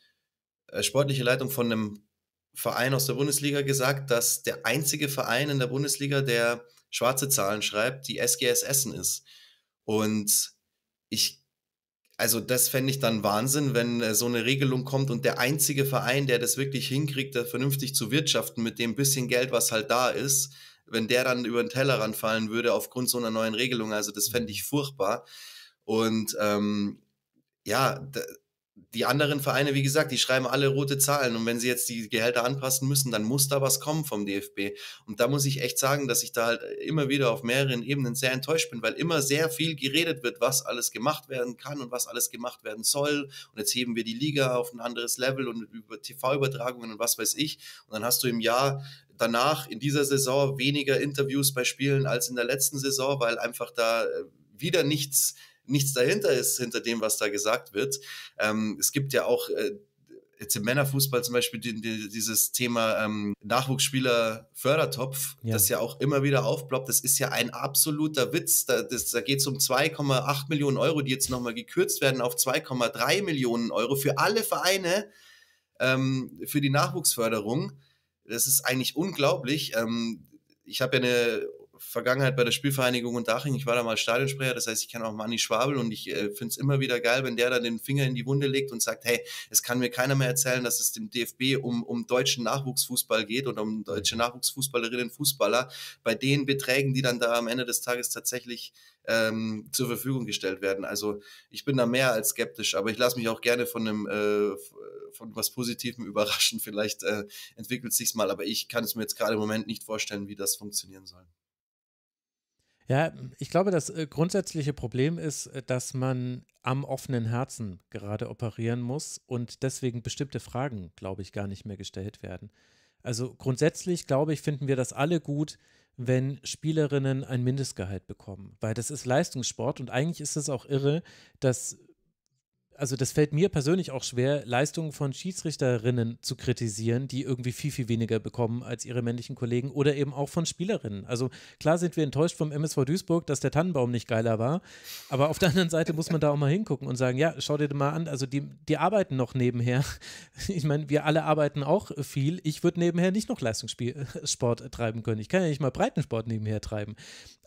äh, sportliche Leitung von einem Verein aus der Bundesliga gesagt, dass der einzige Verein in der Bundesliga, der schwarze Zahlen schreibt, die SGS Essen ist. Und ich also das fände ich dann Wahnsinn, wenn äh, so eine Regelung kommt und der einzige Verein, der das wirklich hinkriegt, da äh, vernünftig zu wirtschaften mit dem bisschen Geld, was halt da ist, wenn der dann über den Tellerrand fallen würde aufgrund so einer neuen Regelung. Also das fände ich furchtbar. Und ähm, ja, die anderen Vereine, wie gesagt, die schreiben alle rote Zahlen. Und wenn sie jetzt die Gehälter anpassen müssen, dann muss da was kommen vom DFB. Und da muss ich echt sagen, dass ich da halt immer wieder auf mehreren Ebenen sehr enttäuscht bin, weil immer sehr viel geredet wird, was alles gemacht werden kann und was alles gemacht werden soll. Und jetzt heben wir die Liga auf ein anderes Level und über TV-Übertragungen und was weiß ich. Und dann hast du im Jahr danach in dieser Saison weniger Interviews bei Spielen als in der letzten Saison, weil einfach da äh, wieder nichts nichts dahinter ist, hinter dem, was da gesagt wird. Ähm, es gibt ja auch äh, jetzt im Männerfußball zum Beispiel die, die, dieses Thema ähm, Nachwuchsspieler-Fördertopf, ja. das ja auch immer wieder aufploppt, das ist ja ein absoluter Witz. Da, da geht es um 2,8 Millionen Euro, die jetzt nochmal gekürzt werden auf 2,3 Millionen Euro für alle Vereine ähm, für die Nachwuchsförderung. Das ist eigentlich unglaublich. Ähm, ich habe ja eine Vergangenheit bei der Spielvereinigung und Daching. Ich war da mal Stadionsprecher, das heißt, ich kenne auch Manni Schwabel und ich äh, finde es immer wieder geil, wenn der da den Finger in die Wunde legt und sagt, hey, es kann mir keiner mehr erzählen, dass es dem DFB um, um deutschen Nachwuchsfußball geht und um deutsche mhm. Nachwuchsfußballerinnen und Fußballer bei den Beträgen, die dann da am Ende des Tages tatsächlich ähm, zur Verfügung gestellt werden. Also ich bin da mehr als skeptisch, aber ich lasse mich auch gerne von einem äh, von was Positivem überraschen. Vielleicht äh, entwickelt sich's mal, aber ich kann es mir jetzt gerade im Moment nicht vorstellen, wie das funktionieren soll. Ja, ich glaube, das äh, grundsätzliche Problem ist, äh, dass man am offenen Herzen gerade operieren muss und deswegen bestimmte Fragen, glaube ich, gar nicht mehr gestellt werden. Also grundsätzlich, glaube ich, finden wir das alle gut, wenn Spielerinnen ein Mindestgehalt bekommen, weil das ist Leistungssport und eigentlich ist es auch irre, dass also das fällt mir persönlich auch schwer, Leistungen von Schiedsrichterinnen zu kritisieren, die irgendwie viel, viel weniger bekommen als ihre männlichen Kollegen oder eben auch von Spielerinnen. Also klar sind wir enttäuscht vom MSV Duisburg, dass der Tannenbaum nicht geiler war, aber auf der anderen Seite muss man da auch mal hingucken und sagen, ja, schau dir mal an, also die, die arbeiten noch nebenher. Ich meine, wir alle arbeiten auch viel. Ich würde nebenher nicht noch Leistungssport äh, treiben können. Ich kann ja nicht mal Breitensport nebenher treiben.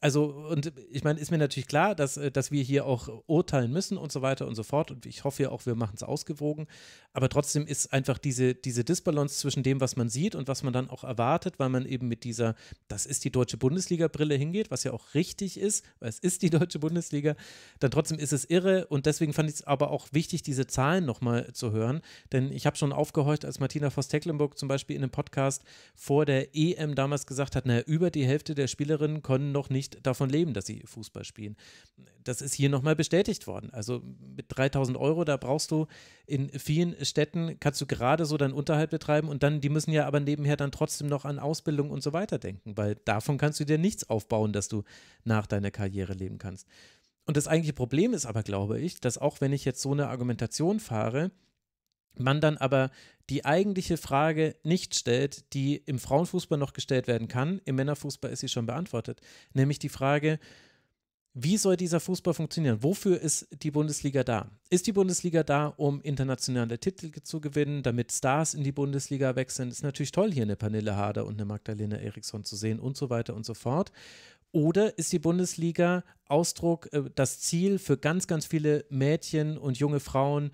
Also und ich meine, ist mir natürlich klar, dass, äh, dass wir hier auch urteilen müssen und so weiter und so fort und ich ich hoffe ja auch, wir machen es ausgewogen. Aber trotzdem ist einfach diese, diese Disbalance zwischen dem, was man sieht und was man dann auch erwartet, weil man eben mit dieser, das ist die deutsche Bundesliga-Brille hingeht, was ja auch richtig ist, weil es ist die deutsche Bundesliga, dann trotzdem ist es irre. Und deswegen fand ich es aber auch wichtig, diese Zahlen nochmal zu hören. Denn ich habe schon aufgehorcht, als Martina Voss-Tecklenburg zum Beispiel in einem Podcast vor der EM damals gesagt hat, naja, über die Hälfte der Spielerinnen können noch nicht davon leben, dass sie Fußball spielen. Das ist hier nochmal bestätigt worden. Also mit 3000 Euro Euro, da brauchst du in vielen Städten, kannst du gerade so deinen Unterhalt betreiben und dann, die müssen ja aber nebenher dann trotzdem noch an Ausbildung und so weiter denken, weil davon kannst du dir nichts aufbauen, dass du nach deiner Karriere leben kannst. Und das eigentliche Problem ist aber, glaube ich, dass auch wenn ich jetzt so eine Argumentation fahre, man dann aber die eigentliche Frage nicht stellt, die im Frauenfußball noch gestellt werden kann, im Männerfußball ist sie schon beantwortet, nämlich die Frage, wie soll dieser Fußball funktionieren? Wofür ist die Bundesliga da? Ist die Bundesliga da, um internationale Titel zu gewinnen, damit Stars in die Bundesliga wechseln? Ist natürlich toll, hier eine Pernille Harder und eine Magdalena Eriksson zu sehen und so weiter und so fort. Oder ist die Bundesliga Ausdruck, äh, das Ziel für ganz, ganz viele Mädchen und junge Frauen,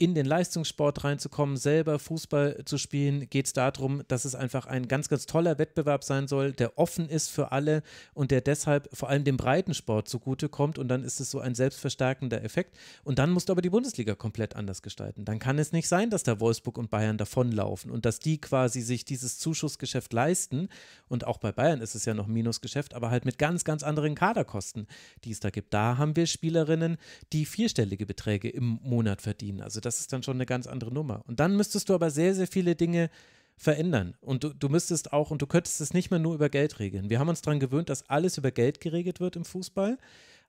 in den Leistungssport reinzukommen, selber Fußball zu spielen, geht es darum, dass es einfach ein ganz, ganz toller Wettbewerb sein soll, der offen ist für alle und der deshalb vor allem dem Breitensport zugutekommt. Und dann ist es so ein selbstverstärkender Effekt. Und dann musst du aber die Bundesliga komplett anders gestalten. Dann kann es nicht sein, dass da Wolfsburg und Bayern davonlaufen und dass die quasi sich dieses Zuschussgeschäft leisten. Und auch bei Bayern ist es ja noch Minusgeschäft, aber halt mit ganz, ganz anderen Kaderkosten, die es da gibt. Da haben wir Spielerinnen, die vierstellige Beträge im Monat verdienen. Also das das ist dann schon eine ganz andere Nummer. Und dann müsstest du aber sehr, sehr viele Dinge verändern. Und du, du müsstest auch, und du könntest es nicht mehr nur über Geld regeln. Wir haben uns daran gewöhnt, dass alles über Geld geregelt wird im Fußball.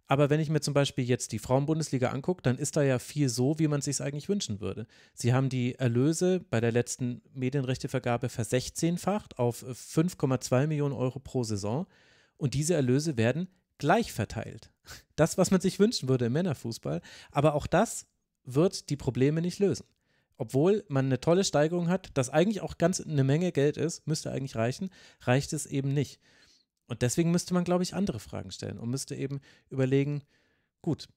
Aber wenn ich mir zum Beispiel jetzt die Frauenbundesliga angucke, dann ist da ja viel so, wie man sich eigentlich wünschen würde. Sie haben die Erlöse bei der letzten Medienrechtevergabe versechzehnfacht auf 5,2 Millionen Euro pro Saison. Und diese Erlöse werden gleich verteilt. Das, was man sich wünschen würde im Männerfußball. Aber auch das wird die Probleme nicht lösen. Obwohl man eine tolle Steigerung hat, das eigentlich auch ganz eine Menge Geld ist, müsste eigentlich reichen, reicht es eben nicht. Und deswegen müsste man, glaube ich, andere Fragen stellen und müsste eben überlegen, gut,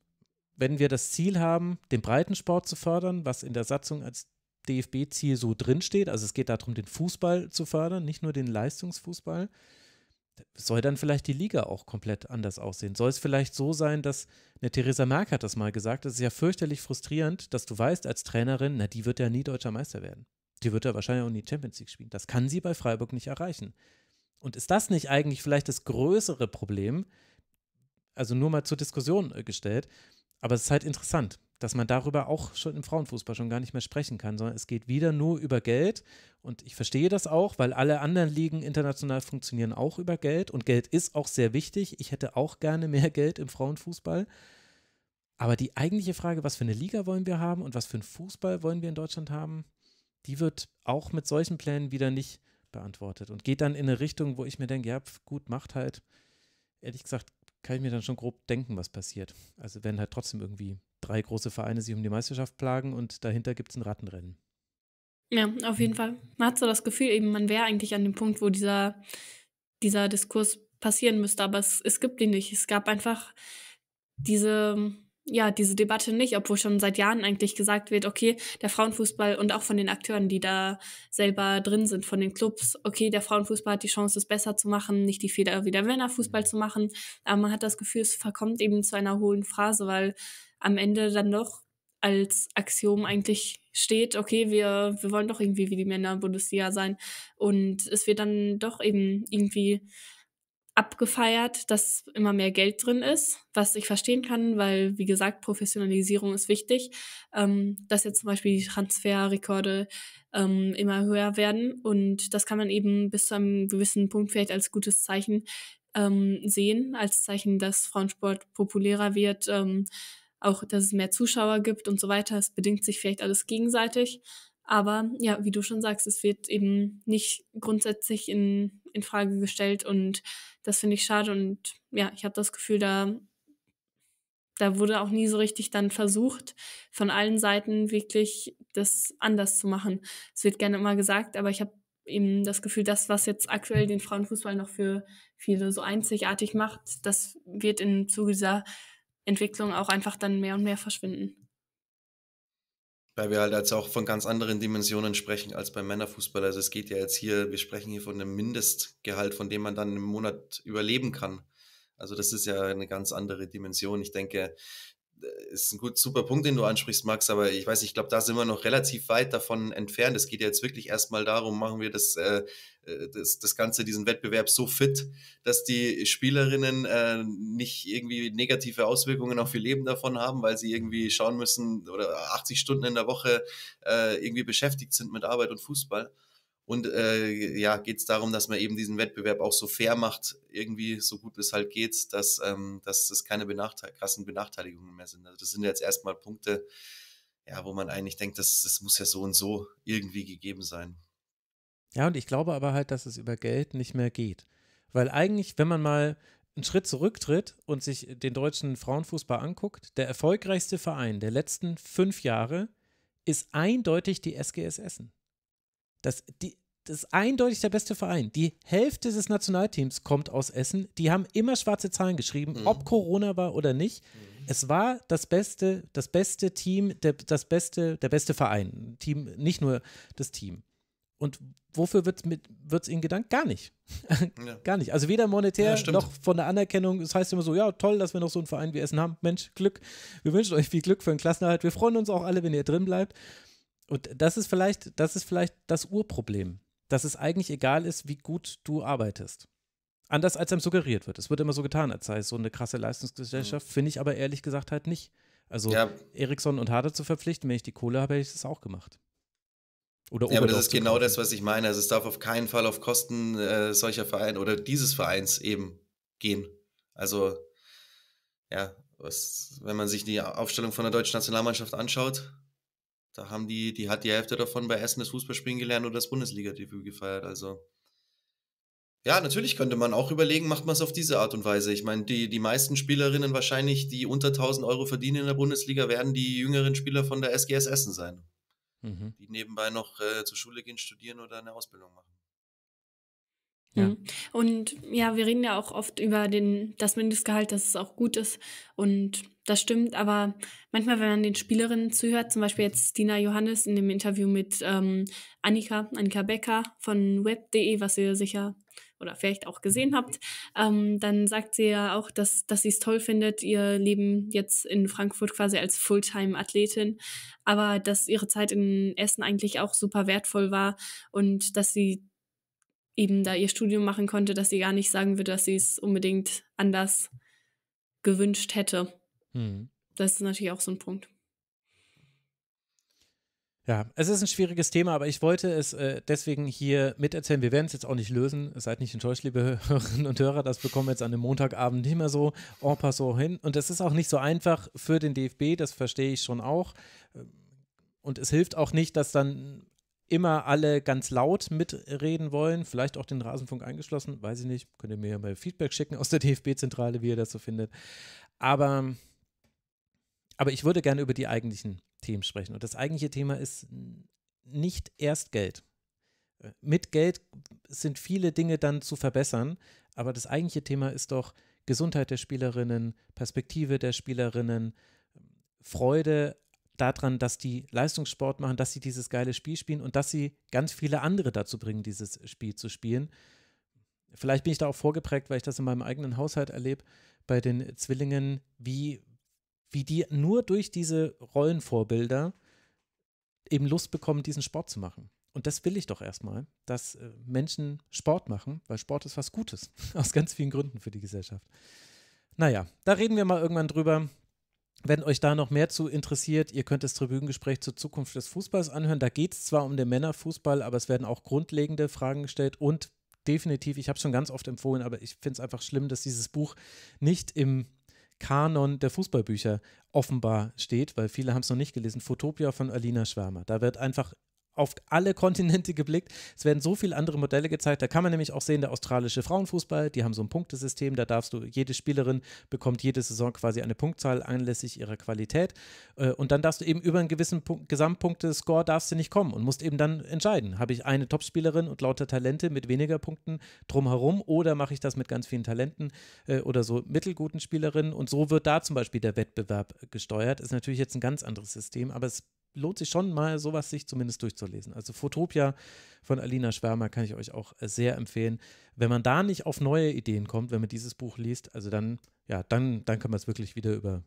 wenn wir das Ziel haben, den Breitensport zu fördern, was in der Satzung als DFB-Ziel so drinsteht, also es geht darum, den Fußball zu fördern, nicht nur den Leistungsfußball, soll dann vielleicht die Liga auch komplett anders aussehen? Soll es vielleicht so sein, dass, eine Theresa Merck hat das mal gesagt, das ist ja fürchterlich frustrierend, dass du weißt als Trainerin, na, die wird ja nie deutscher Meister werden. Die wird ja wahrscheinlich auch nie Champions League spielen. Das kann sie bei Freiburg nicht erreichen. Und ist das nicht eigentlich vielleicht das größere Problem? Also nur mal zur Diskussion äh, gestellt, aber es ist halt interessant dass man darüber auch schon im Frauenfußball schon gar nicht mehr sprechen kann, sondern es geht wieder nur über Geld. Und ich verstehe das auch, weil alle anderen Ligen international funktionieren auch über Geld. Und Geld ist auch sehr wichtig. Ich hätte auch gerne mehr Geld im Frauenfußball. Aber die eigentliche Frage, was für eine Liga wollen wir haben und was für einen Fußball wollen wir in Deutschland haben, die wird auch mit solchen Plänen wieder nicht beantwortet und geht dann in eine Richtung, wo ich mir denke, ja, gut, macht halt. Ehrlich gesagt, kann ich mir dann schon grob denken, was passiert. Also werden halt trotzdem irgendwie drei große Vereine sich um die Meisterschaft plagen und dahinter gibt es ein Rattenrennen. Ja, auf jeden Fall. Man hat so das Gefühl, eben, man wäre eigentlich an dem Punkt, wo dieser, dieser Diskurs passieren müsste, aber es, es gibt ihn nicht. Es gab einfach diese, ja, diese Debatte nicht, obwohl schon seit Jahren eigentlich gesagt wird, okay, der Frauenfußball und auch von den Akteuren, die da selber drin sind, von den Clubs, okay, der Frauenfußball hat die Chance, es besser zu machen, nicht die Fehler wie der Männerfußball mhm. zu machen. Aber man hat das Gefühl, es verkommt eben zu einer hohen Phrase, weil am Ende dann doch als Axiom eigentlich steht, okay, wir, wir wollen doch irgendwie wie die Männer im Bundesliga sein. Und es wird dann doch eben irgendwie abgefeiert, dass immer mehr Geld drin ist, was ich verstehen kann, weil, wie gesagt, Professionalisierung ist wichtig, ähm, dass jetzt zum Beispiel die Transferrekorde ähm, immer höher werden und das kann man eben bis zu einem gewissen Punkt vielleicht als gutes Zeichen ähm, sehen, als Zeichen, dass Frauensport populärer wird, ähm, auch, dass es mehr Zuschauer gibt und so weiter. Es bedingt sich vielleicht alles gegenseitig. Aber ja, wie du schon sagst, es wird eben nicht grundsätzlich in, in Frage gestellt und das finde ich schade. Und ja, ich habe das Gefühl, da, da wurde auch nie so richtig dann versucht, von allen Seiten wirklich das anders zu machen. Es wird gerne immer gesagt, aber ich habe eben das Gefühl, das, was jetzt aktuell den Frauenfußball noch für viele so einzigartig macht, das wird im Zuge dieser Entwicklung auch einfach dann mehr und mehr verschwinden. Weil wir halt jetzt auch von ganz anderen Dimensionen sprechen als beim Männerfußball. Also es geht ja jetzt hier, wir sprechen hier von einem Mindestgehalt, von dem man dann im Monat überleben kann. Also das ist ja eine ganz andere Dimension. Ich denke, ist ein gut, super Punkt, den du ansprichst, Max, aber ich weiß ich glaube, da sind wir noch relativ weit davon entfernt. Es geht ja jetzt wirklich erstmal darum, machen wir das, äh, äh, das, das Ganze, diesen Wettbewerb so fit, dass die Spielerinnen äh, nicht irgendwie negative Auswirkungen auf ihr Leben davon haben, weil sie irgendwie schauen müssen oder 80 Stunden in der Woche äh, irgendwie beschäftigt sind mit Arbeit und Fußball. Und äh, ja, geht es darum, dass man eben diesen Wettbewerb auch so fair macht, irgendwie so gut es halt geht, dass, ähm, dass es keine Benachteil krassen Benachteiligungen mehr sind. Also das sind jetzt erstmal Punkte, ja, wo man eigentlich denkt, das, das muss ja so und so irgendwie gegeben sein. Ja, und ich glaube aber halt, dass es über Geld nicht mehr geht. Weil eigentlich, wenn man mal einen Schritt zurücktritt und sich den deutschen Frauenfußball anguckt, der erfolgreichste Verein der letzten fünf Jahre ist eindeutig die SGS Essen. Das, die, das ist eindeutig der beste Verein. Die Hälfte des Nationalteams kommt aus Essen. Die haben immer schwarze Zahlen geschrieben, mhm. ob Corona war oder nicht. Mhm. Es war das beste, das beste Team, der, das beste, der beste Verein. Team, nicht nur das Team. Und wofür wird es ihnen gedankt? Gar nicht. Ja. Gar nicht. Also weder monetär ja, noch von der Anerkennung. Es das heißt immer so, ja, toll, dass wir noch so einen Verein wie Essen haben. Mensch, Glück. Wir wünschen euch viel Glück für den Klassenerhalt. Wir freuen uns auch alle, wenn ihr drin bleibt. Und das ist vielleicht, das ist vielleicht das Urproblem, dass es eigentlich egal ist, wie gut du arbeitest. Anders als einem suggeriert wird. Es wird immer so getan, als sei es so eine krasse Leistungsgesellschaft, mhm. finde ich aber ehrlich gesagt halt nicht. Also ja. Ericsson und Harder zu verpflichten, wenn ich die Kohle habe, hätte ich das auch gemacht. Oder ja, aber das ist genau das, was ich meine. Also es darf auf keinen Fall auf Kosten äh, solcher Vereine oder dieses Vereins eben gehen. Also ja, was, wenn man sich die Aufstellung von der deutschen Nationalmannschaft anschaut, da haben die, die hat die Hälfte davon bei Essen das Fußballspielen gelernt oder das Bundesliga-Debüt gefeiert. Also ja, natürlich könnte man auch überlegen, macht man es auf diese Art und Weise. Ich meine, die, die meisten Spielerinnen wahrscheinlich, die unter 1000 Euro verdienen in der Bundesliga, werden die jüngeren Spieler von der SGS Essen sein, mhm. die nebenbei noch äh, zur Schule gehen, studieren oder eine Ausbildung machen. Ja. Mhm. Und ja, wir reden ja auch oft über den, das Mindestgehalt, dass es auch gut ist. Und das stimmt, aber manchmal, wenn man den Spielerinnen zuhört, zum Beispiel jetzt Dina Johannes in dem Interview mit ähm, Annika, Annika Becker von web.de, was ihr sicher oder vielleicht auch gesehen habt, ähm, dann sagt sie ja auch, dass, dass sie es toll findet, ihr Leben jetzt in Frankfurt quasi als Fulltime-Athletin, aber dass ihre Zeit in Essen eigentlich auch super wertvoll war und dass sie eben da ihr Studium machen konnte, dass sie gar nicht sagen würde, dass sie es unbedingt anders gewünscht hätte. Hm. Das ist natürlich auch so ein Punkt. Ja, es ist ein schwieriges Thema, aber ich wollte es äh, deswegen hier miterzählen. Wir werden es jetzt auch nicht lösen. Seid nicht enttäuscht, liebe Hörerinnen und Hörer. Das bekommen wir jetzt an dem Montagabend nicht mehr so en passant hin. Und das ist auch nicht so einfach für den DFB, das verstehe ich schon auch. Ähm, und es hilft auch nicht, dass dann immer alle ganz laut mitreden wollen, vielleicht auch den Rasenfunk eingeschlossen, weiß ich nicht. Könnt ihr mir ja mal Feedback schicken aus der DFB-Zentrale, wie ihr das so findet. Aber aber ich würde gerne über die eigentlichen Themen sprechen. Und das eigentliche Thema ist nicht erst Geld. Äh, mit Geld sind viele Dinge dann zu verbessern, aber das eigentliche Thema ist doch Gesundheit der Spielerinnen, Perspektive der Spielerinnen, Freude daran, dass die Leistungssport machen, dass sie dieses geile Spiel spielen und dass sie ganz viele andere dazu bringen, dieses Spiel zu spielen. Vielleicht bin ich da auch vorgeprägt, weil ich das in meinem eigenen Haushalt erlebe, bei den Zwillingen, wie wie die nur durch diese Rollenvorbilder eben Lust bekommen, diesen Sport zu machen. Und das will ich doch erstmal, dass äh, Menschen Sport machen, weil Sport ist was Gutes, aus ganz vielen Gründen für die Gesellschaft. Naja, da reden wir mal irgendwann drüber. Wenn euch da noch mehr zu interessiert, ihr könnt das Tribünengespräch zur Zukunft des Fußballs anhören. Da geht es zwar um den Männerfußball, aber es werden auch grundlegende Fragen gestellt und definitiv, ich habe es schon ganz oft empfohlen, aber ich finde es einfach schlimm, dass dieses Buch nicht im Kanon der Fußballbücher offenbar steht, weil viele haben es noch nicht gelesen, Fotopia von Alina Schwärmer. Da wird einfach auf alle Kontinente geblickt. Es werden so viele andere Modelle gezeigt. Da kann man nämlich auch sehen, der australische Frauenfußball, die haben so ein Punktesystem. Da darfst du, jede Spielerin bekommt jede Saison quasi eine Punktzahl anlässlich ihrer Qualität. Äh, und dann darfst du eben über einen gewissen Punkt, gesamtpunkte darfst du nicht kommen und musst eben dann entscheiden. Habe ich eine Topspielerin und lauter Talente mit weniger Punkten drumherum oder mache ich das mit ganz vielen Talenten äh, oder so mittelguten Spielerinnen? Und so wird da zum Beispiel der Wettbewerb gesteuert. Ist natürlich jetzt ein ganz anderes System, aber es lohnt sich schon mal, sowas sich zumindest durchzulesen. Also Fotopia von Alina Schwärmer kann ich euch auch äh, sehr empfehlen. Wenn man da nicht auf neue Ideen kommt, wenn man dieses Buch liest, also dann, ja, dann, dann kann man es wirklich wieder über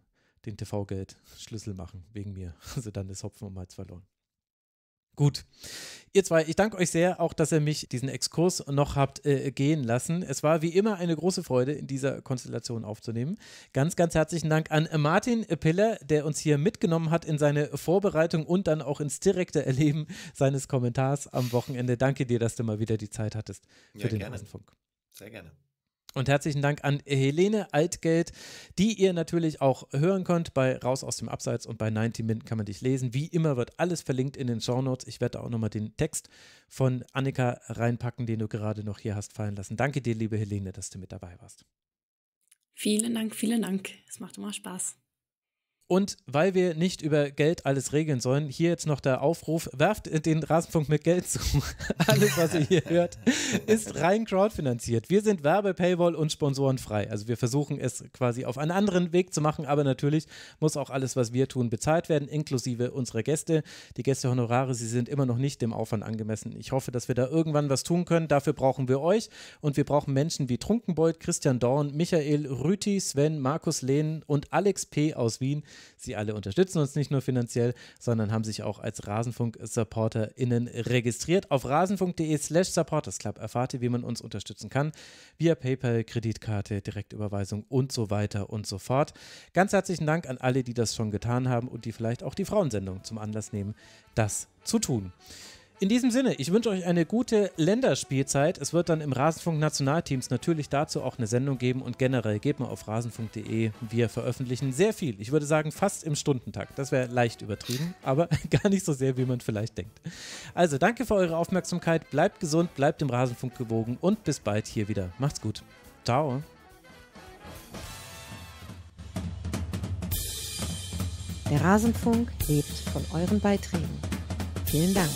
den TV-Geld-Schlüssel machen, wegen mir. Also dann ist Hopfen und Malz verloren. Gut. Ihr zwei, ich danke euch sehr, auch dass ihr mich diesen Exkurs noch habt äh, gehen lassen. Es war wie immer eine große Freude, in dieser Konstellation aufzunehmen. Ganz, ganz herzlichen Dank an Martin Piller, der uns hier mitgenommen hat in seine Vorbereitung und dann auch ins direkte Erleben seines Kommentars am Wochenende. Danke dir, dass du mal wieder die Zeit hattest für ja, den gerne. Rasenfunk. Sehr gerne. Und herzlichen Dank an Helene Altgeld, die ihr natürlich auch hören könnt bei Raus aus dem Abseits und bei 90 Minuten kann man dich lesen. Wie immer wird alles verlinkt in den Show Notes. Ich werde auch nochmal den Text von Annika reinpacken, den du gerade noch hier hast fallen lassen. Danke dir, liebe Helene, dass du mit dabei warst. Vielen Dank, vielen Dank. Es macht immer Spaß. Und weil wir nicht über Geld alles regeln sollen, hier jetzt noch der Aufruf, werft den Rasenfunk mit Geld zu. alles, was ihr hier hört, ist rein crowdfinanziert. Wir sind Werbe, Paywall und sponsorenfrei. Also wir versuchen es quasi auf einen anderen Weg zu machen, aber natürlich muss auch alles, was wir tun, bezahlt werden, inklusive unserer Gäste. Die Gästehonorare, sie sind immer noch nicht dem Aufwand angemessen. Ich hoffe, dass wir da irgendwann was tun können. Dafür brauchen wir euch und wir brauchen Menschen wie Trunkenbold, Christian Dorn, Michael Rüti, Sven, Markus Lehn und Alex P. aus Wien, Sie alle unterstützen uns nicht nur finanziell, sondern haben sich auch als Rasenfunk-SupporterInnen registriert. Auf rasenfunk.de slash supportersclub erfahrt ihr, wie man uns unterstützen kann. Via PayPal, Kreditkarte, Direktüberweisung und so weiter und so fort. Ganz herzlichen Dank an alle, die das schon getan haben und die vielleicht auch die Frauensendung zum Anlass nehmen, das zu tun. In diesem Sinne, ich wünsche euch eine gute Länderspielzeit. Es wird dann im Rasenfunk Nationalteams natürlich dazu auch eine Sendung geben und generell geht mal auf rasenfunk.de. Wir veröffentlichen sehr viel. Ich würde sagen, fast im Stundentakt. Das wäre leicht übertrieben, aber gar nicht so sehr, wie man vielleicht denkt. Also danke für eure Aufmerksamkeit. Bleibt gesund, bleibt im Rasenfunk gewogen und bis bald hier wieder. Macht's gut. Ciao. Der Rasenfunk lebt von euren Beiträgen. Vielen Dank.